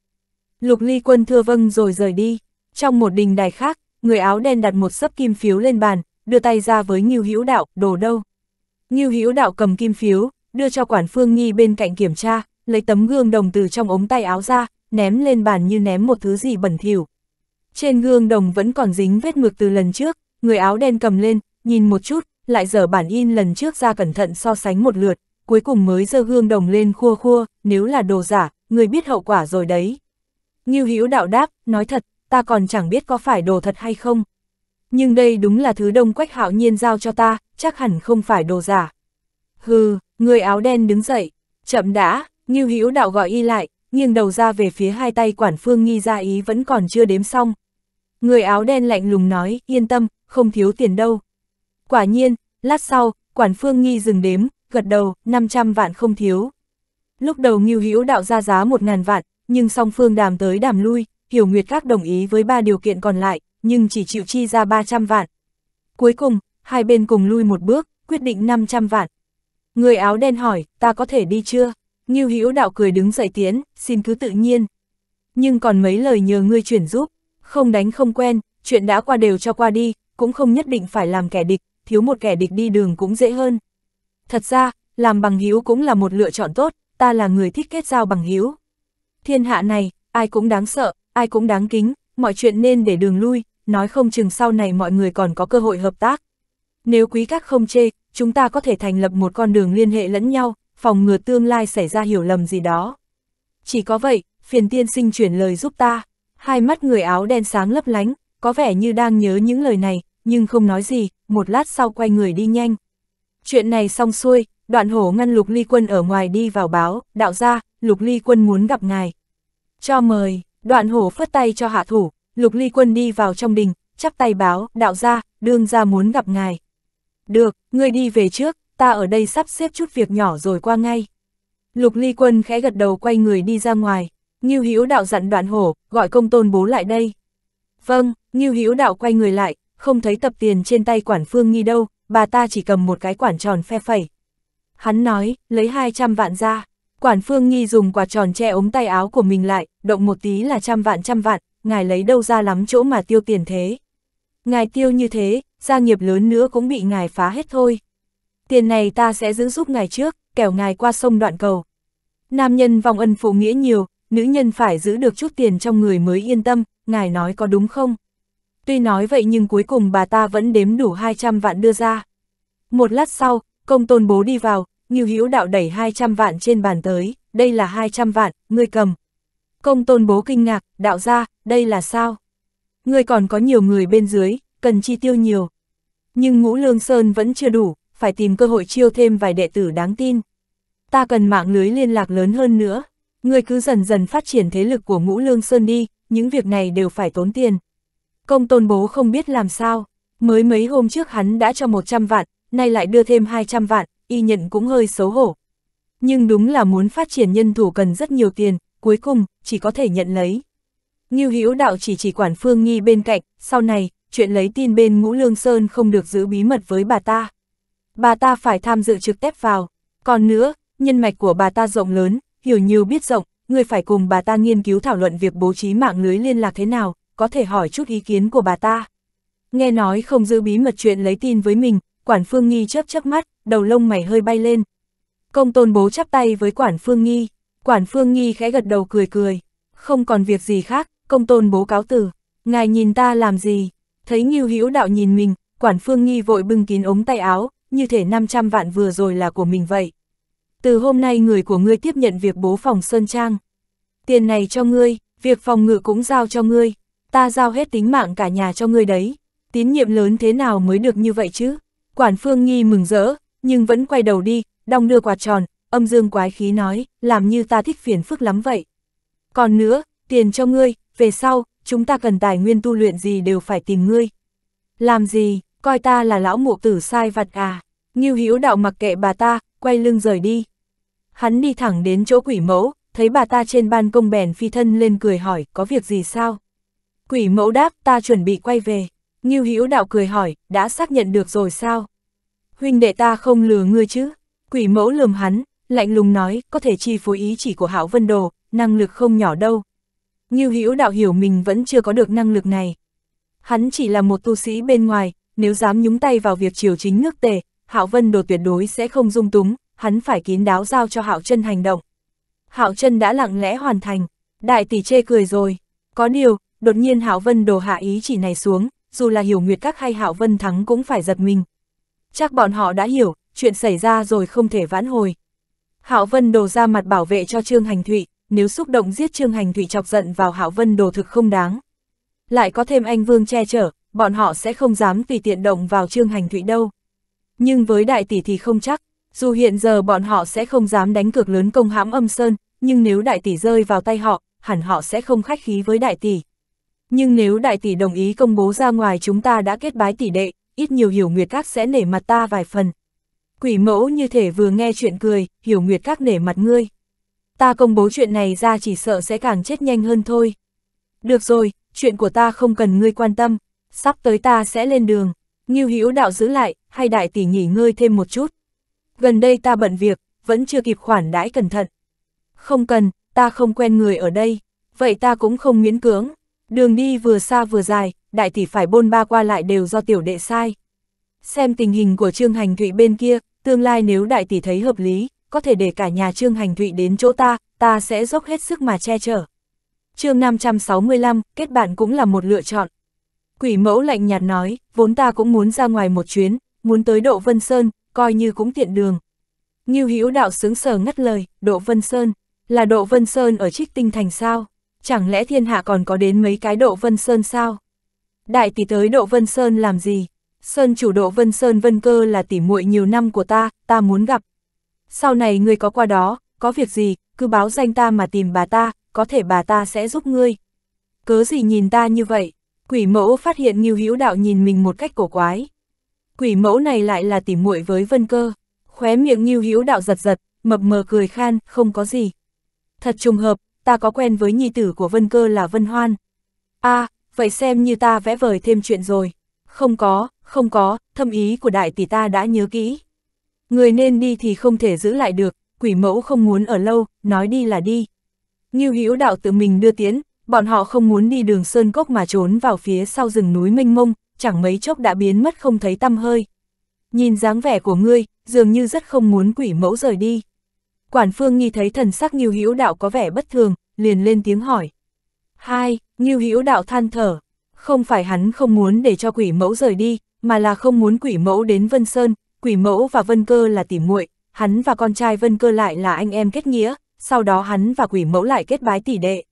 Lục ly quân thưa vâng rồi rời đi. Trong một đình đài khác, người áo đen đặt một sấp kim phiếu lên bàn, đưa tay ra với Ngưu Hữu Đạo, đồ đâu. Ngưu Hữu Đạo cầm kim phiếu, đưa cho quản phương nghi bên cạnh kiểm tra, lấy tấm gương đồng từ trong ống tay áo ra, ném lên bàn như ném một thứ gì bẩn thỉu. Trên gương đồng vẫn còn dính vết mực từ lần trước, người áo đen cầm lên, nhìn một chút, lại dở bản in lần trước ra cẩn thận so sánh một lượt, cuối cùng mới dơ gương đồng lên khua khua, nếu là đồ giả, người biết hậu quả rồi đấy. Ngưu Hữu Đạo đáp, nói thật, ta còn chẳng biết có phải đồ thật hay không nhưng đây đúng là thứ đông quách hạo nhiên giao cho ta, chắc hẳn không phải đồ giả. Hừ, người áo đen đứng dậy, chậm đã, như hữu đạo gọi y lại, nghiêng đầu ra về phía hai tay quản phương nghi ra ý vẫn còn chưa đếm xong. Người áo đen lạnh lùng nói, yên tâm, không thiếu tiền đâu. Quả nhiên, lát sau, quản phương nghi dừng đếm, gật đầu, 500 vạn không thiếu. Lúc đầu Ngưu Hữu đạo ra giá 1.000 vạn, nhưng song phương đàm tới đàm lui, Hiểu Nguyệt Các đồng ý với ba điều kiện còn lại, nhưng chỉ chịu chi ra 300 vạn. Cuối cùng, hai bên cùng lui một bước, quyết định 500 vạn. Người áo đen hỏi, ta có thể đi chưa? Ngưu Hữu Đạo cười đứng dậy tiến, xin cứ tự nhiên. Nhưng còn mấy lời nhờ ngươi chuyển giúp, không đánh không quen, chuyện đã qua đều cho qua đi, cũng không nhất định phải làm kẻ địch, thiếu một kẻ địch đi đường cũng dễ hơn. Thật ra, làm bằng hiếu cũng là một lựa chọn tốt, ta là người thích kết giao bằng hiếu. Thiên hạ này, ai cũng đáng sợ, ai cũng đáng kính, mọi chuyện nên để đường lui, nói không chừng sau này mọi người còn có cơ hội hợp tác. Nếu quý các không chê, chúng ta có thể thành lập một con đường liên hệ lẫn nhau, phòng ngừa tương lai xảy ra hiểu lầm gì đó. Chỉ có vậy, phiền tiên sinh chuyển lời giúp ta. Hai mắt người áo đen sáng lấp lánh, có vẻ như đang nhớ những lời này, nhưng không nói gì, một lát sau quay người đi nhanh. Chuyện này xong xuôi, đoạn hổ ngăn Lục Ly Quân ở ngoài đi vào báo, đạo ra, Lục Ly Quân muốn gặp ngài. Cho mời, đoạn hổ phất tay cho hạ thủ, Lục Ly Quân đi vào trong đình, chắp tay báo, đạo gia, đương gia muốn gặp ngài. Được, ngươi đi về trước, ta ở đây sắp xếp chút việc nhỏ rồi qua ngay. Lục Ly Quân khẽ gật đầu quay người đi ra ngoài, Ngưu Hữu Đạo dặn Đoạn Hổ, gọi công tôn bố lại đây. Vâng, Ngưu Hữu Đạo quay người lại, không thấy tập tiền trên tay quản phương nghi đâu, bà ta chỉ cầm một cái quản tròn phe phẩy. Hắn nói, lấy 200 vạn ra, quản phương nghi dùng quạt tròn che ống tay áo của mình lại, động một tí là trăm vạn trăm vạn, ngài lấy đâu ra lắm chỗ mà tiêu tiền thế. Ngài tiêu như thế, gia nghiệp lớn nữa cũng bị ngài phá hết thôi. Tiền này ta sẽ giữ giúp ngài trước, kẻo ngài qua sông đoạn cầu. Nam nhân vòng ân phụ nghĩa nhiều, nữ nhân phải giữ được chút tiền trong người mới yên tâm, ngài nói có đúng không? Tuy nói vậy nhưng cuối cùng bà ta vẫn đếm đủ 200 vạn đưa ra. Một lát sau, công tôn bố đi vào, như Hữu đạo đẩy 200 vạn trên bàn tới, đây là 200 vạn, ngươi cầm, Công tôn bố kinh ngạc, đạo gia, đây là sao? Người còn có nhiều người bên dưới, cần chi tiêu nhiều. Nhưng ngũ lương sơn vẫn chưa đủ, phải tìm cơ hội chiêu thêm vài đệ tử đáng tin. Ta cần mạng lưới liên lạc lớn hơn nữa. Người cứ dần dần phát triển thế lực của ngũ lương sơn đi, những việc này đều phải tốn tiền. Công tôn bố không biết làm sao, mới mấy hôm trước hắn đã cho 100 vạn, nay lại đưa thêm 200 vạn, y nhận cũng hơi xấu hổ. Nhưng đúng là muốn phát triển nhân thủ cần rất nhiều tiền, cuối cùng, chỉ có thể nhận lấy. như Hữu Đạo chỉ chỉ quản Phương Nghi bên cạnh, sau này, chuyện lấy tin bên Ngũ Lương Sơn không được giữ bí mật với bà ta. Bà ta phải tham dự trực tiếp vào. Còn nữa, nhân mạch của bà ta rộng lớn, hiểu nhiều biết rộng, người phải cùng bà ta nghiên cứu thảo luận việc bố trí mạng lưới liên lạc thế nào, có thể hỏi chút ý kiến của bà ta. Nghe nói không giữ bí mật chuyện lấy tin với mình, quản Phương Nghi chớp chớp mắt, đầu lông mày hơi bay lên. Công tôn bố chắp tay với quản Phương Nghi. Quản Phương Nghi khẽ gật đầu cười cười, không còn việc gì khác, công tôn bố cáo tử, ngài nhìn ta làm gì? Thấy Ngưu Hữu Đạo nhìn mình, Quản Phương Nghi vội bưng kín ống tay áo, như thể 500 vạn vừa rồi là của mình vậy. Từ hôm nay người của ngươi tiếp nhận việc bố phòng Sơn Trang. Tiền này cho ngươi, việc phòng ngự cũng giao cho ngươi, ta giao hết tính mạng cả nhà cho ngươi đấy. Tín nhiệm lớn thế nào mới được như vậy chứ? Quản Phương Nghi mừng rỡ, nhưng vẫn quay đầu đi, đong đưa quạt tròn, âm dương quái khí nói, làm như ta thích phiền phức lắm vậy. Còn nữa, tiền cho ngươi, về sau, chúng ta cần tài nguyên tu luyện gì đều phải tìm ngươi. Làm gì, coi ta là lão mộ tử sai vặt à, nghiêu hữu đạo mặc kệ bà ta, quay lưng rời đi. Hắn đi thẳng đến chỗ quỷ mẫu, thấy bà ta trên ban công bèn phi thân lên cười hỏi, có việc gì sao? Quỷ mẫu đáp, ta chuẩn bị quay về. Ngưu hữu đạo cười hỏi, đã xác nhận được rồi sao? Huynh đệ ta không lừa ngươi chứ? Quỷ mẫu lườm hắn, lạnh lùng nói, có thể chi phối ý chỉ của Hạo Vân Đồ, năng lực không nhỏ đâu. Như Hữu đạo hiểu mình vẫn chưa có được năng lực này. Hắn chỉ là một tu sĩ bên ngoài, nếu dám nhúng tay vào việc triều chính nước tề, Hạo Vân Đồ tuyệt đối sẽ không dung túng, hắn phải kín đáo giao cho Hạo Chân hành động. Hạo Chân đã lặng lẽ hoàn thành, đại tỷ chê cười rồi. Có điều, đột nhiên Hạo Vân Đồ hạ ý chỉ này xuống, dù là Hiểu Nguyệt Các hay Hạo Vân Thắng cũng phải giật mình. Chắc bọn họ đã hiểu, chuyện xảy ra rồi không thể vãn hồi. Hạo Vân Đồ ra mặt bảo vệ cho Trương Hành Thụy, nếu xúc động giết Trương Hành Thụy chọc giận vào Hạo Vân Đồ thực không đáng. Lại có thêm anh Vương che chở, bọn họ sẽ không dám tùy tiện động vào Trương Hành Thụy đâu. Nhưng với đại tỷ thì không chắc, dù hiện giờ bọn họ sẽ không dám đánh cược lớn công hãm âm sơn, nhưng nếu đại tỷ rơi vào tay họ, hẳn họ sẽ không khách khí với đại tỷ. Nhưng nếu đại tỷ đồng ý công bố ra ngoài chúng ta đã kết bái tỷ đệ, ít nhiều hiểu Nguyệt Các sẽ nể mặt ta vài phần. Quỷ mẫu như thể vừa nghe chuyện cười, hiểu nguyệt các nể mặt ngươi. Ta công bố chuyện này ra chỉ sợ sẽ càng chết nhanh hơn thôi. Được rồi, chuyện của ta không cần ngươi quan tâm, sắp tới ta sẽ lên đường. Ngưu hữu đạo giữ lại, hay đại tỷ nghỉ ngơi thêm một chút. Gần đây ta bận việc, vẫn chưa kịp khoản đãi cẩn thận. Không cần, ta không quen người ở đây, vậy ta cũng không miễn cưỡng. Đường đi vừa xa vừa dài, đại tỷ phải bôn ba qua lại đều do tiểu đệ sai. Xem tình hình của Trương Hành Thụy bên kia, tương lai nếu đại tỷ thấy hợp lý, có thể để cả nhà Trương Hành Thụy đến chỗ ta, ta sẽ dốc hết sức mà che chở. chương 565, kết bạn cũng là một lựa chọn. Quỷ mẫu lạnh nhạt nói, vốn ta cũng muốn ra ngoài một chuyến, muốn tới Độ Vân Sơn, coi như cũng tiện đường. Ngưu Hữu đạo sướng sờ ngắt lời, Độ Vân Sơn, là Độ Vân Sơn ở Trích Tinh Thành sao? Chẳng lẽ thiên hạ còn có đến mấy cái Độ Vân Sơn sao? Đại tỷ tới Độ Vân Sơn làm gì? Sơn chủ độ Vân Sơn Vân Cơ là tỉ muội nhiều năm của ta, ta muốn gặp. Sau này ngươi có qua đó, có việc gì, cứ báo danh ta mà tìm bà ta, có thể bà ta sẽ giúp ngươi. Cớ gì nhìn ta như vậy? Quỷ mẫu phát hiện Ngưu Hữu Đạo nhìn mình một cách cổ quái. Quỷ mẫu này lại là tỉ muội với Vân Cơ. Khóe miệng Ngưu Hữu Đạo giật giật, mập mờ cười khan, không có gì. Thật trùng hợp, ta có quen với nhi tử của Vân Cơ là Vân Hoan. A, à, vậy xem như ta vẽ vời thêm chuyện rồi. Không có, không có, thâm ý của đại tỷ ta đã nhớ kỹ. Người nên đi thì không thể giữ lại được, quỷ mẫu không muốn ở lâu, nói đi là đi. Ngưu Hữu đạo tự mình đưa tiến, bọn họ không muốn đi đường sơn cốc mà trốn vào phía sau rừng núi mênh mông, chẳng mấy chốc đã biến mất không thấy tăm hơi. Nhìn dáng vẻ của ngươi, dường như rất không muốn quỷ mẫu rời đi. Quản Phương nghi thấy thần sắc Ngưu Hữu đạo có vẻ bất thường, liền lên tiếng hỏi. Hai, Ngưu Hữu đạo than thở, không phải hắn không muốn để cho quỷ mẫu rời đi, mà là không muốn quỷ mẫu đến Vân Sơn, quỷ mẫu và Vân Cơ là tỉ muội, hắn và con trai Vân Cơ lại là anh em kết nghĩa, sau đó hắn và quỷ mẫu lại kết bái tỷ đệ.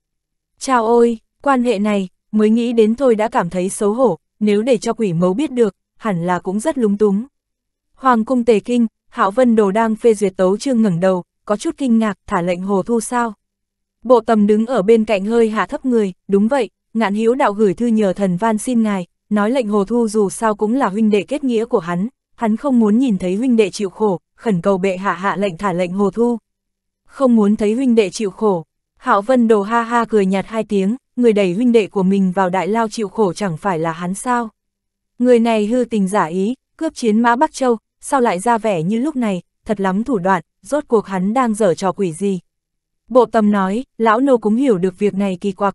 Chao ôi, quan hệ này, mới nghĩ đến thôi đã cảm thấy xấu hổ, nếu để cho quỷ mẫu biết được, hẳn là cũng rất lúng túng. Hoàng cung tề kinh, Hạo Vân Đồ đang phê duyệt tấu chương ngẩng đầu, có chút kinh ngạc, thả lệnh hồ thu sao. Bộ tầm đứng ở bên cạnh hơi hạ thấp người, đúng vậy, ngạn Hiếu đạo gửi thư nhờ thần van xin ngài, nói lệnh hồ thu dù sao cũng là huynh đệ kết nghĩa của hắn, hắn không muốn nhìn thấy huynh đệ chịu khổ, khẩn cầu bệ hạ hạ lệnh thả lệnh hồ thu. Không muốn thấy huynh đệ chịu khổ, hạo vân đồ ha ha cười nhạt hai tiếng, người đẩy huynh đệ của mình vào đại lao chịu khổ chẳng phải là hắn sao. Người này hư tình giả ý, cướp chiến mã Bắc Châu, sao lại ra vẻ như lúc này, thật lắm thủ đoạn, rốt cuộc hắn đang dở trò quỷ gì. Bộ Tầm nói, lão nô cũng hiểu được việc này kỳ quặc,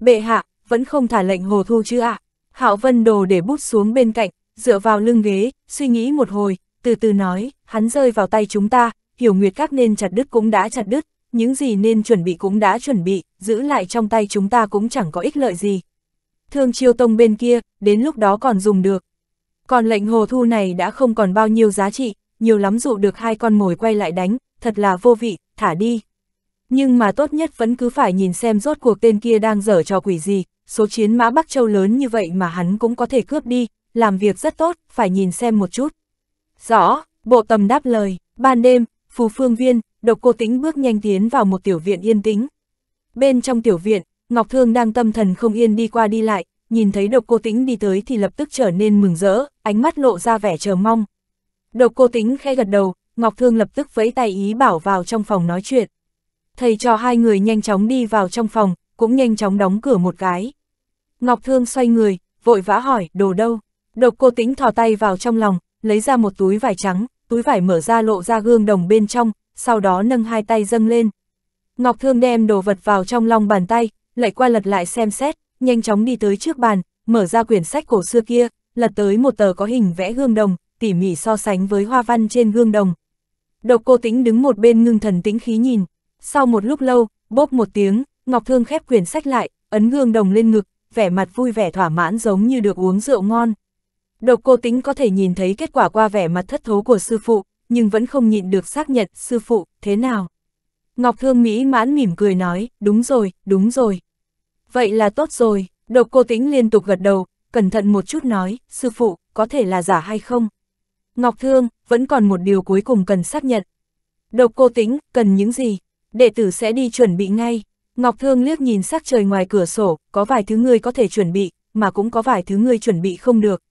Bệ hạ, vẫn không thả lệnh hồ thu chứ ạ. À. Hạo Vân đồ để bút xuống bên cạnh, dựa vào lưng ghế, suy nghĩ một hồi, từ từ nói, hắn rơi vào tay chúng ta, hiểu nguyệt các nên chặt đứt cũng đã chặt đứt, những gì nên chuẩn bị cũng đã chuẩn bị, giữ lại trong tay chúng ta cũng chẳng có ích lợi gì. Thương chiêu tông bên kia, đến lúc đó còn dùng được. Còn lệnh hồ thu này đã không còn bao nhiêu giá trị, nhiều lắm dụ được hai con mồi quay lại đánh, thật là vô vị, thả đi. Nhưng mà tốt nhất vẫn cứ phải nhìn xem rốt cuộc tên kia đang dở trò quỷ gì, số chiến mã Bắc Châu lớn như vậy mà hắn cũng có thể cướp đi, làm việc rất tốt, phải nhìn xem một chút. Rõ, bộ tầm đáp lời, ban đêm, phù phương viên, độc cô tĩnh bước nhanh tiến vào một tiểu viện yên tĩnh. Bên trong tiểu viện, Ngọc Thương đang tâm thần không yên đi qua đi lại, nhìn thấy độc cô tĩnh đi tới thì lập tức trở nên mừng rỡ, ánh mắt lộ ra vẻ chờ mong. Độc cô tĩnh khẽ gật đầu, Ngọc Thương lập tức vẫy tay ý bảo vào trong phòng nói chuyện thầy cho hai người nhanh chóng đi vào trong phòng, cũng nhanh chóng đóng cửa một cái. Ngọc Thương xoay người, vội vã hỏi, đồ đâu? Độc cô tĩnh thò tay vào trong lòng, lấy ra một túi vải trắng, túi vải mở ra lộ ra gương đồng bên trong, sau đó nâng hai tay dâng lên. Ngọc Thương đem đồ vật vào trong lòng bàn tay, lại qua lật lại xem xét, nhanh chóng đi tới trước bàn, mở ra quyển sách cổ xưa kia, lật tới một tờ có hình vẽ gương đồng, tỉ mỉ so sánh với hoa văn trên gương đồng. Độc cô tĩnh đứng một bên ngưng thần tĩnh khí nhìn, sau một lúc lâu, bốp một tiếng, Ngọc Thương khép quyển sách lại, ấn gương đồng lên ngực, vẻ mặt vui vẻ thỏa mãn giống như được uống rượu ngon. Độc cô tính có thể nhìn thấy kết quả qua vẻ mặt thất thố của sư phụ, nhưng vẫn không nhịn được xác nhận sư phụ, thế nào. Ngọc Thương Mỹ mãn mỉm cười nói, đúng rồi, đúng rồi. Vậy là tốt rồi, độc cô tính liên tục gật đầu, cẩn thận một chút nói, sư phụ, có thể là giả hay không? Ngọc Thương, vẫn còn một điều cuối cùng cần xác nhận. Độc cô tính, cần những gì? đệ tử sẽ đi chuẩn bị ngay. Ngọc Thương liếc nhìn sắc trời ngoài cửa sổ, có vài thứ ngươi có thể chuẩn bị, mà cũng có vài thứ ngươi chuẩn bị không được.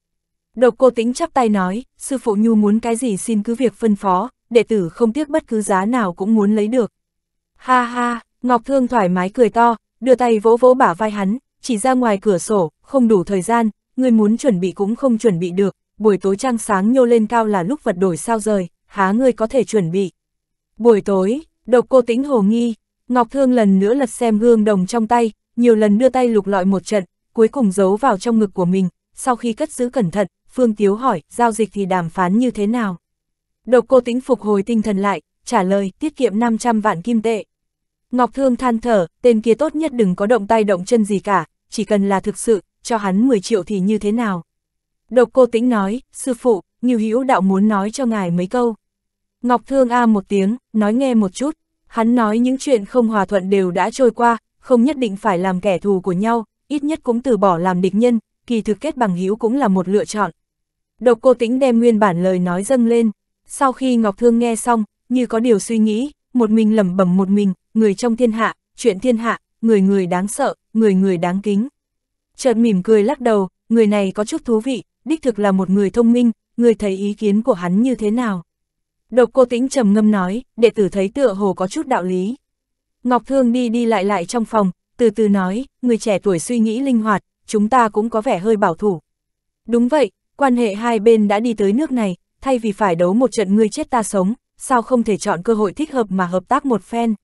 Độc cô tính chắp tay nói, sư phụ Nhu muốn cái gì xin cứ việc phân phó, đệ tử không tiếc bất cứ giá nào cũng muốn lấy được. Ha ha, Ngọc Thương thoải mái cười to, đưa tay vỗ vỗ bả vai hắn, chỉ ra ngoài cửa sổ, không đủ thời gian, ngươi muốn chuẩn bị cũng không chuẩn bị được, buổi tối trăng sáng nhô lên cao là lúc vật đổi sao rời, há ngươi có thể chuẩn bị. Buổi tối, Độc cô tĩnh hồ nghi, Ngọc Thương lần nữa lật xem gương đồng trong tay, nhiều lần đưa tay lục lọi một trận, cuối cùng giấu vào trong ngực của mình, sau khi cất giữ cẩn thận, Phương Tiếu hỏi, giao dịch thì đàm phán như thế nào? Độc cô tĩnh phục hồi tinh thần lại, trả lời, tiết kiệm 500 vạn kim tệ. Ngọc Thương than thở, tên kia tốt nhất đừng có động tay động chân gì cả, chỉ cần là thực sự, cho hắn 10 triệu thì như thế nào? Độc cô tĩnh nói, sư phụ, Nghiêu Hữu đạo muốn nói cho ngài mấy câu. Ngọc Thương A một tiếng, nói nghe một chút, hắn nói những chuyện không hòa thuận đều đã trôi qua, không nhất định phải làm kẻ thù của nhau, ít nhất cũng từ bỏ làm địch nhân, kỳ thực kết bằng hữu cũng là một lựa chọn. Độc cô tĩnh đem nguyên bản lời nói dâng lên, sau khi Ngọc Thương nghe xong, như có điều suy nghĩ, một mình lẩm bẩm một mình, người trong thiên hạ, chuyện thiên hạ, người người đáng sợ, người người đáng kính. Chợt mỉm cười lắc đầu, người này có chút thú vị, đích thực là một người thông minh, người thấy ý kiến của hắn như thế nào. Độc cô tĩnh trầm ngâm nói, đệ tử thấy tựa hồ có chút đạo lý. Ngọc Thương đi đi lại lại trong phòng, từ từ nói, người trẻ tuổi suy nghĩ linh hoạt, chúng ta cũng có vẻ hơi bảo thủ. Đúng vậy, quan hệ hai bên đã đi tới nước này, thay vì phải đấu một trận ngươi chết ta sống, sao không thể chọn cơ hội thích hợp mà hợp tác một phen.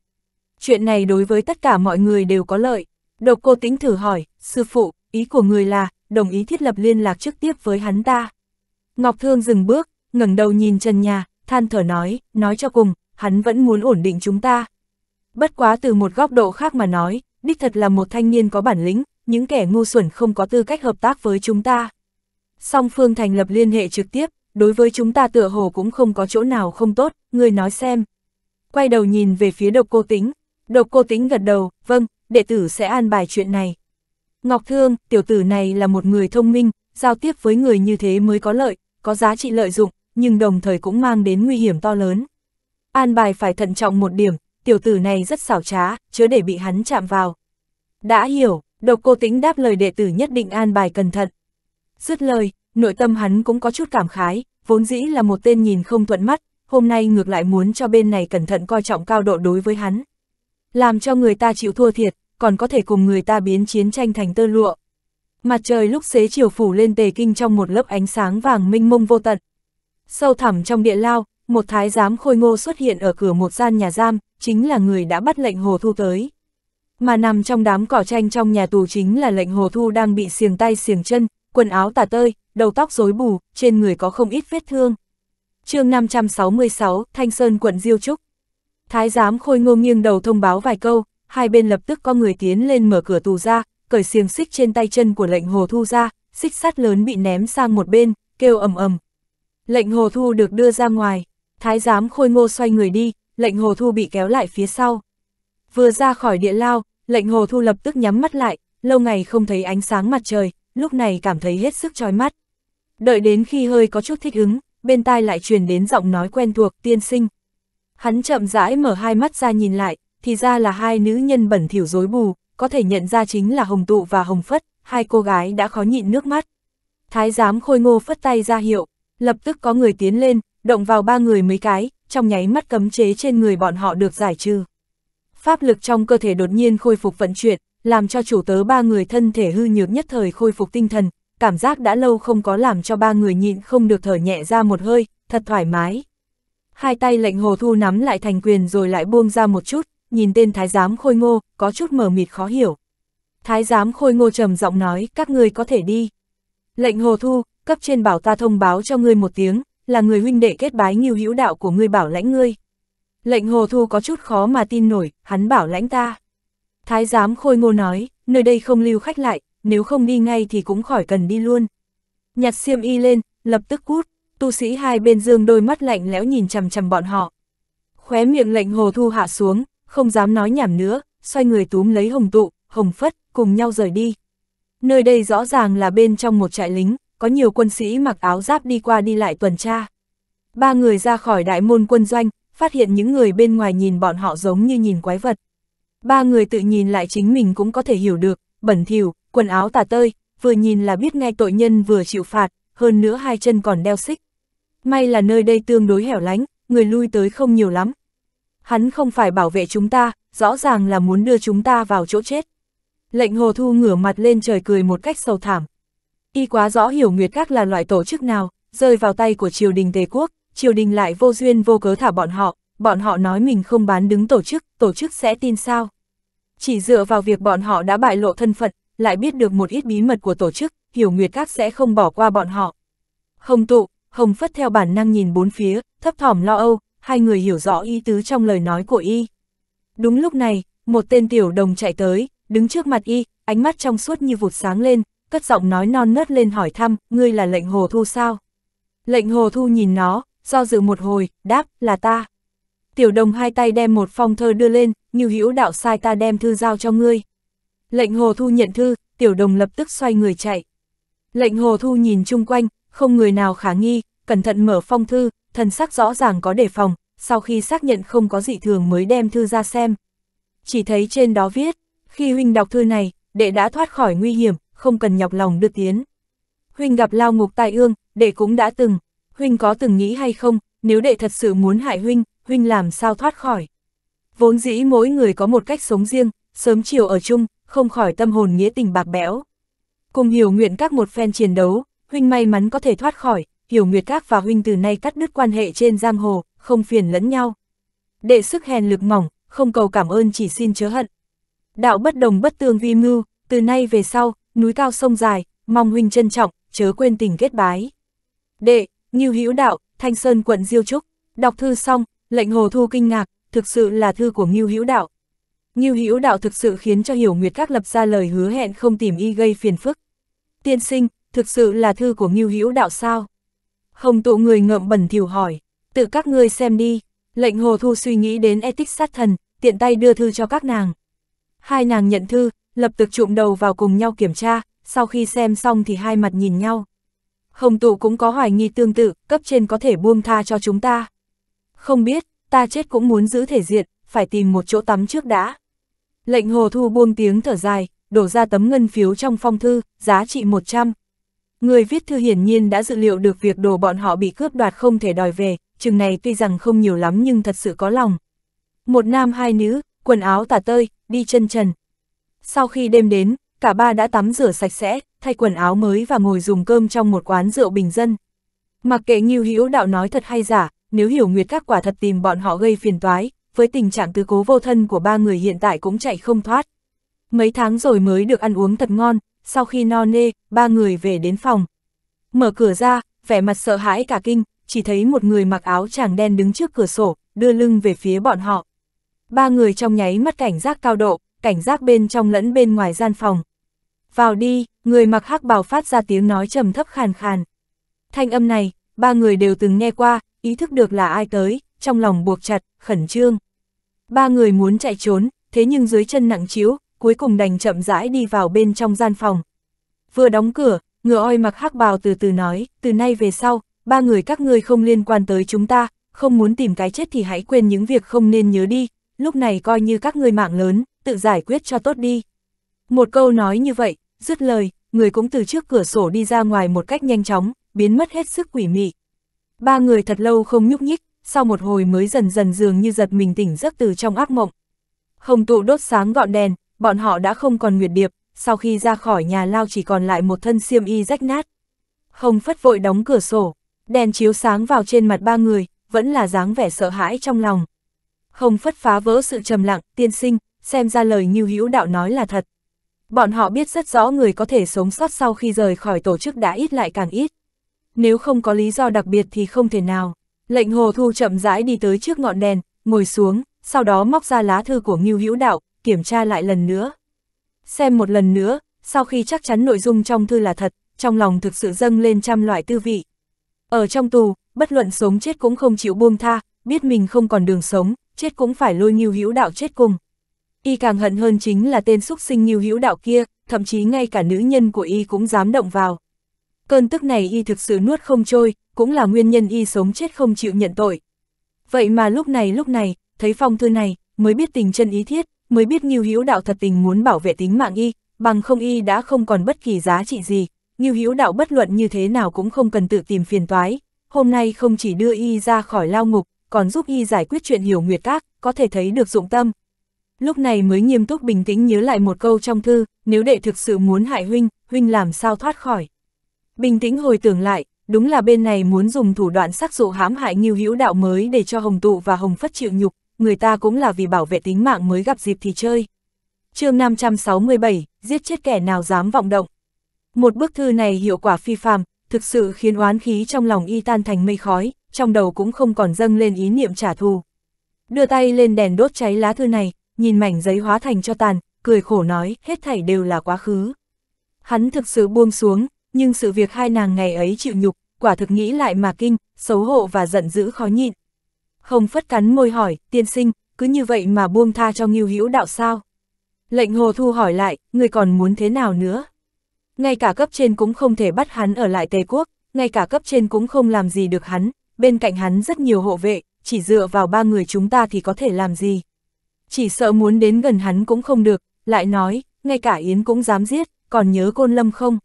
Chuyện này đối với tất cả mọi người đều có lợi. Độc cô tĩnh thử hỏi, sư phụ, ý của người là, đồng ý thiết lập liên lạc trực tiếp với hắn ta. Ngọc Thương dừng bước, ngẩng đầu nhìn trần nhà, than thở nói, nói cho cùng, hắn vẫn muốn ổn định chúng ta. Bất quá từ một góc độ khác mà nói, đích thật là một thanh niên có bản lĩnh, những kẻ ngu xuẩn không có tư cách hợp tác với chúng ta. Song phương thành lập liên hệ trực tiếp, đối với chúng ta tựa hồ cũng không có chỗ nào không tốt, người nói xem. Quay đầu nhìn về phía độc cô tính, độc cô tính gật đầu, vâng, đệ tử sẽ an bài chuyện này. Ngọc Thương, tiểu tử này là một người thông minh, giao tiếp với người như thế mới có lợi, có giá trị lợi dụng, nhưng đồng thời cũng mang đến nguy hiểm to lớn. An bài phải thận trọng một điểm, tiểu tử này rất xảo trá, chớ để bị hắn chạm vào. Đã hiểu, độc cô tính đáp lời đệ tử nhất định an bài cẩn thận. Dứt lời, nội tâm hắn cũng có chút cảm khái, vốn dĩ là một tên nhìn không thuận mắt, hôm nay ngược lại muốn cho bên này cẩn thận coi trọng cao độ đối với hắn. Làm cho người ta chịu thua thiệt, còn có thể cùng người ta biến chiến tranh thành tơ lụa. Mặt trời lúc xế chiều phủ lên tề kinh trong một lớp ánh sáng vàng minh mông vô tận, Sâu thẳm trong địa lao, một thái giám khôi ngô xuất hiện ở cửa một gian nhà giam, chính là người đã bắt lệnh Hồ Thu tới. Mà nằm trong đám cỏ tranh trong nhà tù chính là lệnh Hồ Thu đang bị xiềng tay xiềng chân, quần áo tả tơi, đầu tóc rối bù, trên người có không ít vết thương. chương 566, Thanh Sơn quận Diêu Trúc. Thái giám khôi ngô nghiêng đầu thông báo vài câu, hai bên lập tức có người tiến lên mở cửa tù ra, cởi xiềng xích trên tay chân của lệnh Hồ Thu ra, xích sắt lớn bị ném sang một bên, kêu ầm ầm, Lệnh hồ thu được đưa ra ngoài, thái giám khôi ngô xoay người đi, lệnh hồ thu bị kéo lại phía sau. Vừa ra khỏi địa lao, lệnh hồ thu lập tức nhắm mắt lại, lâu ngày không thấy ánh sáng mặt trời, lúc này cảm thấy hết sức trói mắt. Đợi đến khi hơi có chút thích ứng, bên tai lại truyền đến giọng nói quen thuộc tiên sinh. Hắn chậm rãi mở hai mắt ra nhìn lại, thì ra là hai nữ nhân bẩn thỉu rối bù, có thể nhận ra chính là Hồng Tụ và Hồng Phất, hai cô gái đã khó nhịn nước mắt. Thái giám khôi ngô phất tay ra hiệu, lập tức có người tiến lên, động vào ba người mấy cái, trong nháy mắt cấm chế trên người bọn họ được giải trừ. Pháp lực trong cơ thể đột nhiên khôi phục vận chuyển, làm cho chủ tớ ba người thân thể hư nhược nhất thời khôi phục tinh thần, cảm giác đã lâu không có làm cho ba người nhịn không được thở nhẹ ra một hơi, thật thoải mái. Hai tay lệnh hồ thu nắm lại thành quyền rồi lại buông ra một chút, nhìn tên thái giám khôi ngô, có chút mờ mịt khó hiểu. Thái giám khôi ngô trầm giọng nói, các người có thể đi. Lệnh hồ thu, cấp trên bảo ta thông báo cho ngươi một tiếng, là người huynh đệ kết bái nghiêu hữu đạo của ngươi bảo lãnh ngươi. Lệnh hồ thu có chút khó mà tin nổi, hắn bảo lãnh ta. Thái giám khôi ngô nói, nơi đây không lưu khách lại, nếu không đi ngay thì cũng khỏi cần đi luôn. Nhặt xiêm y lên, lập tức cút, tu sĩ hai bên dương đôi mắt lạnh lẽo nhìn chằm chằm bọn họ. Khóe miệng lệnh hồ thu hạ xuống, không dám nói nhảm nữa, xoay người túm lấy hồng tụ, hồng phất, cùng nhau rời đi. Nơi đây rõ ràng là bên trong một trại lính, có nhiều quân sĩ mặc áo giáp đi qua đi lại tuần tra. Ba người ra khỏi đại môn quân doanh, phát hiện những người bên ngoài nhìn bọn họ giống như nhìn quái vật. Ba người tự nhìn lại chính mình cũng có thể hiểu được, bẩn thỉu, quần áo tả tơi, vừa nhìn là biết ngay tội nhân vừa chịu phạt, hơn nữa hai chân còn đeo xích. May là nơi đây tương đối hẻo lánh, người lui tới không nhiều lắm. Hắn không phải bảo vệ chúng ta, rõ ràng là muốn đưa chúng ta vào chỗ chết. Lệnh hồ thu ngửa mặt lên trời cười một cách sầu thảm. Y quá rõ hiểu Nguyệt Các là loại tổ chức nào, rơi vào tay của triều đình Tề Quốc, triều đình lại vô duyên vô cớ thả bọn họ, bọn họ nói mình không bán đứng tổ chức, tổ chức sẽ tin sao. Chỉ dựa vào việc bọn họ đã bại lộ thân phận, lại biết được một ít bí mật của tổ chức, hiểu Nguyệt Các sẽ không bỏ qua bọn họ. Hồng tụ, Hồng phất theo bản năng nhìn bốn phía, thấp thỏm lo âu, hai người hiểu rõ ý tứ trong lời nói của y. Đúng lúc này, một tên tiểu đồng chạy tới, đứng trước mặt y, ánh mắt trong suốt như vụt sáng lên, cất giọng nói non nớt lên hỏi thăm, ngươi là lệnh hồ thu sao? Lệnh hồ thu nhìn nó, do dự một hồi, đáp, là ta. Tiểu đồng hai tay đem một phong thơ đưa lên, như hữu đạo sai ta đem thư giao cho ngươi. Lệnh hồ thu nhận thư, tiểu đồng lập tức xoay người chạy. Lệnh hồ thu nhìn chung quanh, không người nào khả nghi, cẩn thận mở phong thư, thần sắc rõ ràng có đề phòng, sau khi xác nhận không có dị thường mới đem thư ra xem. Chỉ thấy trên đó viết, khi huynh đọc thư này, đệ đã thoát khỏi nguy hiểm, không cần nhọc lòng đưa tiến. Huynh gặp lao ngục tai ương, đệ cũng đã từng, huynh có từng nghĩ hay không, nếu đệ thật sự muốn hại huynh, huynh làm sao thoát khỏi. Vốn dĩ mỗi người có một cách sống riêng, sớm chiều ở chung, không khỏi tâm hồn nghĩa tình bạc bẽo. Cùng hiểu nguyện các một phen chiến đấu, huynh may mắn có thể thoát khỏi, hiểu nguyệt các và huynh từ nay cắt đứt quan hệ trên giang hồ, không phiền lẫn nhau. Đệ sức hèn lực mỏng, không cầu cảm ơn chỉ xin chớ hận. Đạo bất đồng bất tương vi mưu, từ nay về sau, núi cao sông dài, mong huynh trân trọng, chớ quên tình kết bái. Đệ, Ngưu Hữu Đạo, Thanh Sơn quận Diêu Trúc, đọc thư xong, lệnh Hồ Thu kinh ngạc, thực sự là thư của Ngưu Hữu Đạo. Ngưu Hữu Đạo thực sự khiến cho Hiểu Nguyệt Các lập ra lời hứa hẹn không tìm y gây phiền phức. Tiên sinh, thực sự là thư của Ngưu Hữu Đạo sao? hồng tụ người ngậm bẩn thỉu hỏi, tự các ngươi xem đi. Lệnh Hồ Thu suy nghĩ đến etic sát thần, tiện tay đưa thư cho các nàng. Hai nàng nhận thư, lập tức trụm đầu vào cùng nhau kiểm tra, sau khi xem xong thì hai mặt nhìn nhau. Hồng tụ cũng có hoài nghi tương tự, cấp trên có thể buông tha cho chúng ta. Không biết, ta chết cũng muốn giữ thể diện, phải tìm một chỗ tắm trước đã. Lệnh hồ thu buông tiếng thở dài, đổ ra tấm ngân phiếu trong phong thư, giá trị 100. Người viết thư hiển nhiên đã dự liệu được việc đồ bọn họ bị cướp đoạt không thể đòi về, chừng này tuy rằng không nhiều lắm nhưng thật sự có lòng. Một nam hai nữ, quần áo tả tơi, đi chân trần, sau khi đêm đến, cả ba đã tắm rửa sạch sẽ, thay quần áo mới và ngồi dùng cơm trong một quán rượu bình dân. Mặc kệ Ngưu Hữu Đạo nói thật hay giả, nếu hiểu nguyệt các quả thật tìm bọn họ gây phiền toái, với tình trạng tứ cố vô thân của ba người hiện tại cũng chạy không thoát. Mấy tháng rồi mới được ăn uống thật ngon, sau khi no nê, ba người về đến phòng. Mở cửa ra, vẻ mặt sợ hãi cả kinh, chỉ thấy một người mặc áo chàng đen đứng trước cửa sổ, đưa lưng về phía bọn họ. Ba người trong nháy mắt cảnh giác cao độ, cảnh giác bên trong lẫn bên ngoài gian phòng. Vào đi, người mặc hắc bào phát ra tiếng nói trầm thấp khàn khàn. Thanh âm này, ba người đều từng nghe qua, ý thức được là ai tới, trong lòng buộc chặt, khẩn trương. Ba người muốn chạy trốn, thế nhưng dưới chân nặng chiếu, cuối cùng đành chậm rãi đi vào bên trong gian phòng. Vừa đóng cửa, ngựa oi mặc hắc bào từ từ nói, từ nay về sau, ba người các ngươi không liên quan tới chúng ta, không muốn tìm cái chết thì hãy quên những việc không nên nhớ đi, lúc này coi như các ngươi mạng lớn, tự giải quyết cho tốt đi. Một câu nói như vậy, dứt lời, người cũng từ trước cửa sổ đi ra ngoài một cách nhanh chóng, biến mất hết sức quỷ mị. Ba người thật lâu không nhúc nhích, sau một hồi mới dần dần dường như giật mình tỉnh giấc từ trong ác mộng. Hồng tụ đốt sáng gọn đèn, bọn họ đã không còn nguyệt điệp, sau khi ra khỏi nhà lao chỉ còn lại một thân xiêm y rách nát. Hồng phất vội đóng cửa sổ, đèn chiếu sáng vào trên mặt ba người, vẫn là dáng vẻ sợ hãi trong lòng. Hồng phất phá vỡ sự trầm lặng, tiên sinh, xem ra lời Ngưu Hữu Đạo nói là thật. Bọn họ biết rất rõ người có thể sống sót sau khi rời khỏi tổ chức đã ít lại càng ít. Nếu không có lý do đặc biệt thì không thể nào. Lệnh Hồ Thu chậm rãi đi tới trước ngọn đèn, ngồi xuống, sau đó móc ra lá thư của Ngưu Hữu Đạo, kiểm tra lại lần nữa. Xem một lần nữa, sau khi chắc chắn nội dung trong thư là thật, trong lòng thực sự dâng lên trăm loại tư vị. Ở trong tù, bất luận sống chết cũng không chịu buông tha, biết mình không còn đường sống, chết cũng phải lôi Ngưu Hữu Đạo chết cùng. Y càng hận hơn chính là tên xúc sinh nhiều hữu đạo kia, thậm chí ngay cả nữ nhân của Y cũng dám động vào. Cơn tức này Y thực sự nuốt không trôi, cũng là nguyên nhân Y sống chết không chịu nhận tội. Vậy mà lúc này lúc này, thấy phong thư này, mới biết tình chân ý thiết, mới biết Nghiêu Hữu Đạo thật tình muốn bảo vệ tính mạng y, bằng không y đã không còn bất kỳ giá trị gì, Nghiêu Hữu Đạo bất luận như thế nào cũng không cần tự tìm phiền toái, hôm nay không chỉ đưa y ra khỏi lao ngục, còn giúp y giải quyết chuyện hiểu nguyệt các, có thể thấy được dụng tâm lúc này mới nghiêm túc bình tĩnh nhớ lại một câu trong thư, nếu đệ thực sự muốn hại huynh, huynh làm sao thoát khỏi. Bình tĩnh hồi tưởng lại, đúng là bên này muốn dùng thủ đoạn sắc dụ hãm hại Ngưu Hữu Đạo mới để cho Hồng Tụ và Hồng Phất chịu nhục, người ta cũng là vì bảo vệ tính mạng mới gặp dịp thì chơi. Chương 567, giết chết kẻ nào dám vọng động. Một bức thư này hiệu quả phi phàm, thực sự khiến oán khí trong lòng y tan thành mây khói, trong đầu cũng không còn dâng lên ý niệm trả thù. Đưa tay lên đèn đốt cháy lá thư này, nhìn mảnh giấy hóa thành cho tàn, cười khổ nói, hết thảy đều là quá khứ. Hắn thực sự buông xuống, nhưng sự việc hai nàng ngày ấy chịu nhục, quả thực nghĩ lại mà kinh, xấu hổ và giận dữ khó nhịn. Không phất cắn môi hỏi, tiên sinh, cứ như vậy mà buông tha cho nghiêu hữu đạo sao? Lệnh hồ thu hỏi lại, người còn muốn thế nào nữa? Ngay cả cấp trên cũng không thể bắt hắn ở lại Tây Quốc, ngay cả cấp trên cũng không làm gì được hắn, bên cạnh hắn rất nhiều hộ vệ, chỉ dựa vào ba người chúng ta thì có thể làm gì? chỉ sợ muốn đến gần hắn cũng không được, lại nói, ngay cả Yến cũng dám giết, còn nhớ Côn Lâm không?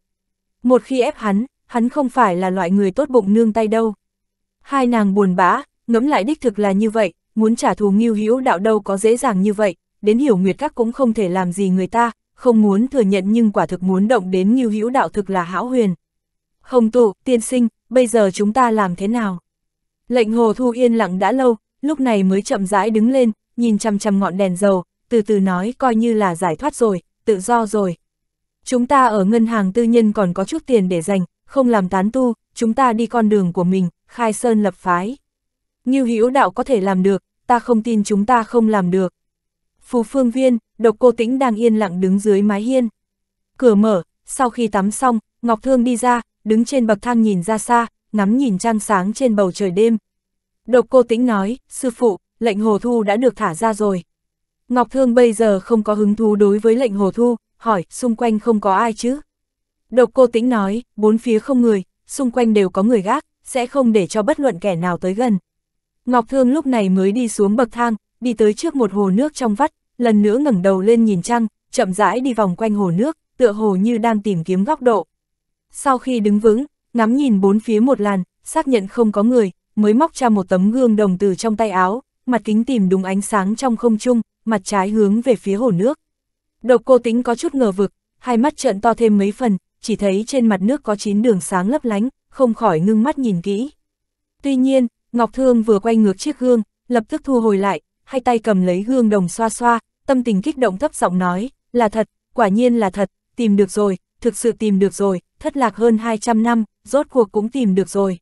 Một khi ép hắn, hắn không phải là loại người tốt bụng nương tay đâu. Hai nàng buồn bã, ngẫm lại đích thực là như vậy, muốn trả thù nghiêu hữu đạo đâu có dễ dàng như vậy, đến hiểu nguyệt các cũng không thể làm gì người ta, không muốn thừa nhận nhưng quả thực muốn động đến nghiêu hữu đạo thực là hão huyền. Hồng tụ, tiên sinh, bây giờ chúng ta làm thế nào? Lệnh hồ thu yên lặng đã lâu, lúc này mới chậm rãi đứng lên, nhìn chăm chăm ngọn đèn dầu, từ từ nói coi như là giải thoát rồi, tự do rồi. Chúng ta ở ngân hàng tư nhân còn có chút tiền để dành, không làm tán tu, chúng ta đi con đường của mình, khai sơn lập phái. Như hữu đạo có thể làm được, ta không tin chúng ta không làm được. Phù phương viên, độc cô tĩnh đang yên lặng đứng dưới mái hiên. Cửa mở, sau khi tắm xong, Ngọc Thương đi ra, đứng trên bậc thang nhìn ra xa, ngắm nhìn trăng sáng trên bầu trời đêm. Độc cô tĩnh nói, sư phụ, lệnh hồ thu đã được thả ra rồi. Ngọc Thương bây giờ không có hứng thú đối với lệnh hồ thu, hỏi, xung quanh không có ai chứ? Độc cô tĩnh nói, bốn phía không người, xung quanh đều có người gác, sẽ không để cho bất luận kẻ nào tới gần. Ngọc Thương lúc này mới đi xuống bậc thang, đi tới trước một hồ nước trong vắt, lần nữa ngẩng đầu lên nhìn trăng, chậm rãi đi vòng quanh hồ nước, tựa hồ như đang tìm kiếm góc độ. Sau khi đứng vững, ngắm nhìn bốn phía một làn, xác nhận không có người, mới móc ra một tấm gương đồng từ trong tay áo, mặt kính tìm đúng ánh sáng trong không trung, mặt trái hướng về phía hồ nước. Độc cô tính có chút ngờ vực, hai mắt trợn to thêm mấy phần, chỉ thấy trên mặt nước có chín đường sáng lấp lánh, không khỏi ngưng mắt nhìn kỹ. Tuy nhiên, Ngọc Thương vừa quay ngược chiếc gương, lập tức thu hồi lại, hai tay cầm lấy gương đồng xoa xoa, tâm tình kích động thấp giọng nói, là thật, quả nhiên là thật, tìm được rồi, thực sự tìm được rồi, thất lạc hơn 200 năm, rốt cuộc cũng tìm được rồi.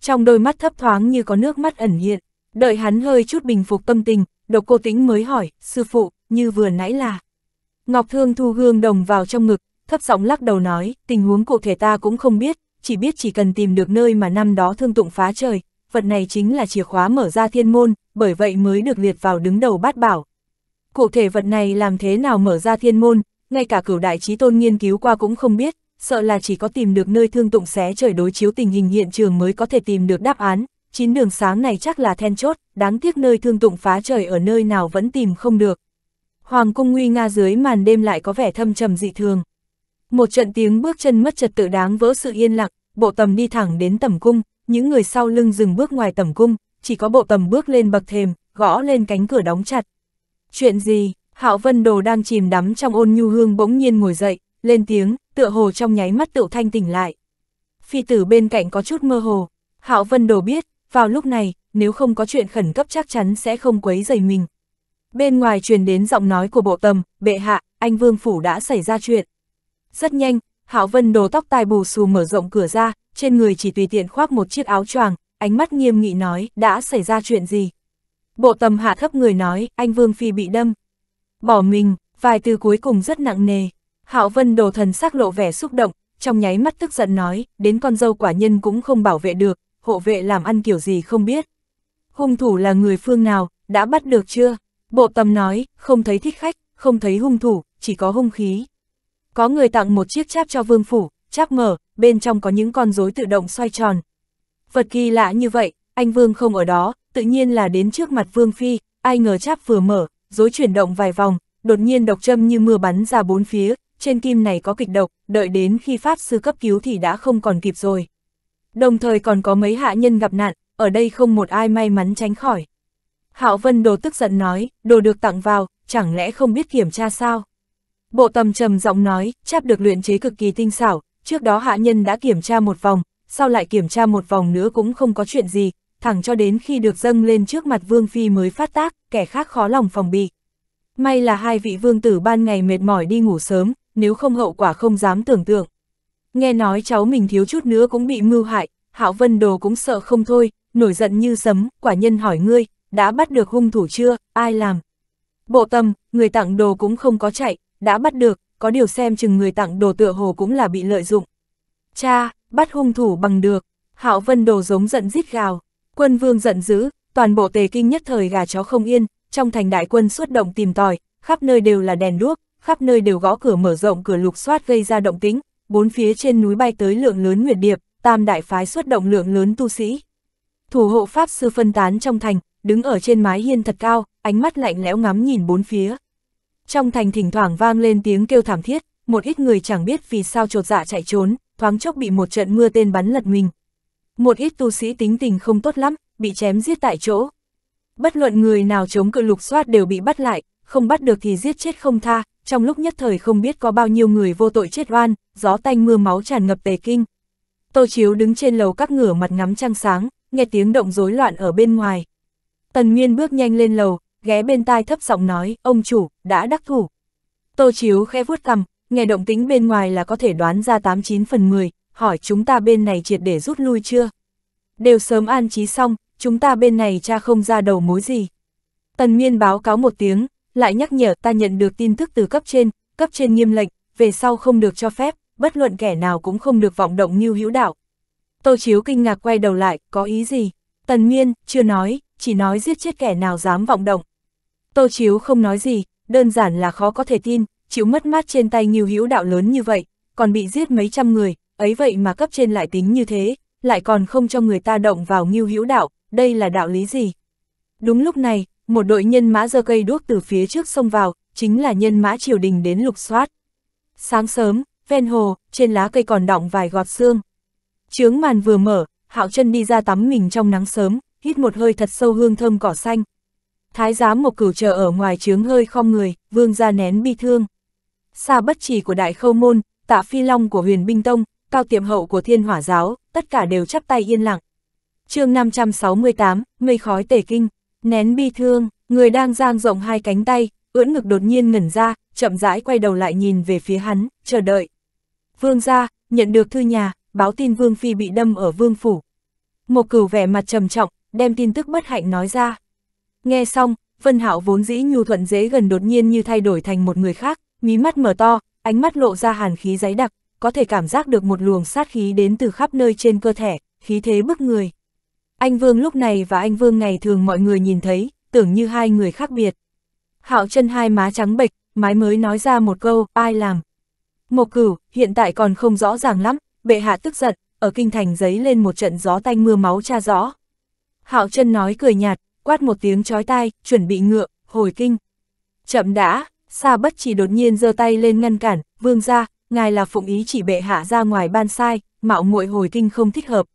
Trong đôi mắt thấp thoáng như có nước mắt ẩn hiện. Đợi hắn hơi chút bình phục tâm tình, độc cô tĩnh mới hỏi, sư phụ, như vừa nãy là. Ngọc Thương thu gương đồng vào trong ngực, thấp giọng lắc đầu nói, tình huống cụ thể ta cũng không biết, chỉ biết chỉ cần tìm được nơi mà năm đó thương tụng phá trời, vật này chính là chìa khóa mở ra thiên môn, bởi vậy mới được liệt vào đứng đầu bát bảo. Cụ thể vật này làm thế nào mở ra thiên môn, ngay cả cửu đại trí tôn nghiên cứu qua cũng không biết, sợ là chỉ có tìm được nơi thương tụng xé trời đối chiếu tình hình hiện trường mới có thể tìm được đáp án, chín đường sáng này chắc là then chốt, đáng tiếc nơi thương tụng phá trời ở nơi nào vẫn tìm không được. Hoàng cung nguy nga dưới màn đêm lại có vẻ thâm trầm dị thường. Một trận tiếng bước chân mất trật tự đáng vỡ sự yên lặng, bộ tầm đi thẳng đến tầm cung, những người sau lưng dừng bước ngoài tầm cung, chỉ có bộ tầm bước lên bậc thềm, gõ lên cánh cửa đóng chặt. Chuyện gì, Hạo Vân Đồ đang chìm đắm trong ôn nhu hương bỗng nhiên ngồi dậy, lên tiếng, tựa hồ trong nháy mắt tự thanh tỉnh lại. Phi tử bên cạnh có chút mơ hồ, Hạo Vân Đồ biết, vào lúc này, nếu không có chuyện khẩn cấp chắc chắn sẽ không quấy dày mình. Bên ngoài truyền đến giọng nói của bộ tầm, bệ hạ, anh Vương Phủ đã xảy ra chuyện. Rất nhanh, hảo Vân đồ tóc tai bù xù mở rộng cửa ra, trên người chỉ tùy tiện khoác một chiếc áo choàng, ánh mắt nghiêm nghị nói, đã xảy ra chuyện gì? Bộ tầm hạ thấp người nói, anh Vương Phi bị đâm. Bỏ mình, vài từ cuối cùng rất nặng nề. Hạo Vân đồ thần sắc lộ vẻ xúc động, trong nháy mắt tức giận nói, đến con dâu quả nhân cũng không bảo vệ được, hộ vệ làm ăn kiểu gì không biết. Hung thủ là người phương nào, đã bắt được chưa? Bộ tầm nói, không thấy thích khách, không thấy hung thủ, chỉ có hung khí. Có người tặng một chiếc cháp cho vương phủ, cháp mở, bên trong có những con rối tự động xoay tròn. Vật kỳ lạ như vậy, anh vương không ở đó, tự nhiên là đến trước mặt vương phi, ai ngờ cháp vừa mở, rối chuyển động vài vòng, đột nhiên độc châm như mưa bắn ra bốn phía, trên kim này có kịch độc, đợi đến khi pháp sư cấp cứu thì đã không còn kịp rồi đồng thời còn có mấy hạ nhân gặp nạn, ở đây không một ai may mắn tránh khỏi. Hạo Vân Đồ tức giận nói, đồ được tặng vào, chẳng lẽ không biết kiểm tra sao? Bộ tầm trầm giọng nói, cháp được luyện chế cực kỳ tinh xảo, trước đó hạ nhân đã kiểm tra một vòng, sau lại kiểm tra một vòng nữa cũng không có chuyện gì, thẳng cho đến khi được dâng lên trước mặt Vương Phi mới phát tác, kẻ khác khó lòng phòng bị. May là hai vị vương tử ban ngày mệt mỏi đi ngủ sớm, nếu không hậu quả không dám tưởng tượng. Nghe nói cháu mình thiếu chút nữa cũng bị mưu hại, Hạo Vân Đồ cũng sợ không thôi, nổi giận như sấm, quả nhân hỏi ngươi, đã bắt được hung thủ chưa, ai làm? Bộ tâm, người tặng đồ cũng không có chạy, đã bắt được, có điều xem chừng người tặng đồ tựa hồ cũng là bị lợi dụng. Cha, bắt hung thủ bằng được, Hạo Vân Đồ giống giận rít gào, quân vương giận dữ, toàn bộ tề kinh nhất thời gà chó không yên, trong thành đại quân xuất động tìm tòi, khắp nơi đều là đèn đuốc, khắp nơi đều gõ cửa mở rộng cửa lục soát gây ra động tính, bốn phía trên núi bay tới lượng lớn nguyệt điệp, tam đại phái xuất động lượng lớn tu sĩ. Thủ hộ Pháp Sư phân tán trong thành, đứng ở trên mái hiên thật cao, ánh mắt lạnh lẽo ngắm nhìn bốn phía. Trong thành thỉnh thoảng vang lên tiếng kêu thảm thiết, một ít người chẳng biết vì sao trột dạ chạy trốn, thoáng chốc bị một trận mưa tên bắn lật mình. Một ít tu sĩ tính tình không tốt lắm, bị chém giết tại chỗ. Bất luận người nào chống cự lục soát đều bị bắt lại, không bắt được thì giết chết không tha, trong lúc nhất thời không biết có bao nhiêu người vô tội chết oan, gió tanh mưa máu tràn ngập tề kinh. Tô Chiếu đứng trên lầu các ngửa mặt ngắm trăng sáng, nghe tiếng động rối loạn ở bên ngoài. Tần Nguyên bước nhanh lên lầu, ghé bên tai thấp giọng nói, ông chủ, đã đắc thủ. Tô Chiếu khẽ vuốt cằm, nghe động tính bên ngoài là có thể đoán ra 89 phần 10, hỏi chúng ta bên này triệt để rút lui chưa? Đều sớm an trí xong, chúng ta bên này cha không ra đầu mối gì. Tần Nguyên báo cáo một tiếng, lại nhắc nhở ta nhận được tin tức từ cấp trên, cấp trên nghiêm lệnh, về sau không được cho phép, bất luận kẻ nào cũng không được vọng động như hữu đạo. Tô Chiếu kinh ngạc quay đầu lại, có ý gì? Tần Nguyên chưa nói, chỉ nói giết chết kẻ nào dám vọng động. Tô Chiếu không nói gì, đơn giản là khó có thể tin, chịu mất mát trên tay nghiêu hữu đạo lớn như vậy, còn bị giết mấy trăm người, ấy vậy mà cấp trên lại tính như thế, lại còn không cho người ta động vào nghiêu hữu đạo, đây là đạo lý gì? Đúng lúc này, một đội nhân mã giơ cây đuốc từ phía trước xông vào, chính là nhân mã triều đình đến lục soát. Sáng sớm, ven hồ, trên lá cây còn đọng vài gọt xương. Trướng màn vừa mở, Hạo chân đi ra tắm mình trong nắng sớm, hít một hơi thật sâu hương thơm cỏ xanh. Thái giám một cửu chờ ở ngoài trướng hơi khom người, vương ra nén bi thương. Xa bất chỉ của đại khâu môn, tạ phi long của huyền binh tông, cao tiệm hậu của thiên hỏa giáo, tất cả đều chắp tay yên lặng. chương 568, mây khói tể kinh. Nén bi thương, người đang giang rộng hai cánh tay, ưỡn ngực đột nhiên ngẩn ra, chậm rãi quay đầu lại nhìn về phía hắn, chờ đợi. Vương gia, nhận được thư nhà, báo tin Vương Phi bị đâm ở Vương Phủ. Một cửu vẻ mặt trầm trọng, đem tin tức bất hạnh nói ra. Nghe xong, Vân Hạo vốn dĩ nhu thuận dễ gần đột nhiên như thay đổi thành một người khác, mí mắt mở to, ánh mắt lộ ra hàn khí giấy đặc, có thể cảm giác được một luồng sát khí đến từ khắp nơi trên cơ thể, khí thế bức người. Anh Vương lúc này và anh Vương ngày thường mọi người nhìn thấy, tưởng như hai người khác biệt. Hạo chân hai má trắng bệch, mái mới nói ra một câu, ai làm. Một cửu, hiện tại còn không rõ ràng lắm, bệ hạ tức giận, ở kinh thành giấy lên một trận gió tanh mưa máu cha rõ. Hạo chân nói cười nhạt, quát một tiếng chói tai, chuẩn bị ngựa, hồi kinh. Chậm đã, Sa bất chỉ đột nhiên giơ tay lên ngăn cản, vương ra, ngài là phụng ý chỉ bệ hạ ra ngoài ban sai, mạo muội hồi kinh không thích hợp.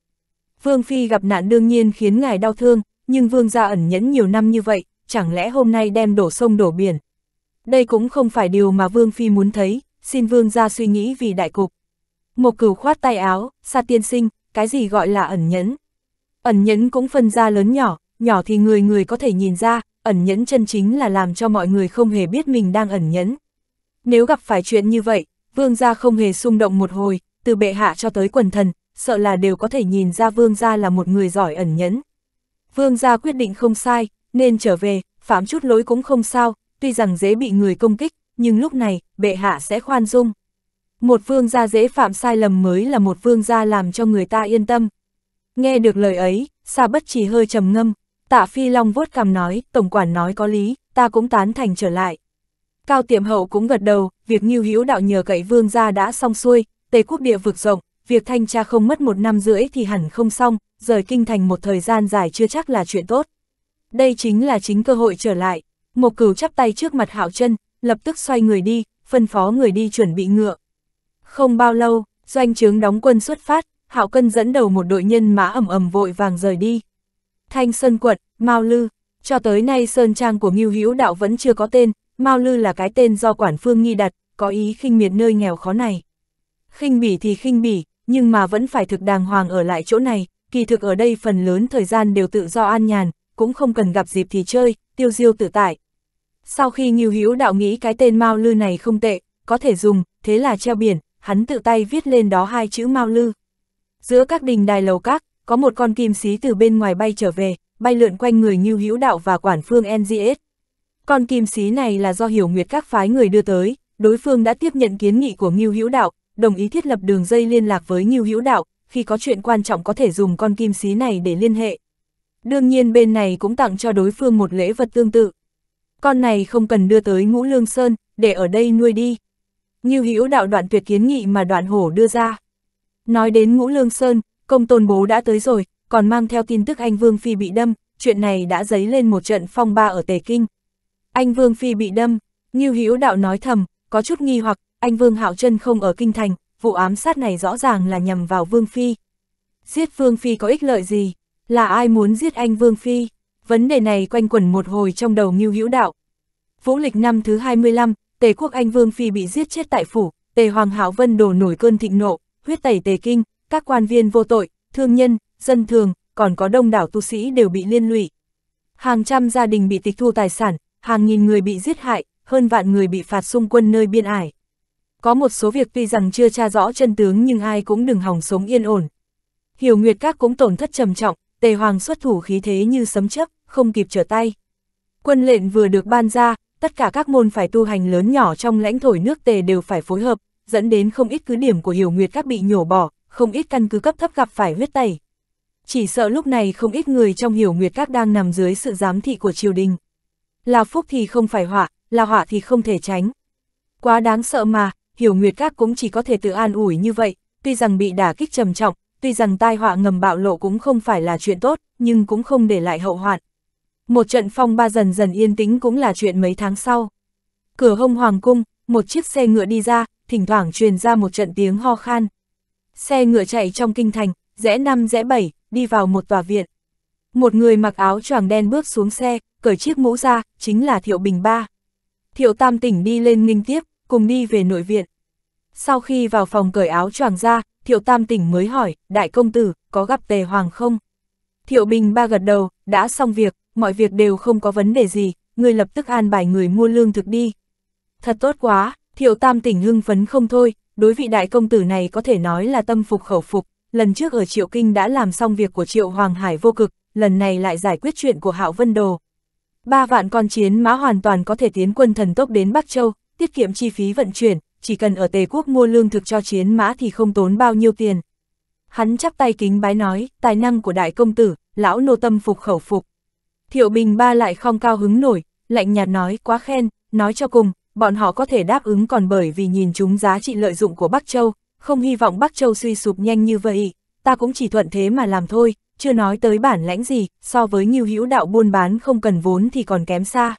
Vương Phi gặp nạn đương nhiên khiến ngài đau thương, nhưng Vương gia ẩn nhẫn nhiều năm như vậy, chẳng lẽ hôm nay đem đổ sông đổ biển. Đây cũng không phải điều mà Vương Phi muốn thấy, xin Vương gia suy nghĩ vì đại cục. Một cửu khoát tay áo, xa tiên sinh, cái gì gọi là ẩn nhẫn. Ẩn nhẫn cũng phân ra lớn nhỏ, nhỏ thì người người có thể nhìn ra, ẩn nhẫn chân chính là làm cho mọi người không hề biết mình đang ẩn nhẫn. Nếu gặp phải chuyện như vậy, Vương gia không hề xung động một hồi, từ bệ hạ cho tới quần thần, sợ là đều có thể nhìn ra vương gia là một người giỏi ẩn nhẫn. Vương gia quyết định không sai, nên trở về, phạm chút lỗi cũng không sao, tuy rằng dễ bị người công kích, nhưng lúc này, bệ hạ sẽ khoan dung. Một vương gia dễ phạm sai lầm mới là một vương gia làm cho người ta yên tâm. Nghe được lời ấy, xa bất chỉ hơi trầm ngâm, tạ phi long vuốt cằm nói, tổng quản nói có lý, ta cũng tán thành trở lại. Cao tiệm hậu cũng gật đầu, việc nghiêu hữu đạo nhờ cậy vương gia đã xong xuôi, tây quốc địa vực rộng, việc thanh tra không mất một năm rưỡi thì hẳn không xong, rời kinh thành một thời gian dài chưa chắc là chuyện tốt. Đây chính là chính cơ hội trở lại, một cửu chắp tay trước mặt hạo chân, lập tức xoay người đi, phân phó người đi chuẩn bị ngựa. Không bao lâu, doanh trướng đóng quân xuất phát, hạo cân dẫn đầu một đội nhân mã ẩm ẩm vội vàng rời đi. Thanh Sơn Quận, Mao Lư, cho tới nay Sơn Trang của Ngưu Hữu Đạo vẫn chưa có tên, Mao Lư là cái tên do Quản Phương Nghi đặt, có ý khinh miệt nơi nghèo khó này. Khinh bỉ thì khinh bỉ, nhưng mà vẫn phải thực đàng hoàng ở lại chỗ này, kỳ thực ở đây phần lớn thời gian đều tự do an nhàn, cũng không cần gặp dịp thì chơi, tiêu diêu tự tại. Sau khi Ngưu Hữu đạo nghĩ cái tên Mao Lư này không tệ, có thể dùng, thế là treo biển, hắn tự tay viết lên đó hai chữ Mao Lư. Giữa các đình đài lầu các, có một con kim xí từ bên ngoài bay trở về, bay lượn quanh người Ngưu Hữu đạo và quản phương NGS. Con kim xí này là do hiểu nguyệt các phái người đưa tới, đối phương đã tiếp nhận kiến nghị của Ngưu Hữu đạo, đồng ý thiết lập đường dây liên lạc với Ngưu Hữu Đạo, khi có chuyện quan trọng có thể dùng con kim xí này để liên hệ. Đương nhiên bên này cũng tặng cho đối phương một lễ vật tương tự. Con này không cần đưa tới Ngũ Lương Sơn, để ở đây nuôi đi. Ngưu Hữu Đạo đoạn tuyệt kiến nghị mà đoạn hổ đưa ra. Nói đến Ngũ Lương Sơn, công tôn bố đã tới rồi, còn mang theo tin tức anh Vương Phi bị đâm, chuyện này đã dấy lên một trận phong ba ở Tề Kinh. Anh Vương Phi bị đâm, Ngưu Hữu Đạo nói thầm, có chút nghi hoặc, anh Vương Hạo Trân không ở kinh thành, vụ ám sát này rõ ràng là nhằm vào Vương Phi. Giết Vương Phi có ích lợi gì? Là ai muốn giết anh Vương Phi? Vấn đề này quanh quẩn một hồi trong đầu Ngưu Hữu Đạo. Vũ lịch năm thứ 25, Tề quốc anh Vương Phi bị giết chết tại phủ, Tề Hoàng Hạo Vân đổ nổi cơn thịnh nộ, huyết tẩy Tề Kinh, các quan viên vô tội, thương nhân, dân thường, còn có đông đảo tu sĩ đều bị liên lụy. Hàng trăm gia đình bị tịch thu tài sản, hàng nghìn người bị giết hại, hơn vạn người bị phạt xung quân nơi biên ải. Có một số việc tuy rằng chưa tra rõ chân tướng nhưng ai cũng đừng hỏng sống yên ổn. Hiểu Nguyệt Các cũng tổn thất trầm trọng, Tề Hoàng xuất thủ khí thế như sấm chấp, không kịp trở tay. Quân lệnh vừa được ban ra, tất cả các môn phải tu hành lớn nhỏ trong lãnh thổ nước Tề đều phải phối hợp, dẫn đến không ít cứ điểm của Hiểu Nguyệt Các bị nhổ bỏ, không ít căn cứ cấp thấp gặp phải huyết tẩy. Chỉ sợ lúc này không ít người trong Hiểu Nguyệt Các đang nằm dưới sự giám thị của triều đình. Là phúc thì không phải họa, là họa thì không thể tránh. Quá đáng sợ mà, hiểu nguyệt các cũng chỉ có thể tự an ủi như vậy, tuy rằng bị đả kích trầm trọng, tuy rằng tai họa ngầm bạo lộ cũng không phải là chuyện tốt, nhưng cũng không để lại hậu hoạn. Một trận phong ba dần dần yên tĩnh cũng là chuyện mấy tháng sau. Cửa hông hoàng cung, một chiếc xe ngựa đi ra, thỉnh thoảng truyền ra một trận tiếng ho khan. Xe ngựa chạy trong kinh thành, rẽ năm rẽ bảy, đi vào một tòa viện. Một người mặc áo choàng đen bước xuống xe, cởi chiếc mũ ra, chính là Thiệu Bình Ba. Thiệu Tam tỉnh đi lên nghinh tiếp, cùng đi về nội viện. Sau khi vào phòng cởi áo choàng ra, Thiệu Tam tỉnh mới hỏi, đại công tử, có gặp tề hoàng không? Thiệu Bình ba gật đầu, đã xong việc, mọi việc đều không có vấn đề gì, người lập tức an bài người mua lương thực đi. Thật tốt quá, Thiệu Tam tỉnh hưng phấn không thôi, đối vị đại công tử này có thể nói là tâm phục khẩu phục, lần trước ở Triệu Kinh đã làm xong việc của Triệu Hoàng Hải vô cực, lần này lại giải quyết chuyện của Hạo Vân Đồ. Ba vạn con chiến mã hoàn toàn có thể tiến quân thần tốc đến Bắc Châu, tiết kiệm chi phí vận chuyển, chỉ cần ở Tề quốc mua lương thực cho chiến mã thì không tốn bao nhiêu tiền. Hắn chắp tay kính bái nói, tài năng của đại công tử, lão nô tâm phục khẩu phục. Thiệu Bình Ba lại không cao hứng nổi, lạnh nhạt nói, quá khen, nói cho cùng, bọn họ có thể đáp ứng còn bởi vì nhìn chúng giá trị lợi dụng của Bắc Châu, không hy vọng Bắc Châu suy sụp nhanh như vậy, ta cũng chỉ thuận thế mà làm thôi, chưa nói tới bản lãnh gì, so với nghiêu hữu đạo buôn bán không cần vốn thì còn kém xa.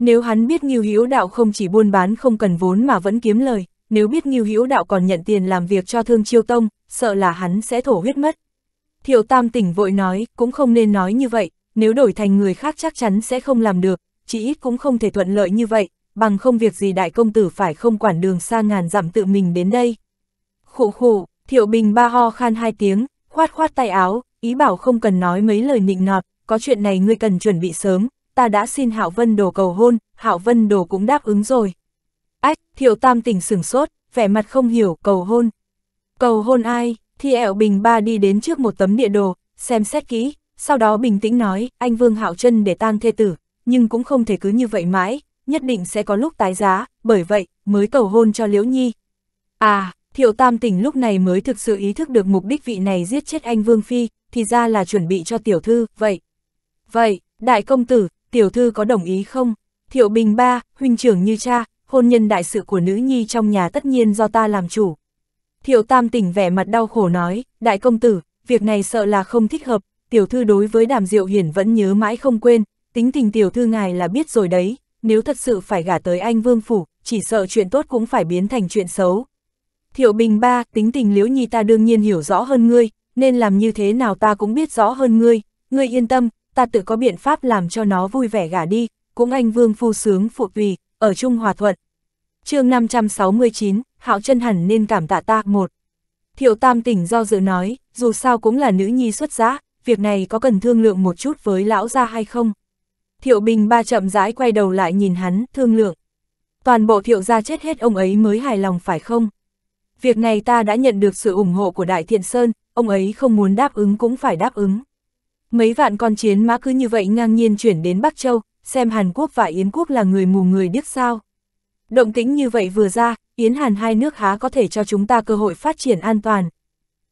Nếu hắn biết Ngưu Hữu Đạo không chỉ buôn bán không cần vốn mà vẫn kiếm lời, nếu biết Ngưu Hữu Đạo còn nhận tiền làm việc cho Thương Chiêu Tông, sợ là hắn sẽ thổ huyết mất. Thiệu Tam tỉnh vội nói, cũng không nên nói như vậy, nếu đổi thành người khác chắc chắn sẽ không làm được, chỉ ít cũng không thể thuận lợi như vậy, bằng không việc gì đại công tử phải không quản đường xa ngàn dặm tự mình đến đây. Khụ khụ, Thiệu Bình ba ho khan hai tiếng, khoát khoát tay áo, ý bảo không cần nói mấy lời nịnh nọt, có chuyện này ngươi cần chuẩn bị sớm, ta đã xin Hạo Vân Đồ cầu hôn, Hạo Vân Đồ cũng đáp ứng rồi. Ách, Thiệu Tam tỉnh sửng sốt, vẻ mặt không hiểu, cầu hôn. Cầu hôn ai? Thì ẹo Bình Ba đi đến trước một tấm địa đồ, xem xét kỹ, sau đó bình tĩnh nói, anh Vương Hạo chân để tang thê tử, nhưng cũng không thể cứ như vậy mãi, nhất định sẽ có lúc tái giá, bởi vậy, mới cầu hôn cho Liễu Nhi. À, Thiệu Tam tỉnh lúc này mới thực sự ý thức được mục đích vị này giết chết anh Vương Phi, thì ra là chuẩn bị cho tiểu thư, vậy. Vậy, đại công tử, tiểu thư có đồng ý không? Thiệu Bình ba, huynh trưởng như cha, hôn nhân đại sự của nữ nhi trong nhà tất nhiên do ta làm chủ. Thiệu Tam tỉnh vẻ mặt đau khổ nói, đại công tử, việc này sợ là không thích hợp, tiểu thư đối với đàm diệu hiển vẫn nhớ mãi không quên, tính tình tiểu thư ngài là biết rồi đấy, nếu thật sự phải gả tới anh vương phủ, chỉ sợ chuyện tốt cũng phải biến thành chuyện xấu. Thiệu Bình ba, tính tình liễu nhi ta đương nhiên hiểu rõ hơn ngươi, nên làm như thế nào ta cũng biết rõ hơn ngươi, ngươi yên tâm, ta tự có biện pháp làm cho nó vui vẻ gả đi, cũng anh vương phu sướng phụ tùy, ở chung Hòa Thuận. chương 569, Hạo chân hẳn nên cảm tạ ta, một. Thiệu Tam tỉnh do dự nói, dù sao cũng là nữ nhi xuất giá, việc này có cần thương lượng một chút với lão ra hay không? Thiệu Bình ba chậm rãi quay đầu lại nhìn hắn, thương lượng. Toàn bộ thiệu gia chết hết ông ấy mới hài lòng phải không? Việc này ta đã nhận được sự ủng hộ của Đại Thiện Sơn, ông ấy không muốn đáp ứng cũng phải đáp ứng. Mấy vạn con chiến mã cứ như vậy ngang nhiên chuyển đến Bắc Châu, xem Hàn Quốc và Yến Quốc là người mù người điếc sao. Động tĩnh như vậy vừa ra, Yến Hàn hai nước há có thể cho chúng ta cơ hội phát triển an toàn.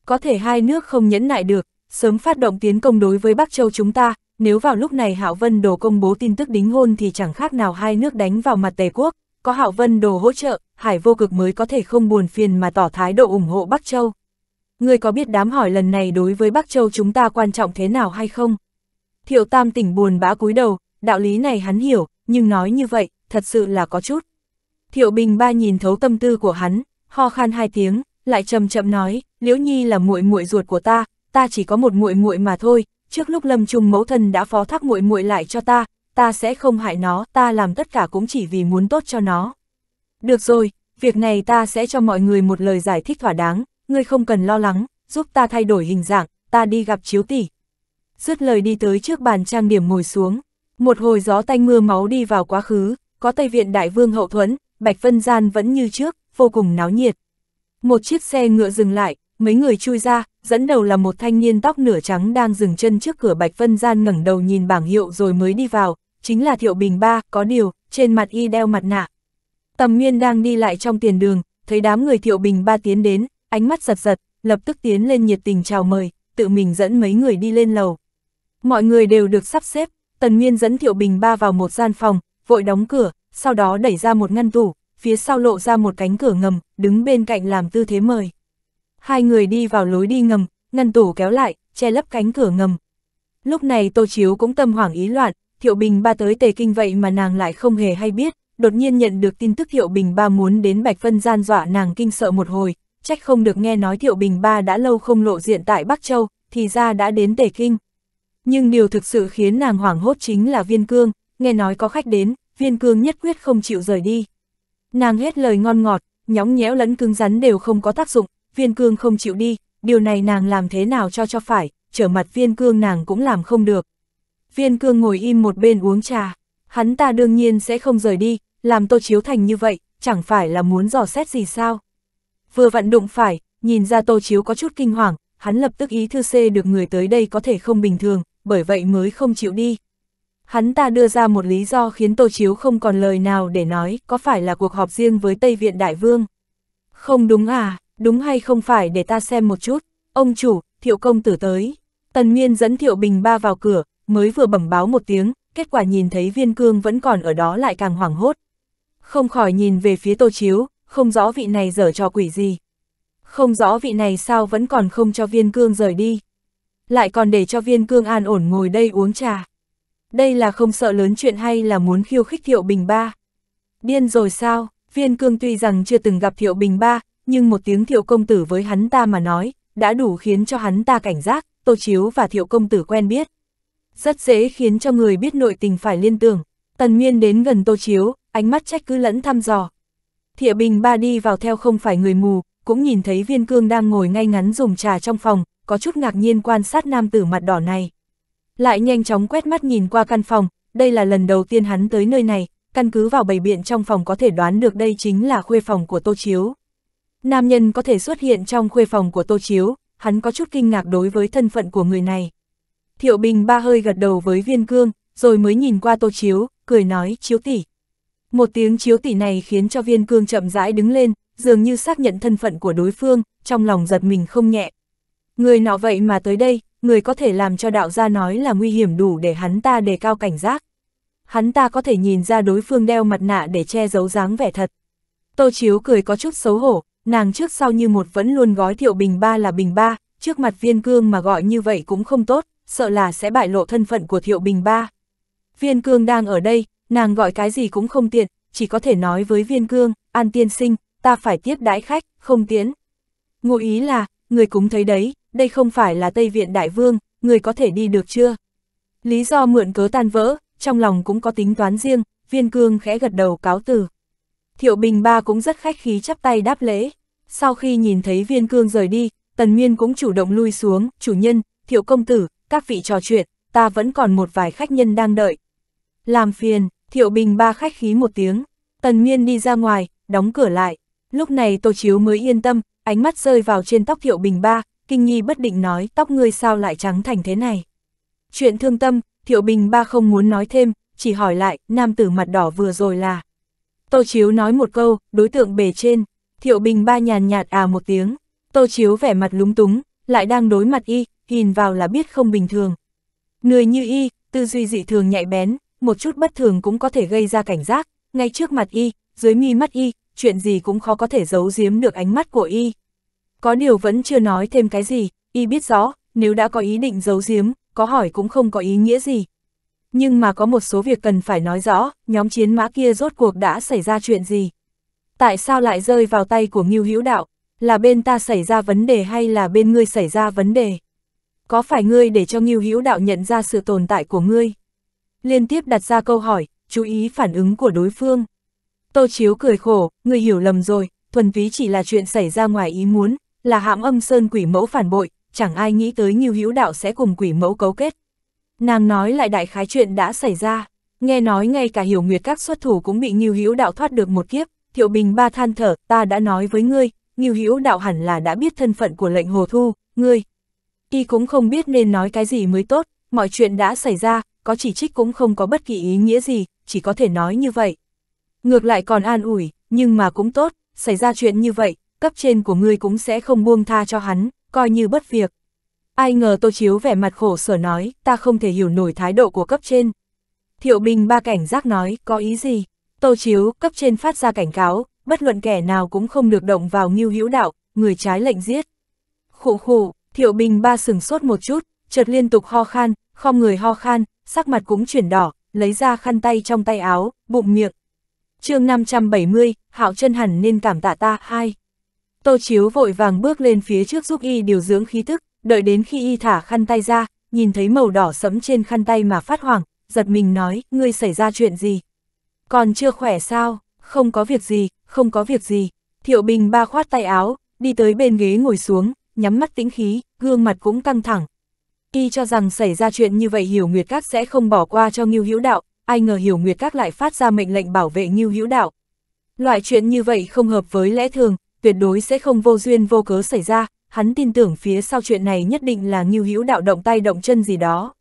Có thể hai nước không nhẫn nại được, sớm phát động tiến công đối với Bắc Châu chúng ta, nếu vào lúc này Hạo Vân Đồ công bố tin tức đính hôn thì chẳng khác nào hai nước đánh vào mặt Tề Quốc, có Hạo Vân Đồ hỗ trợ, Hải Vô Cực mới có thể không buồn phiền mà tỏ thái độ ủng hộ Bắc Châu ngươi có biết đám hỏi lần này đối với Bắc Châu chúng ta quan trọng thế nào hay không? Thiệu Tam tỉnh buồn bã cúi đầu, đạo lý này hắn hiểu, nhưng nói như vậy, thật sự là có chút. Thiệu Bình Ba nhìn thấu tâm tư của hắn, ho khan hai tiếng, lại chậm chậm nói, Liễu Nhi là muội muội ruột của ta, ta chỉ có một muội muội mà thôi, trước lúc Lâm Trung mẫu thân đã phó thác muội muội lại cho ta, ta sẽ không hại nó, ta làm tất cả cũng chỉ vì muốn tốt cho nó. Được rồi, việc này ta sẽ cho mọi người một lời giải thích thỏa đáng, ngươi không cần lo lắng, giúp ta thay đổi hình dạng, ta đi gặp chiếu tỷ. Dứt lời đi tới trước bàn trang điểm ngồi xuống, một hồi gió tanh mưa máu đi vào quá khứ, có Tây Viện Đại Vương hậu thuẫn, Bạch Vân Gian vẫn như trước, vô cùng náo nhiệt. Một chiếc xe ngựa dừng lại, mấy người chui ra, dẫn đầu là một thanh niên tóc nửa trắng đang dừng chân trước cửa Bạch Vân Gian ngẩng đầu nhìn bảng hiệu rồi mới đi vào, chính là Thiệu Bình Ba, có điều, trên mặt y đeo mặt nạ. Tầm Nguyên đang đi lại trong tiền đường, thấy đám người Thiệu Bình Ba tiến đến, ánh mắt giật giật, lập tức tiến lên nhiệt tình chào mời, tự mình dẫn mấy người đi lên lầu. Mọi người đều được sắp xếp, Tần Nguyên dẫn Thiệu Bình Ba vào một gian phòng, vội đóng cửa, sau đó đẩy ra một ngăn tủ, phía sau lộ ra một cánh cửa ngầm, đứng bên cạnh làm tư thế mời. Hai người đi vào lối đi ngầm, ngăn tủ kéo lại, che lấp cánh cửa ngầm. Lúc này Tô Chiếu cũng tâm hoảng ý loạn, Thiệu Bình Ba tới Tề Kinh vậy mà nàng lại không hề hay biết, đột nhiên nhận được tin tức Thiệu Bình Ba muốn đến Bạch Phân gian dọa nàng kinh sợ một hồi, trách không được nghe nói Thiệu Bình Ba đã lâu không lộ diện tại Bắc Châu, thì ra đã đến Tề Kinh. Nhưng điều thực sự khiến nàng hoảng hốt chính là Viên Cương, nghe nói có khách đến, Viên Cương nhất quyết không chịu rời đi. Nàng hết lời ngon ngọt, nhóng nhéo lẫn cứng rắn đều không có tác dụng, Viên Cương không chịu đi, điều này nàng làm thế nào cho cho phải, trở mặt Viên Cương nàng cũng làm không được. Viên Cương ngồi im một bên uống trà, hắn ta đương nhiên sẽ không rời đi, làm Tô Chiếu Thành như vậy, chẳng phải là muốn dò xét gì sao vừa vặn đụng phải, nhìn ra Tô Chiếu có chút kinh hoàng, hắn lập tức ý thư xê được người tới đây có thể không bình thường, bởi vậy mới không chịu đi. Hắn ta đưa ra một lý do khiến Tô Chiếu không còn lời nào để nói, có phải là cuộc họp riêng với Tây Viện Đại Vương? Không đúng à, đúng hay không phải để ta xem một chút, ông chủ, thiệu công tử tới. Tần nguyên dẫn thiệu bình ba vào cửa, mới vừa bẩm báo một tiếng, kết quả nhìn thấy viên cương vẫn còn ở đó lại càng hoảng hốt. Không khỏi nhìn về phía Tô Chiếu, không rõ vị này dở trò quỷ gì. Không rõ vị này sao vẫn còn không cho viên cương rời đi. Lại còn để cho viên cương an ổn ngồi đây uống trà. Đây là không sợ lớn chuyện hay là muốn khiêu khích Thiệu Bình Ba. Điên rồi sao, viên cương tuy rằng chưa từng gặp Thiệu Bình Ba, nhưng một tiếng Thiệu Công Tử với hắn ta mà nói, đã đủ khiến cho hắn ta cảnh giác, Tô Chiếu và Thiệu Công Tử quen biết. Rất dễ khiến cho người biết nội tình phải liên tưởng. Tần Nguyên đến gần Tô Chiếu, ánh mắt trách cứ lẫn thăm dò, Thịa Bình ba đi vào theo không phải người mù, cũng nhìn thấy viên cương đang ngồi ngay ngắn dùng trà trong phòng, có chút ngạc nhiên quan sát nam tử mặt đỏ này. Lại nhanh chóng quét mắt nhìn qua căn phòng, đây là lần đầu tiên hắn tới nơi này, căn cứ vào bầy biện trong phòng có thể đoán được đây chính là khuê phòng của Tô Chiếu. Nam nhân có thể xuất hiện trong khuê phòng của Tô Chiếu, hắn có chút kinh ngạc đối với thân phận của người này. Thiệu Bình ba hơi gật đầu với viên cương, rồi mới nhìn qua Tô Chiếu, cười nói, Chiếu tỷ một tiếng chiếu tỷ này khiến cho viên cương chậm rãi đứng lên, dường như xác nhận thân phận của đối phương, trong lòng giật mình không nhẹ. Người nọ vậy mà tới đây, người có thể làm cho đạo gia nói là nguy hiểm đủ để hắn ta đề cao cảnh giác. Hắn ta có thể nhìn ra đối phương đeo mặt nạ để che giấu dáng vẻ thật. Tô Chiếu cười có chút xấu hổ, nàng trước sau như một vẫn luôn gói thiệu bình ba là bình ba, trước mặt viên cương mà gọi như vậy cũng không tốt, sợ là sẽ bại lộ thân phận của thiệu bình ba. Viên cương đang ở đây, nàng gọi cái gì cũng không tiện, chỉ có thể nói với viên cương, an tiên sinh, ta phải tiếp đãi khách, không tiến. Ngụ ý là, người cũng thấy đấy, đây không phải là Tây Viện Đại Vương, người có thể đi được chưa? Lý do mượn cớ tan vỡ, trong lòng cũng có tính toán riêng, viên cương khẽ gật đầu cáo từ. Thiệu Bình Ba cũng rất khách khí chắp tay đáp lễ. Sau khi nhìn thấy viên cương rời đi, Tần nguyên cũng chủ động lui xuống, chủ nhân, thiệu công tử, các vị trò chuyện, ta vẫn còn một vài khách nhân đang đợi. Làm phiền, Thiệu Bình ba khách khí một tiếng, Tần Miên đi ra ngoài, đóng cửa lại. Lúc này Tô Chiếu mới yên tâm, ánh mắt rơi vào trên tóc Thiệu Bình ba, kinh nghi bất định nói tóc ngươi sao lại trắng thành thế này. Chuyện thương tâm, Thiệu Bình ba không muốn nói thêm, chỉ hỏi lại, nam tử mặt đỏ vừa rồi là. Tô Chiếu nói một câu, đối tượng bề trên, Thiệu Bình ba nhàn nhạt à một tiếng, Tô Chiếu vẻ mặt lúng túng, lại đang đối mặt y, nhìn vào là biết không bình thường. Người như y, tư duy dị thường nhạy bén, một chút bất thường cũng có thể gây ra cảnh giác, ngay trước mặt y, dưới mi mắt y, chuyện gì cũng khó có thể giấu giếm được ánh mắt của y. Có điều vẫn chưa nói thêm cái gì, y biết rõ, nếu đã có ý định giấu giếm, có hỏi cũng không có ý nghĩa gì. Nhưng mà có một số việc cần phải nói rõ, nhóm chiến mã kia rốt cuộc đã xảy ra chuyện gì. Tại sao lại rơi vào tay của Ngưu Hữu Đạo? Là bên ta xảy ra vấn đề hay là bên ngươi xảy ra vấn đề? Có phải ngươi để cho Ngưu Hữu Đạo nhận ra sự tồn tại của ngươi? liên tiếp đặt ra câu hỏi, chú ý phản ứng của đối phương. Tô Chiếu cười khổ, người hiểu lầm rồi, thuần túy chỉ là chuyện xảy ra ngoài ý muốn, là hãm âm sơn quỷ mẫu phản bội, chẳng ai nghĩ tới Ngưu Hữu Đạo sẽ cùng quỷ mẫu cấu kết. Nàng nói lại đại khái chuyện đã xảy ra, nghe nói ngay cả Hiểu Nguyệt các xuất thủ cũng bị Ngưu Hữu Đạo thoát được một kiếp, Thiệu Bình ba than thở, ta đã nói với ngươi, Ngưu Hữu Đạo hẳn là đã biết thân phận của lệnh hồ thu, ngươi. Y cũng không biết nên nói cái gì mới tốt, mọi chuyện đã xảy ra, có chỉ trích cũng không có bất kỳ ý nghĩa gì, chỉ có thể nói như vậy. Ngược lại còn an ủi, nhưng mà cũng tốt, xảy ra chuyện như vậy, cấp trên của ngươi cũng sẽ không buông tha cho hắn, coi như bất việc. Ai ngờ Tô Chiếu vẻ mặt khổ sở nói, ta không thể hiểu nổi thái độ của cấp trên. Thiệu Bình ba cảnh giác nói, có ý gì? Tô Chiếu, cấp trên phát ra cảnh cáo, bất luận kẻ nào cũng không được động vào nghiêu hữu đạo, người trái lệnh giết. Khụ khụ, Thiệu Bình ba sừng sốt một chút, chợt liên tục ho khan, khom người ho khan, sắc mặt cũng chuyển đỏ, lấy ra khăn tay trong tay áo, bụng miệng. chương 570, Hạo chân hẳn nên cảm tạ ta, hai. Tô Chiếu vội vàng bước lên phía trước giúp y điều dưỡng khí tức, đợi đến khi y thả khăn tay ra, nhìn thấy màu đỏ sẫm trên khăn tay mà phát hoảng, giật mình nói, ngươi xảy ra chuyện gì? Còn chưa khỏe sao? Không có việc gì, không có việc gì. Thiệu Bình ba khoát tay áo, đi tới bên ghế ngồi xuống, nhắm mắt tĩnh khí, gương mặt cũng căng thẳng, Y cho rằng xảy ra chuyện như vậy Hiểu Nguyệt Các sẽ không bỏ qua cho Ngưu Hữu Đạo, ai ngờ Hiểu Nguyệt Các lại phát ra mệnh lệnh bảo vệ Ngưu Hữu Đạo. Loại chuyện như vậy không hợp với lẽ thường, tuyệt đối sẽ không vô duyên vô cớ xảy ra, hắn tin tưởng phía sau chuyện này nhất định là Ngưu Hữu Đạo động tay động chân gì đó.